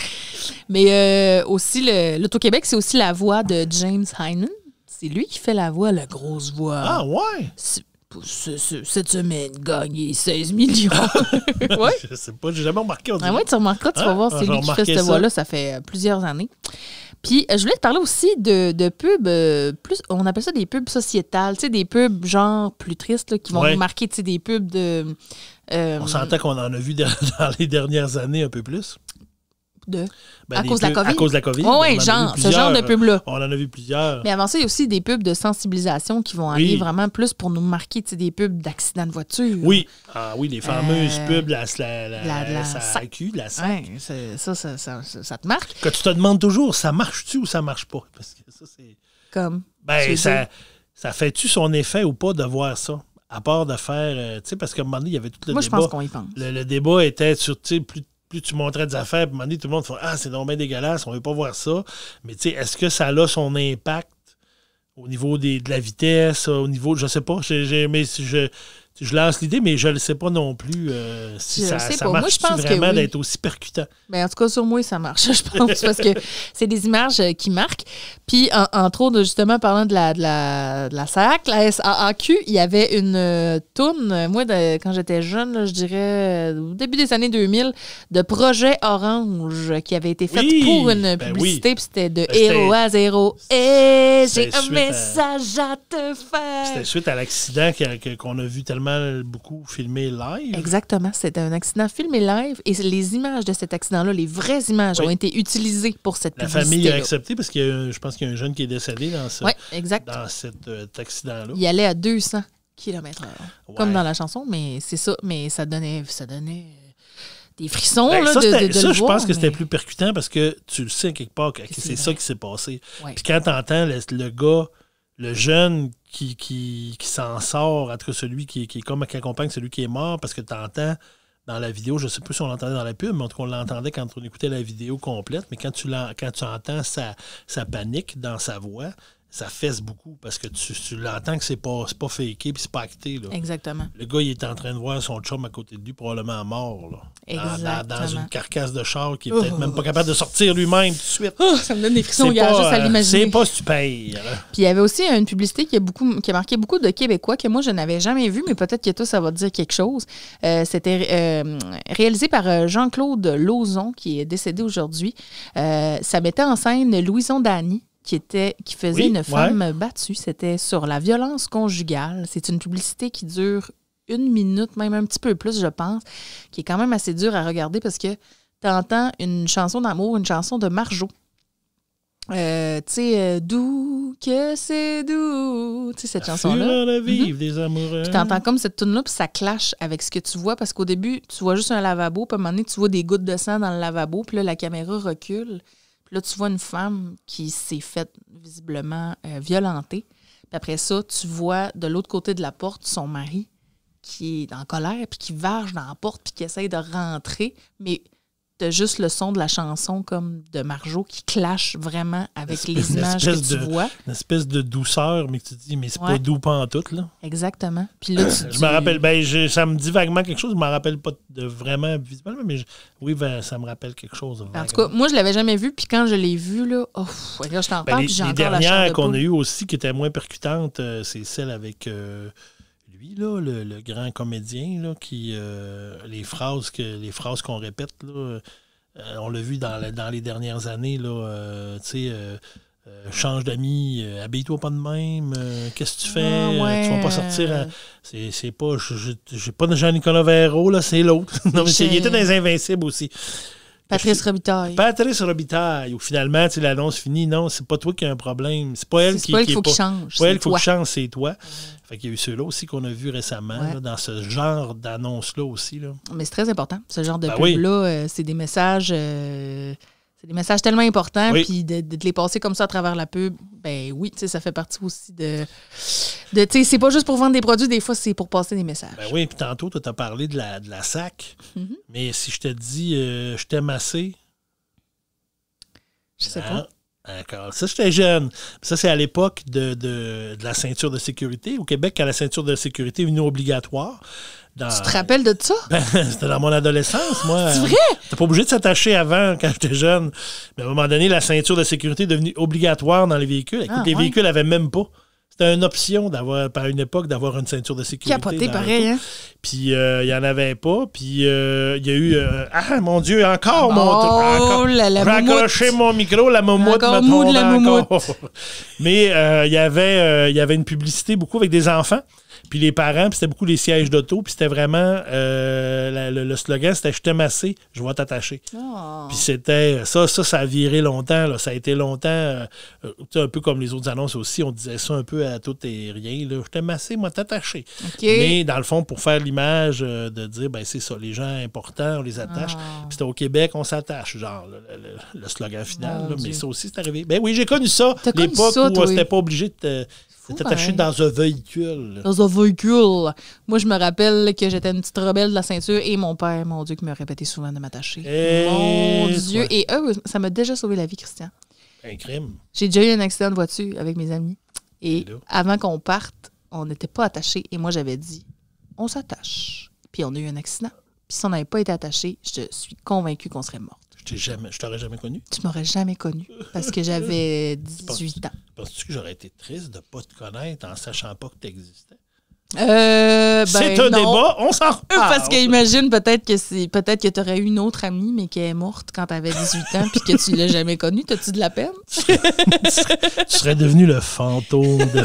Mais euh, aussi, l'Auto-Québec, c'est aussi la voix de James Heinen. C'est lui qui fait la voix, la grosse voix. Ah, ouais? cette semaine, gagner 16 millions. ouais. Je sais pas, j'ai jamais remarqué. Ah tu remarqueras, tu vas hein? voir, ah, c'est lui qui fait cette voix-là, ça fait euh, plusieurs années. Puis, euh, je voulais te parler aussi de, de pubs, euh, plus, on appelle ça des pubs sociétales, tu sais, des pubs genre plus tristes, qui vont marquer, tu sais, des pubs de. on s'entend qu'on en a vu dans les dernières années un peu plus. Ben, à, cause de la COVID. oui, ce genre de pub-là. On en a vu plusieurs. Mais avant ça, il y a aussi des pubs de sensibilisation qui vont aller vraiment plus pour nous marquer, tu sais, des pubs d'accidents de voiture. Oui, ah oui, les fameuses euh, pubs, la, la, la, la, la de la sac. ça, ça, ça, ça, te marque. Que tu te demandes toujours, ça marche-tu ou ça marche pas? Parce que ça, c'est... Comme? Ben, ça, ça fait-tu son effet ou pas de voir ça? à part de faire. Euh, tu sais, parce qu'à un moment donné, il y avait tout le débat. Moi, je pense qu'on y pense. Le, le, débat était sur, tu sais, plus plus tu montrais des affaires, puis à tout le monde fait Ah, c'est normal, mais dégueulasse, on veut pas voir ça. Mais tu sais, est-ce que ça a son impact au niveau de la vitesse, au niveau, je sais pas, mais mais je, je lance l'idée, mais je ne sais pas non plus euh, si ça, ça marche pense vraiment d'être aussi percutant. Mais ben, en tout cas, sur moi, ça marche, je pense, parce que c'est des images euh, qui marquent. Puis, en, entre autres, justement, parlant de la, de la, de la SAC, la SAAQ, il y avait une euh, tourne, moi, de, quand j'étais jeune, je dirais au début des années 2000, de Projet Orange qui avait été fait pour une ben publicité, puis c'était de ben, héros à zéro. Et eh, j'ai un message à, à te faire. C'était suite à l'accident qu'on a vu tellement beaucoup filmé live. Exactement. C'était un accident filmé live et les images de cet accident-là, les vraies images, ont été utilisées pour cette La famille a accepté parce que je pense qu'il y a un jeune qui est décédé dans, dans cet euh, accident-là. Il allait à 200 km/h, comme dans la chanson, mais c'est ça. Mais ça donnait, ça donnait euh, des frissons. Ben, là, ça, de, de, de je pense que c'était plus percutant parce que tu le sais quelque part que, c'est ça qui s'est passé. Puis quand tu entends le, le gars, le jeune qui, qui, s'en sort, entre celui qui, qui, est comme, qui accompagne celui qui est mort, parce que tu entends dans la vidéo, je ne sais plus si on l'entendait dans la pub, mais en tout cas, on l'entendait quand on écoutait la vidéo complète, mais quand tu, quand tu entends sa, sa panique dans sa voix, ça fesse beaucoup parce que tu, l'entends que c'est pas, pas faké et c'est pas acté. Exactement. Le gars, il est en train de voir son chum à côté de lui, probablement mort. Là, Dans, une carcasse de char qui est oh. peut-être même pas capable de sortir lui-même tout de suite. Oh, ça me donne des frissons, juste à euh, l'imaginer. C'est pas super. Hein. Puis il y avait aussi une publicité qui a, beaucoup, qui a marqué beaucoup de Québécois que moi, je n'avais jamais vu, mais peut-être que tout ça va dire quelque chose. Euh, c'était euh, réalisé par Jean-Claude Lauzon, qui est décédé aujourd'hui. ça mettait en scène Louison Dany qui, était, qui faisait une femme battue. C'était sur la violence conjugale. C'est une publicité qui dure une minute, même un petit peu plus, je pense, qui est quand même assez dure à regarder parce que tu entends une chanson d'amour, une chanson de Marjo. Euh, tu sais, euh, doux que c'est doux. Tu sais, cette chanson-là. Mhm. des Puis t'entends comme cette tune-là, puis ça clash avec ce que tu vois, parce qu'au début, tu vois juste un lavabo, puis à un moment donné, tu vois des gouttes de sang dans le lavabo, puis là, la caméra recule. Puis là, tu vois une femme qui s'est faite visiblement violenter euh, violentée. Puis après ça, tu vois de l'autre côté de la porte son mari qui est en colère, puis qui varge dans la porte, puis qui essaye de rentrer. Mais t'as juste le son de la chanson comme de Marjo qui clash vraiment avec les images que tu de, vois. Une espèce de douceur, mais que tu dis, mais c'est pas doux pas en tout, là. Exactement. Puis là, Je me rappelle, ben, ça me dit vaguement quelque chose, je me rappelle pas de vraiment visuellement, mais oui, ben, ça me rappelle quelque chose. En tout cas, moi, je l'avais jamais vu, puis quand je l'ai vu, là, oh, je t'en ben, parle, puis j'ai dernières la qu'on a eues aussi, qui était moins percutante, euh, c'est celle avec... Euh, lui, le, grand comédien, qui euh, les phrases que les phrases qu'on répète, euh, on l'a vu dans, dans les dernières années, là, euh, tu sais. change d'amis, habille-toi pas de même, qu'est-ce que tu fais, ah, tu vas pas sortir. À... C'est pas, j'ai pas de Jean-Nicolas Véraud, là, c'est l'autre. mais il était dans Invincibles aussi. Patrice Robitaille. Patrice Robitaille, où finalement, tu l'annonce finie, non, c'est pas toi qui as un problème. C'est pas elle qui. C'est qu faut pas, change. C'est Pas elle qu'il faut change, c'est toi. fait qu'il y a eu ceux-là aussi qu'on a vu récemment, dans ce genre d'annonce-là aussi. Là. Mais c'est très important. Ce genre de ben pub-là, euh, c'est des messages. Euh, c'est des messages tellement importants. Puis de, les passer comme ça à travers la pub, ben oui, tu sais, ça fait partie aussi de. tu sais, c'est pas juste pour vendre des produits, des fois, c'est pour passer des messages. Ben oui, puis tantôt, tu as parlé de la, sac. Mm-hmm. Mais si je te dis, euh, je t'aime assez. Je sais pas. Ah, d'accord. Ça, j'étais jeune. Ça, c'est à l'époque de, de, la ceinture de sécurité. Au Québec, quand la ceinture de sécurité est venue obligatoire, tu te rappelles de ça? c'était dans mon adolescence, moi. C'est vrai? T'es pas obligé de s'attacher avant quand j'étais jeune. Mais à un moment donné, la ceinture de sécurité est devenue obligatoire dans les véhicules. Écoute, ah, les véhicules n'avaient même pas. C'était une option d'avoir, par une époque, d'avoir une ceinture de sécurité. Capoté, pareil, hein? Puis euh, il n'y en avait pas. Puis euh, il y a eu. Euh, ah mon Dieu, encore mon. Oh, la, mon micro, la moumoute de la Mais il y il y avait une publicité beaucoup avec des enfants. Puis les parents, puis c'était beaucoup les sièges d'auto, puis c'était vraiment euh, le, slogan, c'était je t'aime assez, je vais t'attacher. Ah. Puis c'était ça, ça, ça a viré longtemps, ça a été longtemps, euh, euh, un peu comme les autres annonces aussi, on disait ça un peu à tout et rien, je t'aime assez, moi t'attacher. Mais dans le fond, pour faire l'image de dire, ben c'est ça, les gens importants, on les attache. Ah. Puis c'était au Québec, on s'attache, genre le, slogan final, ah, mais ça aussi c'est arrivé. Ben oui, j'ai connu ça, l'époque où c'était pas obligé de c'est attaché dans un véhicule. Dans un véhicule. Moi, je me rappelle que j'étais une petite rebelle de la ceinture et mon père, mon Dieu, qui me répétait souvent de m'attacher. Eh, mon Dieu. Et eux, ça m'a déjà sauvé la vie, Christian. Un crime. J'ai déjà eu un accident de voiture avec mes amis. Et avant qu'on parte, on n'était pas attachés. Et moi, j'avais dit, on s'attache. Puis on a eu un accident. Puis si on n'avait pas été attaché, je suis convaincue qu'on serait mort je t'aurais jamais connu. Tu m'aurais jamais connu parce que j'avais 18 ans. Penses-tu que j'aurais été triste de ne pas te connaître en sachant pas que tu existais? Euh, ben c'est un débat, on s'en reparle. Parce qu'imagine, peut-être que c'est peut-être que tu aurais eu une autre amie mais qui est morte quand tu avais 18 ans puis que tu l'as jamais connue, t'as-tu de la peine tu serais, tu serais devenu le fantôme de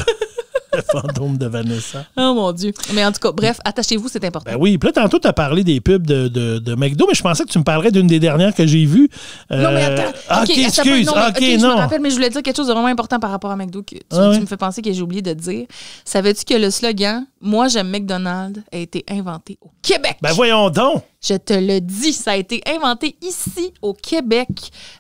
le fantôme de Vanessa. Oh mon Dieu. Mais en tout cas, bref, attachez-vous, c'est important. Ben oui, puis là, tantôt, tu as parlé des pubs de, de, McDo, mais je pensais que tu me parlerais d'une des dernières que j'ai vues. Euh, non, mais attends. Ah, OK, excuse. Ah, OK, Je me rappelle, mais je voulais dire quelque chose de vraiment important par rapport à McDo que tu, ah, me fais penser que j'ai oublié de dire. Savais-tu que le slogan Moi, j'aime McDonald's a été inventé au Québec? Ben voyons donc. Je te le dis, ça a été inventé ici au Québec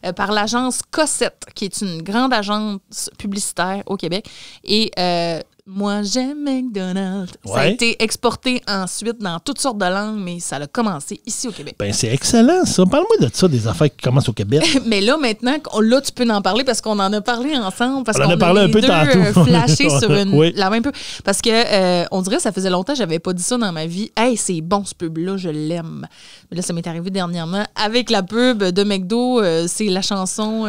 euh, par l'agence Cossette, qui est une grande agence publicitaire au Québec. Et euh, moi, j'aime McDonald's. Ça a été exporté ensuite dans toutes sortes de langues, mais ça a commencé ici au Québec. Ben, c'est excellent, ça. Parle-moi de ça, des affaires qui commencent au Québec. mais là, maintenant, là, tu peux en parler parce qu'on en a parlé ensemble. Parce on en a parlé un peu tantôt. Euh, flashé sur une, la même peu. Parce que, euh, on dirait, ça faisait longtemps que j'avais pas dit ça dans ma vie. Hey, c'est bon, ce pub-là, je l'aime. Mais là, ça m'est arrivé dernièrement avec la pub de McDo. Euh, c'est la chanson.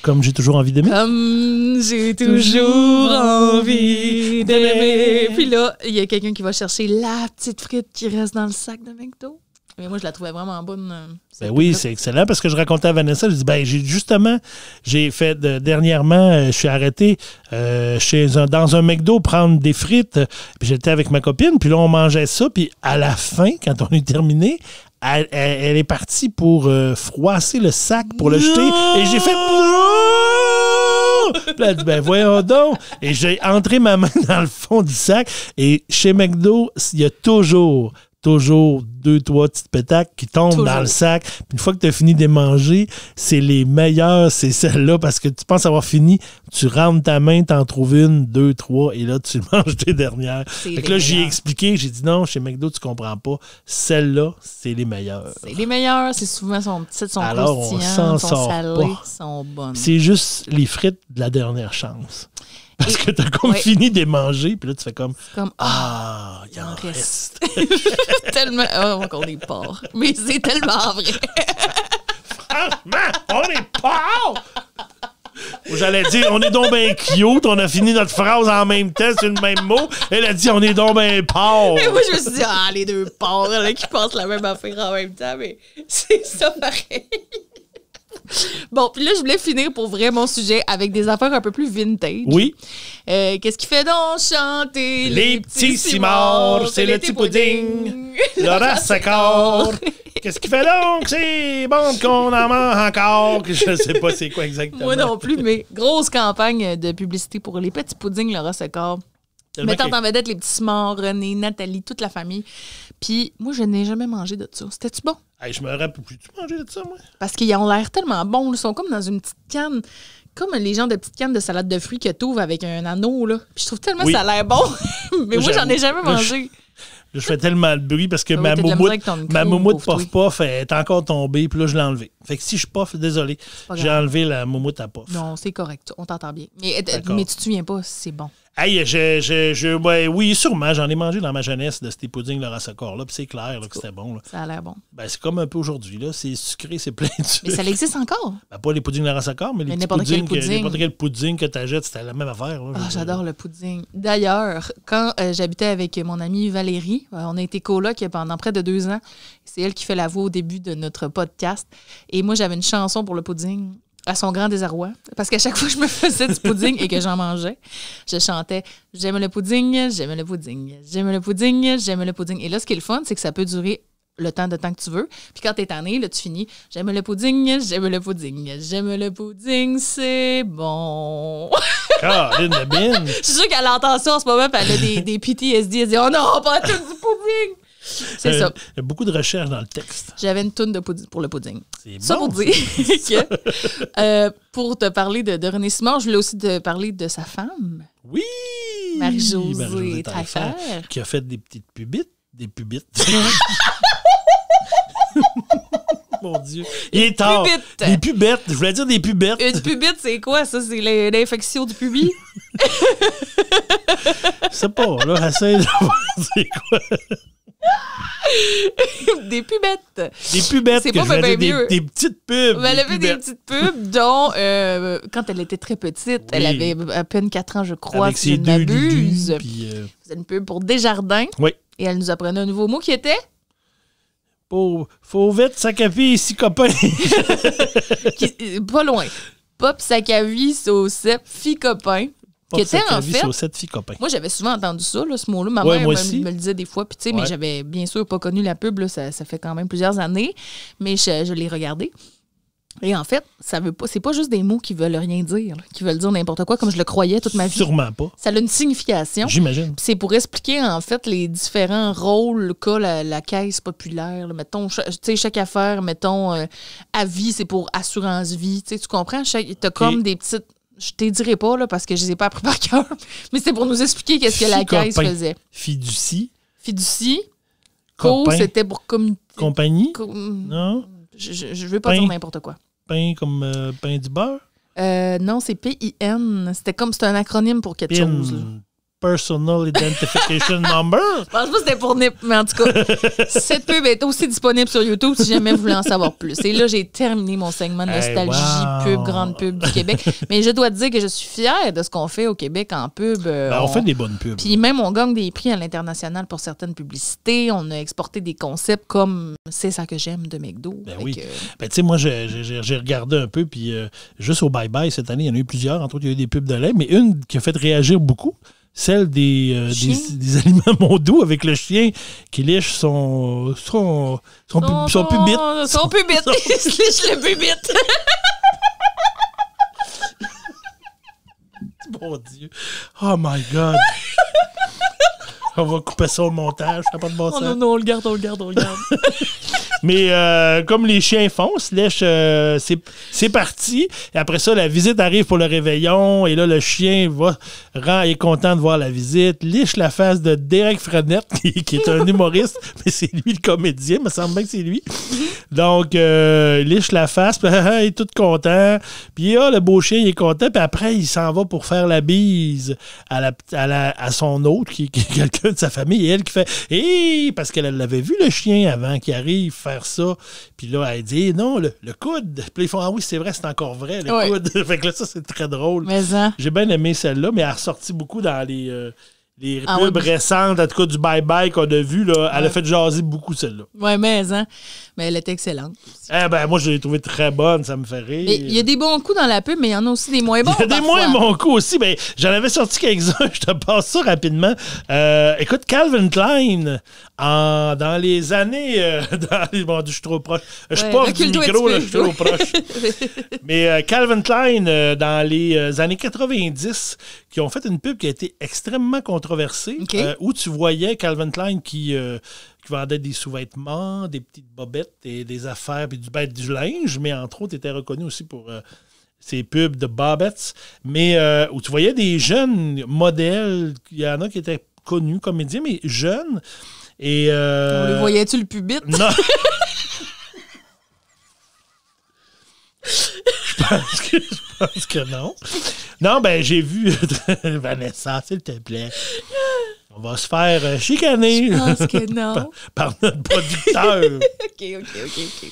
comme j'ai toujours envie d'aimer. Comme j'ai toujours envie et Puis là, il y a quelqu'un qui va chercher la petite frite qui reste dans le sac de McDo. Mais moi, je la trouvais vraiment bonne. Euh, ben oui, c'est excellent parce que je racontais à Vanessa, je dis, ben, justement, j'ai fait dernièrement, euh, je suis arrêté euh, chez dans un McDo prendre des frites. Puis j'étais avec ma copine, puis là, on mangeait ça. Puis à la fin, quand on est terminé, elle, est partie pour froisser le sac pour le jeter. Et j'ai fait, ben voyons donc. Et j'ai entré ma main dans le fond du sac. Et chez McDo, il y a toujours, toujours deux, trois petites pétacles qui tombent dans le sac. une fois que tu as fini de manger, c'est les meilleurs c'est celles-là, parce que tu penses avoir fini, tu rentres ta main, tu en trouves une, deux, trois, et là, tu manges tes dernières. Fait là, j'ai expliqué, j'ai dit non, chez McDo, tu comprends pas. Celles-là, c'est les meilleures. C'est les meilleurs c'est souvent sont petites, sont Alors, sont salées, sont bonnes. C'est juste les frites de la dernière chance. Parce que t'as comme fini de manger, puis là, tu fais comme, comme Ah, ah il en reste. reste. tellement. Oh, qu'on est pauvre. Mais c'est tellement vrai. Franchement, on est pauvre! J'allais dire, on est donc bien cute, on a fini notre phrase en même temps, c'est le même mot. Elle a dit, on est donc bien pauvre. Et moi, je me suis dit, ah, les deux pauvres, qui pensent la même affaire en même temps, mais c'est ça pareil. Bon, puis là, je voulais finir pour vrai mon sujet avec des affaires un peu plus vintage. Oui. Euh, qu'est-ce qui fait donc chanter Les, petits cimards, c'est le petit pudding, Laura Secord. Qu'est-ce qui fait donc? C'est bon qu'on en mange encore, Je ne sais pas c'est quoi exactement. Moi non plus, mais grosse campagne de publicité pour les petits puddings Laura Secord. Mettant en vedette les petits Simon, René, Nathalie, toute la famille. Puis moi, je n'ai jamais mangé de ça. C'était-tu bon? je me rappelle plus tu manger de ça, moi. Parce qu'ils ont l'air tellement bons. Ils sont comme dans une petite canne. Comme les gens de petites cannes de salade de fruits que tu ouvres avec un anneau, là. je trouve tellement que ça a l'air bon. Mais moi, j'en ai jamais mangé. je fais tellement de bruit parce que ah ma moumoute, ma moumoute pof est encore tombée, puis là, je l'ai enlevée. Fait que si je pof, désolé, j'ai enlevé la moumoute à pof. Non, c'est correct. On t'entend bien. Mais, mais tu te souviens pas, c'est bon. Hey, je, je, je oui, sûrement. J'en ai mangé dans ma jeunesse de ces puddings de race là, puis c'est clair que c'était bon. Là. Ça a l'air bon. Ben, c'est comme un peu aujourd'hui, là. C'est sucré, c'est plein de sucre. Mais ça existe encore. Ben, pas les puddings de Socor, mais, mais les puddings. N'importe quel pudding que tu achètes, c'était la même affaire. ah, j'adore le pudding. D'ailleurs, quand euh, j'habitais avec mon amie Valérie, euh, on a été coloc pendant près de deux ans. C'est elle qui fait la voix au début de notre podcast. Et moi, j'avais une chanson pour le pudding à son grand désarroi, parce qu'à chaque fois que je me faisais du pudding et que j'en mangeais, je chantais J'aime le pudding, j'aime le pudding, j'aime le pudding, j'aime le pudding. Et là, ce qui est le fun, c'est que ça peut durer le temps de temps que tu veux. Puis quand t'es tanné, là, tu finis J'aime le pudding, j'aime le pudding, j'aime le pudding, c'est bon. bin de Je suis sûre qu'elle entend ça en ce moment, puis elle a des, des PTSD, elle dit Oh non, pas tout du pudding! C'est ça. Il y a beaucoup de recherches dans le texte. J'avais une toune de pour le pudding. C'est ça bon, pour que, euh, pour te parler de, René Simard, je voulais aussi te parler de sa femme. Oui! Marie-Josée Marie Qui a fait des petites pubites. Des pubites. Mon Dieu. Des pubites! Des pubettes. Je voulais dire des pubettes. Une pubite, c'est quoi, ça? C'est l'infection du pubis? Je sais pas. Là, ça, c'est quoi. des pubettes. Des pubettes. C'est pas des, des, petites pubs. Ben, elle avait des petites pubs, dont euh, quand elle était très petite, elle avait à peine 4 ans, je crois, Avec si je ne m'abuse. Euh, une pub pour Desjardins. Oui. Et elle nous apprenait un nouveau mot qui était Pour Fauvette, vie et copains euh, pas loin. Pop, vie Saucep, Fille Copain. Qui en fait. filles copains. Moi, j'avais souvent entendu ça, ce mot-là. Ma mère me, le disait des fois, puis, tu sais, mais j'avais bien sûr pas connu la pub, là, ça, fait quand même plusieurs années, mais je, l'ai regardé. Et en fait, ça veut pas, c'est pas juste des mots qui veulent rien dire, qui veulent dire n'importe quoi, comme je le croyais toute ma vie. Sûrement pas. Ça a une signification. J'imagine. C'est pour expliquer en fait les différents rôles qu'a la, caisse populaire. Mettons, tu chaque affaire, mettons, avis, euh, c'est pour assurance vie. tu comprends? Chaque, t'as comme des petites je te dirai pas là, parce que je les ai pas appris par cœur, mais c'est pour nous expliquer qu'est-ce que la caisse faisait. Fiducie. Fiducie. Co, c'était pour comme compagnie. non. Je, ne veux pas dire n'importe quoi. Pain comme euh, pain du beurre. Euh, non, c'est P-I-N. C'était comme c'était un acronyme pour quelque chose. Personal Identification Number. Je pense que c'était pour NIP, mais en tout cas, cette pub est aussi disponible sur YouTube si jamais vous voulez en savoir plus. Et là, j'ai terminé mon segment de nostalgie pub, grande pub du Québec. Mais je dois te dire que je suis fière de ce qu'on fait au Québec en pub. Euh, ben, on, fait des bonnes pubs. Puis même, on gagne des prix à l'international pour certaines publicités. On a exporté des concepts comme C'est ça que j'aime de McDo. Ben oui. Ben, tu sais, moi, j'ai regardé un peu, puis euh, juste au Bye Bye cette année, il y en a eu plusieurs. Entre autres, il y a eu des pubs de lait, mais une qui a fait réagir beaucoup celle des, euh, des, des, aliments mondiaux avec le chien qui liche son. son. son, pubite. son pubit. Son, Il liche le pubit. Mon Dieu. Oh my God on va couper ça au montage. Ça pas de bon oh Non, non, on le garde, on le garde, on le garde. Mais euh, comme les chiens font, lèche, euh, c'est parti. Et après ça, la visite arrive pour le réveillon. Et là, le chien va, rend, est content de voir la visite, liche la face de Derek Frenette, qui, est un humoriste, mais c'est lui le comédien, il me semble bien que c'est lui. Donc, euh, liche la face, il est tout content. Puis ah, le beau chien, il est content. Puis après, il s'en va pour faire la bise à, à, son autre, qui, qui est quelqu'un de sa famille et elle qui fait Hé, parce qu'elle l'avait vu le chien avant qu'il arrive faire ça. Puis là, elle dit Non, le, coude. Puis ils font Ah oui, c'est vrai, c'est encore vrai, le coude. fait que là, ça, c'est très drôle. Hein? J'ai bien aimé celle-là, mais elle a ressorti beaucoup dans les. Euh, les ah pubs récentes, en tout cas du bye-bye qu'on a vu, là, elle a fait jaser beaucoup celle-là. Oui, mais, hein? mais elle est excellente. Eh ben, moi, je l'ai trouvée très bonne, ça me fait rire. Il y a des bons coups dans la pub, mais il y en a aussi des moins bons. Il y a des moins bons coups aussi. mais J'en avais sorti quelques-uns, je te passe ça rapidement. Euh, écoute, Calvin Klein, dans les années. Euh, je suis trop proche. Je suis pas du micro, je suis trop proche. Mais euh, Calvin Klein, euh, dans les années 90, qui ont fait une pub qui a été extrêmement controversée, où tu voyais Calvin Klein qui, vendait des sous-vêtements, des petites bobettes, et des affaires, puis du, ben, du linge, mais entre autres, était reconnu aussi pour ses pubs de Bobettes, mais où tu voyais des jeunes modèles, il y en a qui étaient connus comédiens, mais jeunes, et, euh... On le voyait-tu le pubit? Non! je, pense que, non. Non, ben j'ai vu Vanessa, s'il te plaît. On va se faire euh, chicaner. Je pense que non. par, par notre producteur. OK, OK, OK, OK.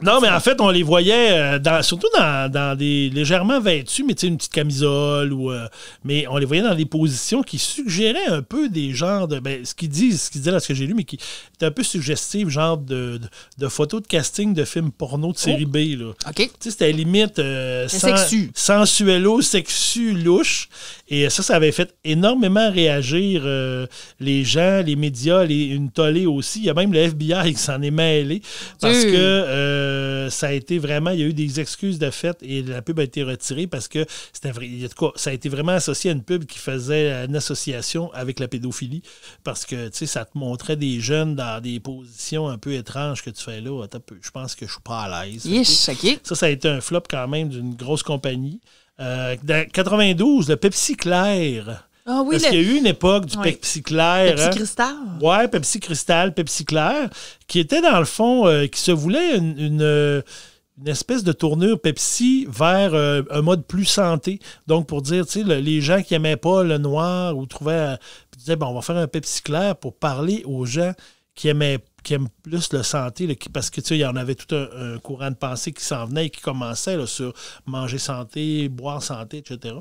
Non, mais en fait, on les voyait, euh, dans, surtout dans, dans, des légèrement vêtus, mais tu sais, une petite camisole. Ou, euh, mais on les voyait dans des positions qui suggéraient un peu des genres de. Ben, ce qu'ils disent, ce qu'ils là, ce que j'ai lu, mais qui était un peu suggestif, genre de, photos de casting de films porno de série B. Là. Oh, OK. Tu sais, c'était limite. Euh, sensuelo, sexu, louche. Et ça, ça avait fait énormément réagir euh, les gens, les médias, les, une tollée aussi. Il y a même le FBI qui s'en est mêlé parce que euh, ça a été vraiment, il y a eu des excuses de fait et la pub a été retirée parce que c'était ça a été vraiment associé à une pub qui faisait une association avec la pédophilie parce que tu sais, ça te montrait des jeunes dans des positions un peu étranges que tu fais là. Je pense que je suis pas à l'aise. Ça, ça a été un flop quand même d'une grosse compagnie. 92, euh, le Pepsi Clair. Ah oui, Parce qu'il y a eu une époque du Pepsi Clair. Pepsi hein? Cristal. Ouais, Pepsi Cristal, Pepsi Clair, qui était dans le fond, euh, qui se voulait euh, une, espèce de tournure Pepsi vers un mode plus santé. Donc, pour dire, tu sais, les gens qui n'aimaient pas le noir ou trouvaient. disaient, bon, on va faire un Pepsi Clair pour parler aux gens qui n'aimaient pas qui aime plus le santé, parce que tu il y en avait tout un, courant de pensée qui s'en venait et qui commençait là, sur manger santé, boire santé, etc.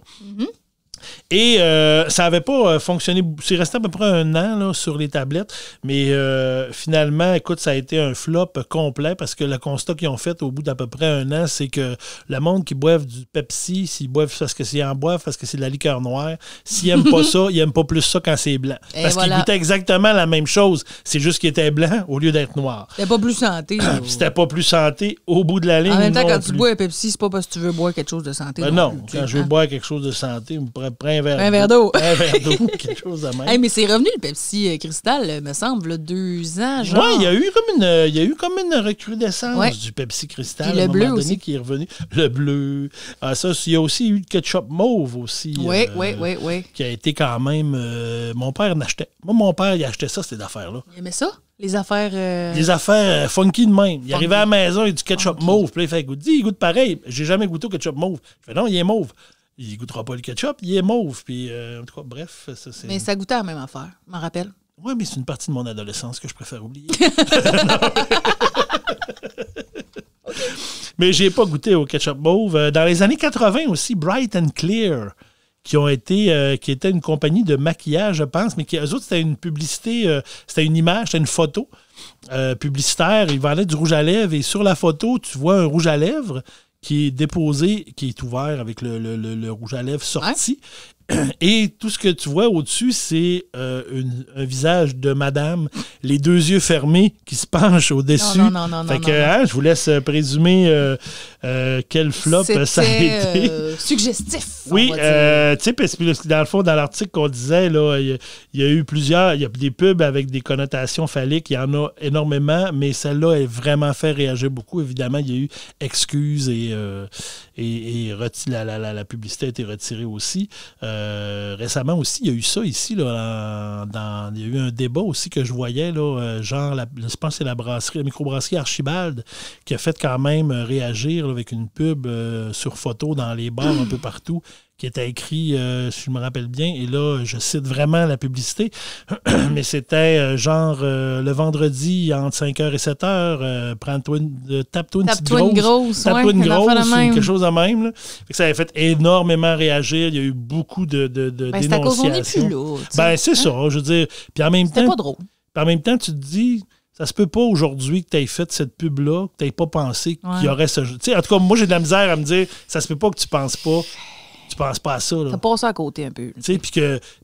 Et euh, ça n'avait pas euh, fonctionné. C'est resté à peu près un an sur les tablettes. Mais euh, finalement, écoute, ça a été un flop complet parce que le constat qu'ils ont fait au bout d'à peu près un an, c'est que le monde qui boive du Pepsi, s'ils boivent parce que c'est en boivent, parce que c'est de la liqueur noire, s'ils n'aiment pas ça, ils n'aiment pas plus ça quand c'est blanc. parce qu'ils exactement la même chose. C'est juste qu'il était blanc au lieu d'être noir. C'était pas plus santé. C'était pas plus santé au bout de la ligne. En même temps, quand tu bois un Pepsi, c'est pas parce que tu veux boire quelque chose de santé. Ben non, quand je veux hein. boire quelque chose de santé, on un verre, d'eau. un verre d'eau, quelque chose de même. mais c'est revenu le Pepsi euh, Cristal, euh, me semble, deux ans, genre. Oui, il y a eu comme une, il y a eu comme une recrudescence du Pepsi Cristal le bleu qui est revenu. Le bleu. Ah, il y a aussi eu le ketchup mauve aussi. Oui, oui, euh, oui, oui. Qui a été quand même. mon père n'achetait. Moi, mon père, il achetait ça, ces affaires-là. Il aimait ça? Les affaires. Les affaires funky de même. Il arrivait à la maison, il du ketchup mauve. Puis il fait goûter. il goûte pareil. J'ai jamais goûté au ketchup mauve. Je fais non, il est mauve il goûtera pas le ketchup, il est mauve. Puis, euh, bref. Ça, c'est... mais ça goûtait à la même affaire, je m'en rappelle. Oui, mais c'est une partie de mon adolescence que je préfère oublier. Mais Mais j'ai pas goûté au ketchup mauve. Euh, dans les années 80 aussi, Bright and Clear, qui ont été, euh, qui était une compagnie de maquillage, je pense, mais qui, eux autres, c'était une publicité, c'était une image, c'était une photo publicitaire. Il vendaient du rouge à lèvres et sur la photo, tu vois un rouge à lèvres qui est déposé, qui est ouvert avec le, rouge à lèvres sorti. Et tout ce que tu vois au-dessus, c'est euh, un visage de madame, les deux yeux fermés qui se penchent au-dessus. Non, non, non, non, fait que, hein, je vous laisse euh, présumer euh, quel flop ça a été. suggestif. Oui, tu sais, dans le fond, dans l'article qu'on disait, il y, a eu plusieurs, il y a des pubs avec des connotations phalliques, il y en a énormément, mais celle-là a vraiment fait réagir beaucoup. Évidemment, il y a eu excuses et, et, la, publicité a été retirée aussi. Euh, récemment aussi, il y a eu ça ici. Là, il y a eu un débat aussi que je voyais, là, euh, genre, je pense que c'est la brasserie, microbrasserie Archibald qui a fait quand même euh, réagir avec une pub sur photo dans les bars un peu partout qui était écrit, euh, si je me rappelle bien, et là, je cite vraiment la publicité, mais c'était euh, genre euh, le vendredi entre 5h et 7h, prends-toi une, tape-toi une petite grosse, grosse tape-toi une grosse, ou quelque chose de même. ça avait fait énormément réagir, il y a eu beaucoup de, dénonciations. C'est ben, c'est ça, je veux dire. Puis en même temps, pas drôle. en même temps, tu te dis, ça se peut pas aujourd'hui que tu aies fait cette pub-là, que tu pas pensé qu'il y aurait ce jeu. en tout cas, moi, j'ai de la misère à me dire, ça se peut pas que tu penses pas tu penses pas à ça. Là. Ça passe à côté un peu. Puis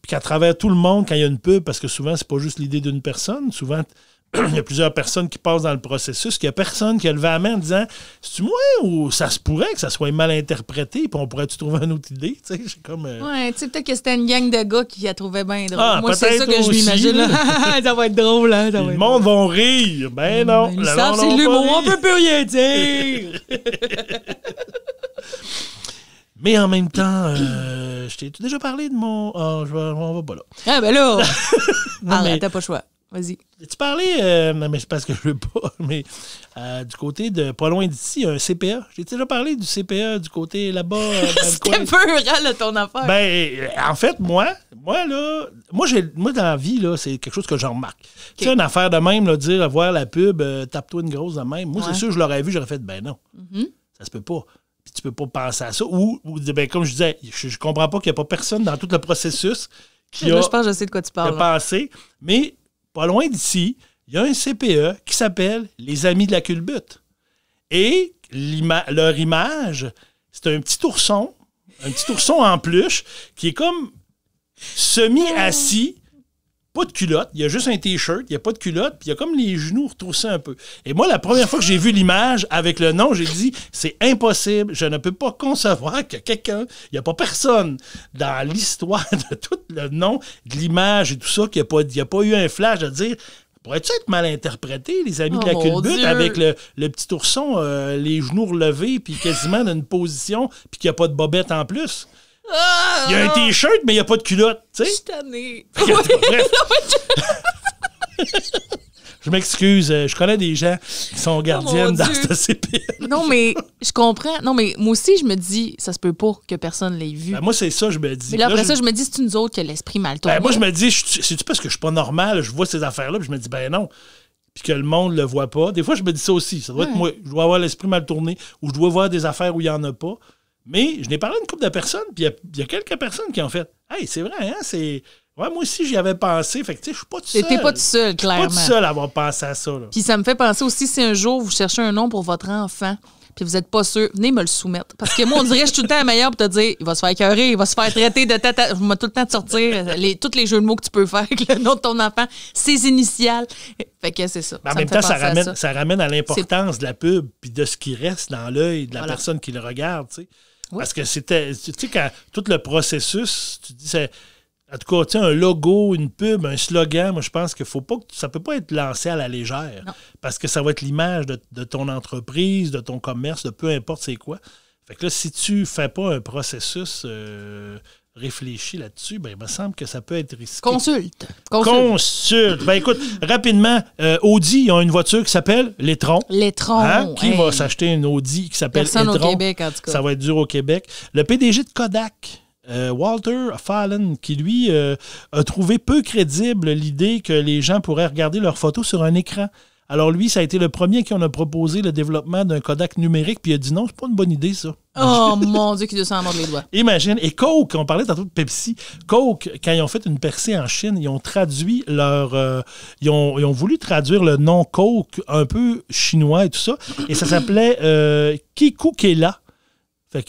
qu'à travers tout le monde, quand il y a une pub, parce que souvent, c'est pas juste l'idée d'une personne, souvent, il y a plusieurs personnes qui passent dans le processus, qu'il n'y a personne qui a levé la main en disant C'est-tu moi ou ça se pourrait que ça soit mal interprété, puis on pourrait-tu trouver une autre idée J'ai comme. Euh, ouais, tu sais, peut-être que c'était une gang de gars qui la trouvaient bien drôle. Ah, moi, c'est ça que je m'imagine. Ah, ça va être drôle, hein. Ça va le monde va rire. Ben mm, non. Ben, c'est l'humour, on peut plus rien dire. Mais en même temps, euh, je t'ai déjà parlé de mon. Oh, je vais, on va pas là. Ah, ben là! non, ah, mais... t'as pas le choix. Vas-y. Tu parlais, euh, Non, mais c'est parce que je veux pas, mais euh, du côté de pas loin d'ici, un CPA. J'ai déjà parlé du CPA du côté là-bas. C'était peu rural, ton affaire. Ben, en fait, moi, moi, là, moi, j'ai moi dans la vie, là, c'est quelque chose que j'en remarque. Tu sais, une affaire de même, là, dire, voir la pub, tape-toi une grosse de même. Moi, c'est sûr, je l'aurais vu, j'aurais fait, ben non. Mm-hmm. Ça se peut pas tu peux pas penser à ça. Ou, ben, comme je disais, je, ne comprends pas qu'il n'y a pas personne dans tout le processus qui a, sais quoi tu pensé. Mais pas loin d'ici, il y a un CPE qui s'appelle Les Amis de la Culbute. Et leur image, c'est un petit ourson, un petit ourson en peluche qui est comme semi-assis pas de culotte, il y a juste un t-shirt, il n'y a pas de culotte, puis il y a comme les genoux retroussés un peu. Et moi, la première fois que j'ai vu l'image avec le nom, j'ai dit c'est impossible, je ne peux pas concevoir que quelqu'un, il n'y a pas personne dans l'histoire de tout le nom, de l'image et tout ça, qu'il n'y a, a, pas eu un flash à dire. Pourrait-tu être mal interprété, les amis de oh la culbute, avec le, petit ourson, euh, les genoux relevés, puis quasiment dans une position, puis qu'il n'y a pas de bobette en plus? Ah, il y a un ah. t-shirt, mais il n'y a pas de culotte. Je suis Je m'excuse, euh, je connais des gens qui sont oh, gardiennes dans cette CP. Non, mais je comprends. Non, mais moi aussi, je me dis, ça se peut pas que personne l'ait vu. Ben, moi, c'est ça, je me dis. Mais après ça, je... me dis, c'est nous autres qui l'esprit mal tourné. Ben, moi, je me dis, c'est-tu parce que je suis pas normal? Je vois ces affaires-là, puis je me dis, ben non. Puis que le monde le voit pas. Des fois, je me dis ça aussi. Ça doit être moi. Je dois avoir l'esprit mal tourné ou je dois voir des affaires où il y en a pas. Mais je n'ai parlé à une couple de personnes, puis il y, a quelques personnes qui ont fait Hey, c'est vrai, hein, c'est. Ouais, moi aussi, j'y avais pensé. Fait que, tu sais, je suis pas tout seul. T'étais pas tout seul, clairement. Je suis pas tout seul à avoir pensé à ça. Puis ça me fait penser aussi, si un jour vous cherchez un nom pour votre enfant, puis vous n'êtes pas sûr, venez me le soumettre. Parce que moi, on dirait, je suis tout le temps à meilleur pour te dire, il va se faire écœurer, il va se faire traiter de tête. Je vais tout le temps te sortir les, tous les jeux de mots que tu peux faire avec le nom de ton enfant, ses initiales. Fait que c'est ça. en même temps, ça ramène, ça. ramène, à l'importance de la pub, puis de ce qui reste dans l'œil de la personne qui le regarde, tu sais. Parce que c'était, tu sais, quand tout le processus, tu dis, c'est, en tout cas, tu sais, un logo, une pub, un slogan, moi, je pense que faut pas que ça peut pas être lancé à la légère. Parce que ça va être l'image de, ton entreprise, de ton commerce, de peu importe c'est quoi. Fait que là, si tu fais pas un processus euh, réfléchir là-dessus, ben, il me semble que ça peut être risqué. Consulte. Consulte. Ben, écoute, rapidement, euh, Audi, ils ont une voiture qui s'appelle Letron. – Letron! Hein? – Qui va s'acheter une Audi qui s'appelle Personne au Québec, en tout cas. Ça va être dur au Québec. Le PDG de Kodak. Euh, Walter Fallon, qui lui euh, a trouvé peu crédible l'idée que les gens pourraient regarder leurs photos sur un écran. Alors lui, ça a été le premier qui en a proposé le développement d'un Kodak numérique, puis il a dit non, c'est pas une bonne idée ça. Oh mon Dieu, qui descend s'en mordre les doigts. Imagine. Et Coke, on parlait tantôt de Pepsi. Coke, quand ils ont fait une percée en Chine, ils ont traduit leur. Euh, ils, ont, ils, ont, voulu traduire le nom Coke un peu chinois et tout ça. Et ça s'appelait euh, Kiku Kela.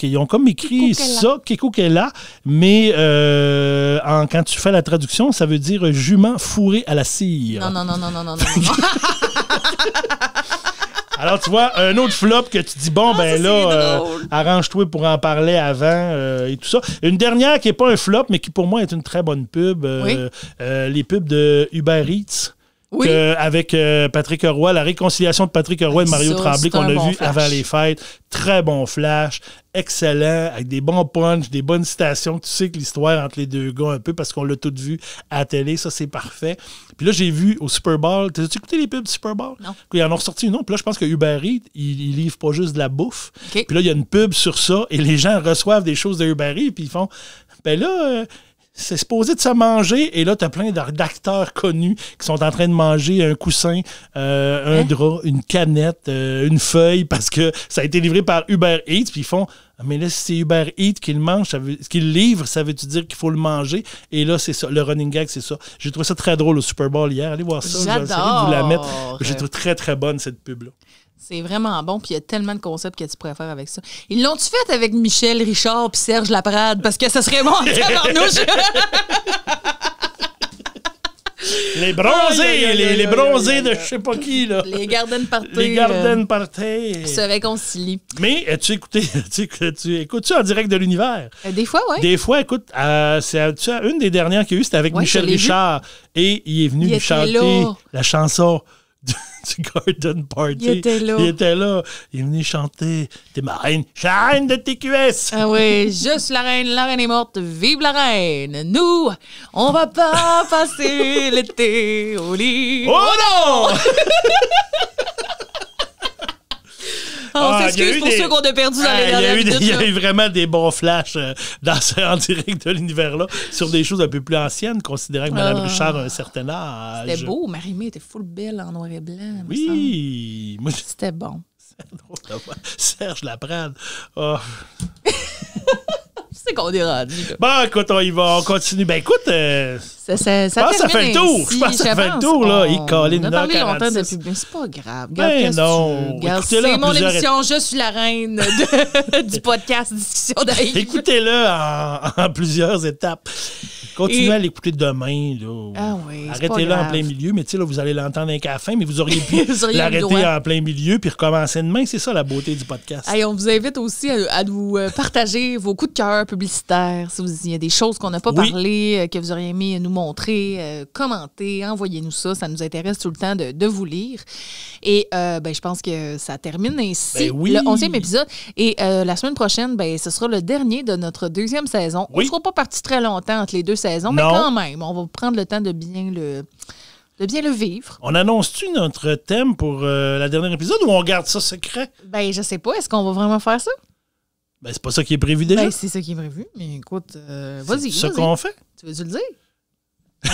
Ils ont comme écrit ça, Kella, mais euh, en, quand tu fais la traduction, ça veut dire jument fourré à la cire. Non, non, non, non, non, non, non. Alors, tu vois, un autre flop que tu dis, bon, ah, ben là, euh, arrange-toi pour en parler avant euh, et tout ça. Une dernière qui n'est pas un flop, mais qui pour moi est une très bonne pub. Euh, les pubs de Uber Eats avec euh, Patrick Roy, la réconciliation de Patrick Roy et Mario Tremblay qu'on a vu avant les fêtes. Très bon flash, excellent, avec des bons punchs, des bonnes citations. Tu sais que l'histoire entre les deux gars un peu parce qu'on l'a tout vu à la télé, ça c'est parfait. Puis là, j'ai vu au Super Bowl, t'as-tu écouté les pubs du Super Bowl? Non. Ils en ont ressorti une autre. Puis là, je pense que Uber Eats, ils, livre pas juste de la bouffe. Puis là, il y a une pub sur ça et les gens reçoivent des choses de Uber Eats puis ils font, ben là... Euh, c'est supposé de se manger, et là, tu as plein d'acteurs connus qui sont en train de manger un coussin, euh, un hein? drap, une canette, euh, une feuille, parce que ça a été livré par Uber Eats, puis ils font ah, mais là, si c'est Uber Eats qui le mange, ce qu'il livre, ça veut-tu dire qu'il faut le manger? Et là, c'est ça. Le running gag, c'est ça. J'ai trouvé ça très drôle au Super Bowl hier. Allez voir ça. J'adore. vous la mettre. J'ai trouvé très, très bonne cette pub-là. C'est vraiment bon, puis il y a tellement de concepts que tu pourrais faire avec ça. Ils l'ont-tu fait avec Michel, Richard, puis Serge Laprade? Parce que ça serait bon en nous Les bronzés, les, les, bronzés de je sais pas qui, là. Les garden Party Les garden Ils Se réconcilient. Mais euh, tu écouté, tu, écoutes-tu en direct de l'univers? Euh, des fois, oui. Des fois, écoute, euh, c'est une des dernières qu'il y a eu, c'était avec Michel Richard. Et il est venu chanter la chanson Garden Party. Il était là. Il est venu chanter T'es ma reine, je suis la reine de TQS. Ah oui, juste la reine, la reine est morte, vive la reine. Nous, on va pas passer l'été au lit. Oh non! Ah, on ah, s'excuse pour ceux qu'on a perdu dans les ah, Il y a eu vraiment des bons flashs euh, dans ce, en direct de l'univers-là sur des choses un peu plus anciennes, considérant que Mme Richard a un certain âge. C'était beau. Marie-Mé était full belle en noir et blanc. Oui. C'était bon. Serge la Oh, qu'on est rendu? écoute, on y va, on continue. Ben, écoute, euh, ça, ça fait le tour. Je pense que ça fait le tour, là. Il colle une On a parlé longtemps depuis, mais c'est pas grave. Ben non. C'est mon émission, je suis la reine du podcast Discussion d'Aïe. Écoutez-le en plusieurs étapes. Continuez à l'écouter demain. Ah arrêtez le en plein milieu, mais sais, vous allez l'entendre avec la fin, mais vous auriez pu l'arrêter en plein milieu puis recommencer demain. C'est ça la beauté du podcast. Hey, on vous invite aussi à, nous euh, partager vos coups de cœur publicitaires. Si vous y a des choses qu'on n'a pas parlé, euh, que vous auriez aimé nous montrer, euh, commenter, envoyez-nous ça. Ça nous intéresse tout le temps de, vous lire. Et ben, je pense que ça termine ainsi ben le 11e épisode. Et la semaine prochaine, ben, ce sera le dernier de notre deuxième saison. On ne sera pas parti très longtemps entre les deux saisons mais quand même, on va prendre le temps de bien le, de bien le vivre. On annonce-tu notre thème pour euh, la dernière épisode ou on garde ça secret? Ben, je sais pas. Est-ce qu'on va vraiment faire ça? Ben, c'est pas ça qui est prévu déjà. Ben, c'est ça qui est prévu, mais écoute, euh, vas-y. C'est qu'on fait. Tu veux-tu le dire? Oh,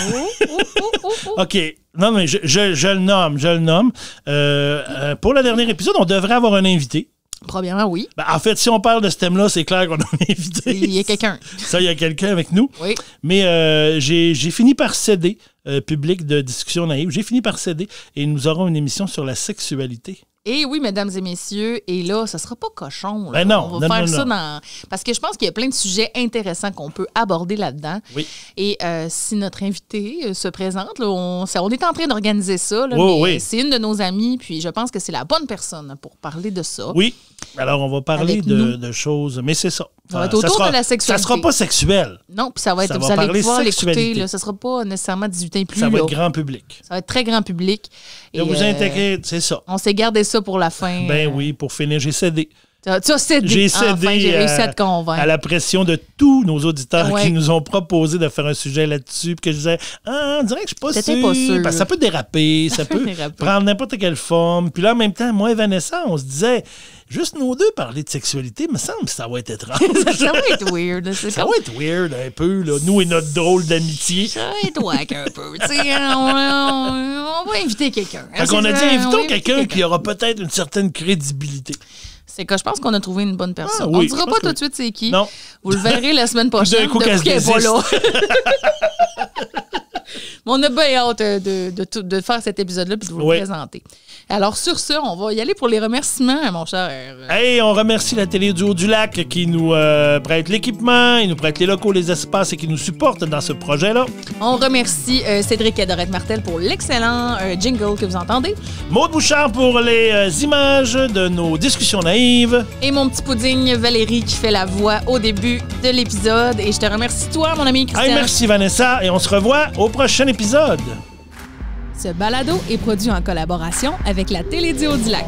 oh, oh, OK. Non, mais je, je, le nomme, je le nomme. Euh, pour la dernière épisode, on devrait avoir un invité. Premièrement, oui. Ben, en fait, si on parle de ce thème-là, c'est clair qu'on a invité. Il y a quelqu'un. Ça, il y a quelqu'un avec nous. Oui. Mais euh, j'ai fini par céder, euh, public de discussion naïve, j'ai fini par céder et nous aurons une émission sur la sexualité. Et eh oui, mesdames et messieurs, et là, ce sera pas cochon. Ben non, on va faire ça dans. Parce que je pense qu'il y a plein de sujets intéressants qu'on peut aborder là-dedans. Oui. Et euh, si notre invité euh, se présente, on, est en train d'organiser ça. oui, oui. C'est une de nos amies, puis je pense que c'est la bonne personne pour parler de ça. Oui. Alors, on va parler de choses, mais c'est ça. Ça va être autour de la sexualité. Ça sera pas sexuel. Non, puis ça va être, ça vous va allez pouvoir l'écouter. Ça sera pas nécessairement 18 ans plus plus. Ça va être grand public. Ça va être très grand public. Et, vous euh, intégrez, c'est ça. On s'est gardé ça pour la ben fin. Ben oui, pour finir. J'ai cédé. J'ai ah, cédé à, convaincre. à la pression de tous nos auditeurs qui nous ont proposé de faire un sujet là-dessus. Puis que je disais, ah, on dirait que je suis pas sûr. Parce que ça peut déraper, ça peut prendre n'importe quelle forme. Puis là, en même temps, moi et Vanessa, on se disait, juste nous deux parler de sexualité, me semble que ça va être étrange. ça va être weird. Ça va être weird un peu, nous et notre drôle d'amitié. Ça va être wack un peu. Hein, on, on, va inviter quelqu'un. Hein, on a dit, invitons quelqu'un qui aura peut-être une certaine crédibilité c'est que je pense qu'on a trouvé une bonne personne. Ah on ne dira pas tout de suite c'est qui. Vous le verrez la semaine prochaine. coup, qu'elle ce pas là. Mais on a bien hâte euh, de, de, faire cet épisode-là et de vous le présenter. Alors, sur ce, on va y aller pour les remerciements, mon cher. Hey, on remercie la télé du Haut du Lac qui nous euh, prête l'équipement, il nous prête les locaux, les espaces et qui nous supporte dans ce projet-là. On remercie euh, Cédric et Dorette Martel pour l'excellent euh, jingle que vous entendez. Maud Bouchard pour les images de nos discussions naïves. Et mon petit pouding Valérie, qui fait la voix au début de l'épisode. Et je te remercie, toi, mon ami Christian. merci, Vanessa, et on se revoit au prochain épisode. Ce balado est produit en collaboration avec la Télédio du Lac.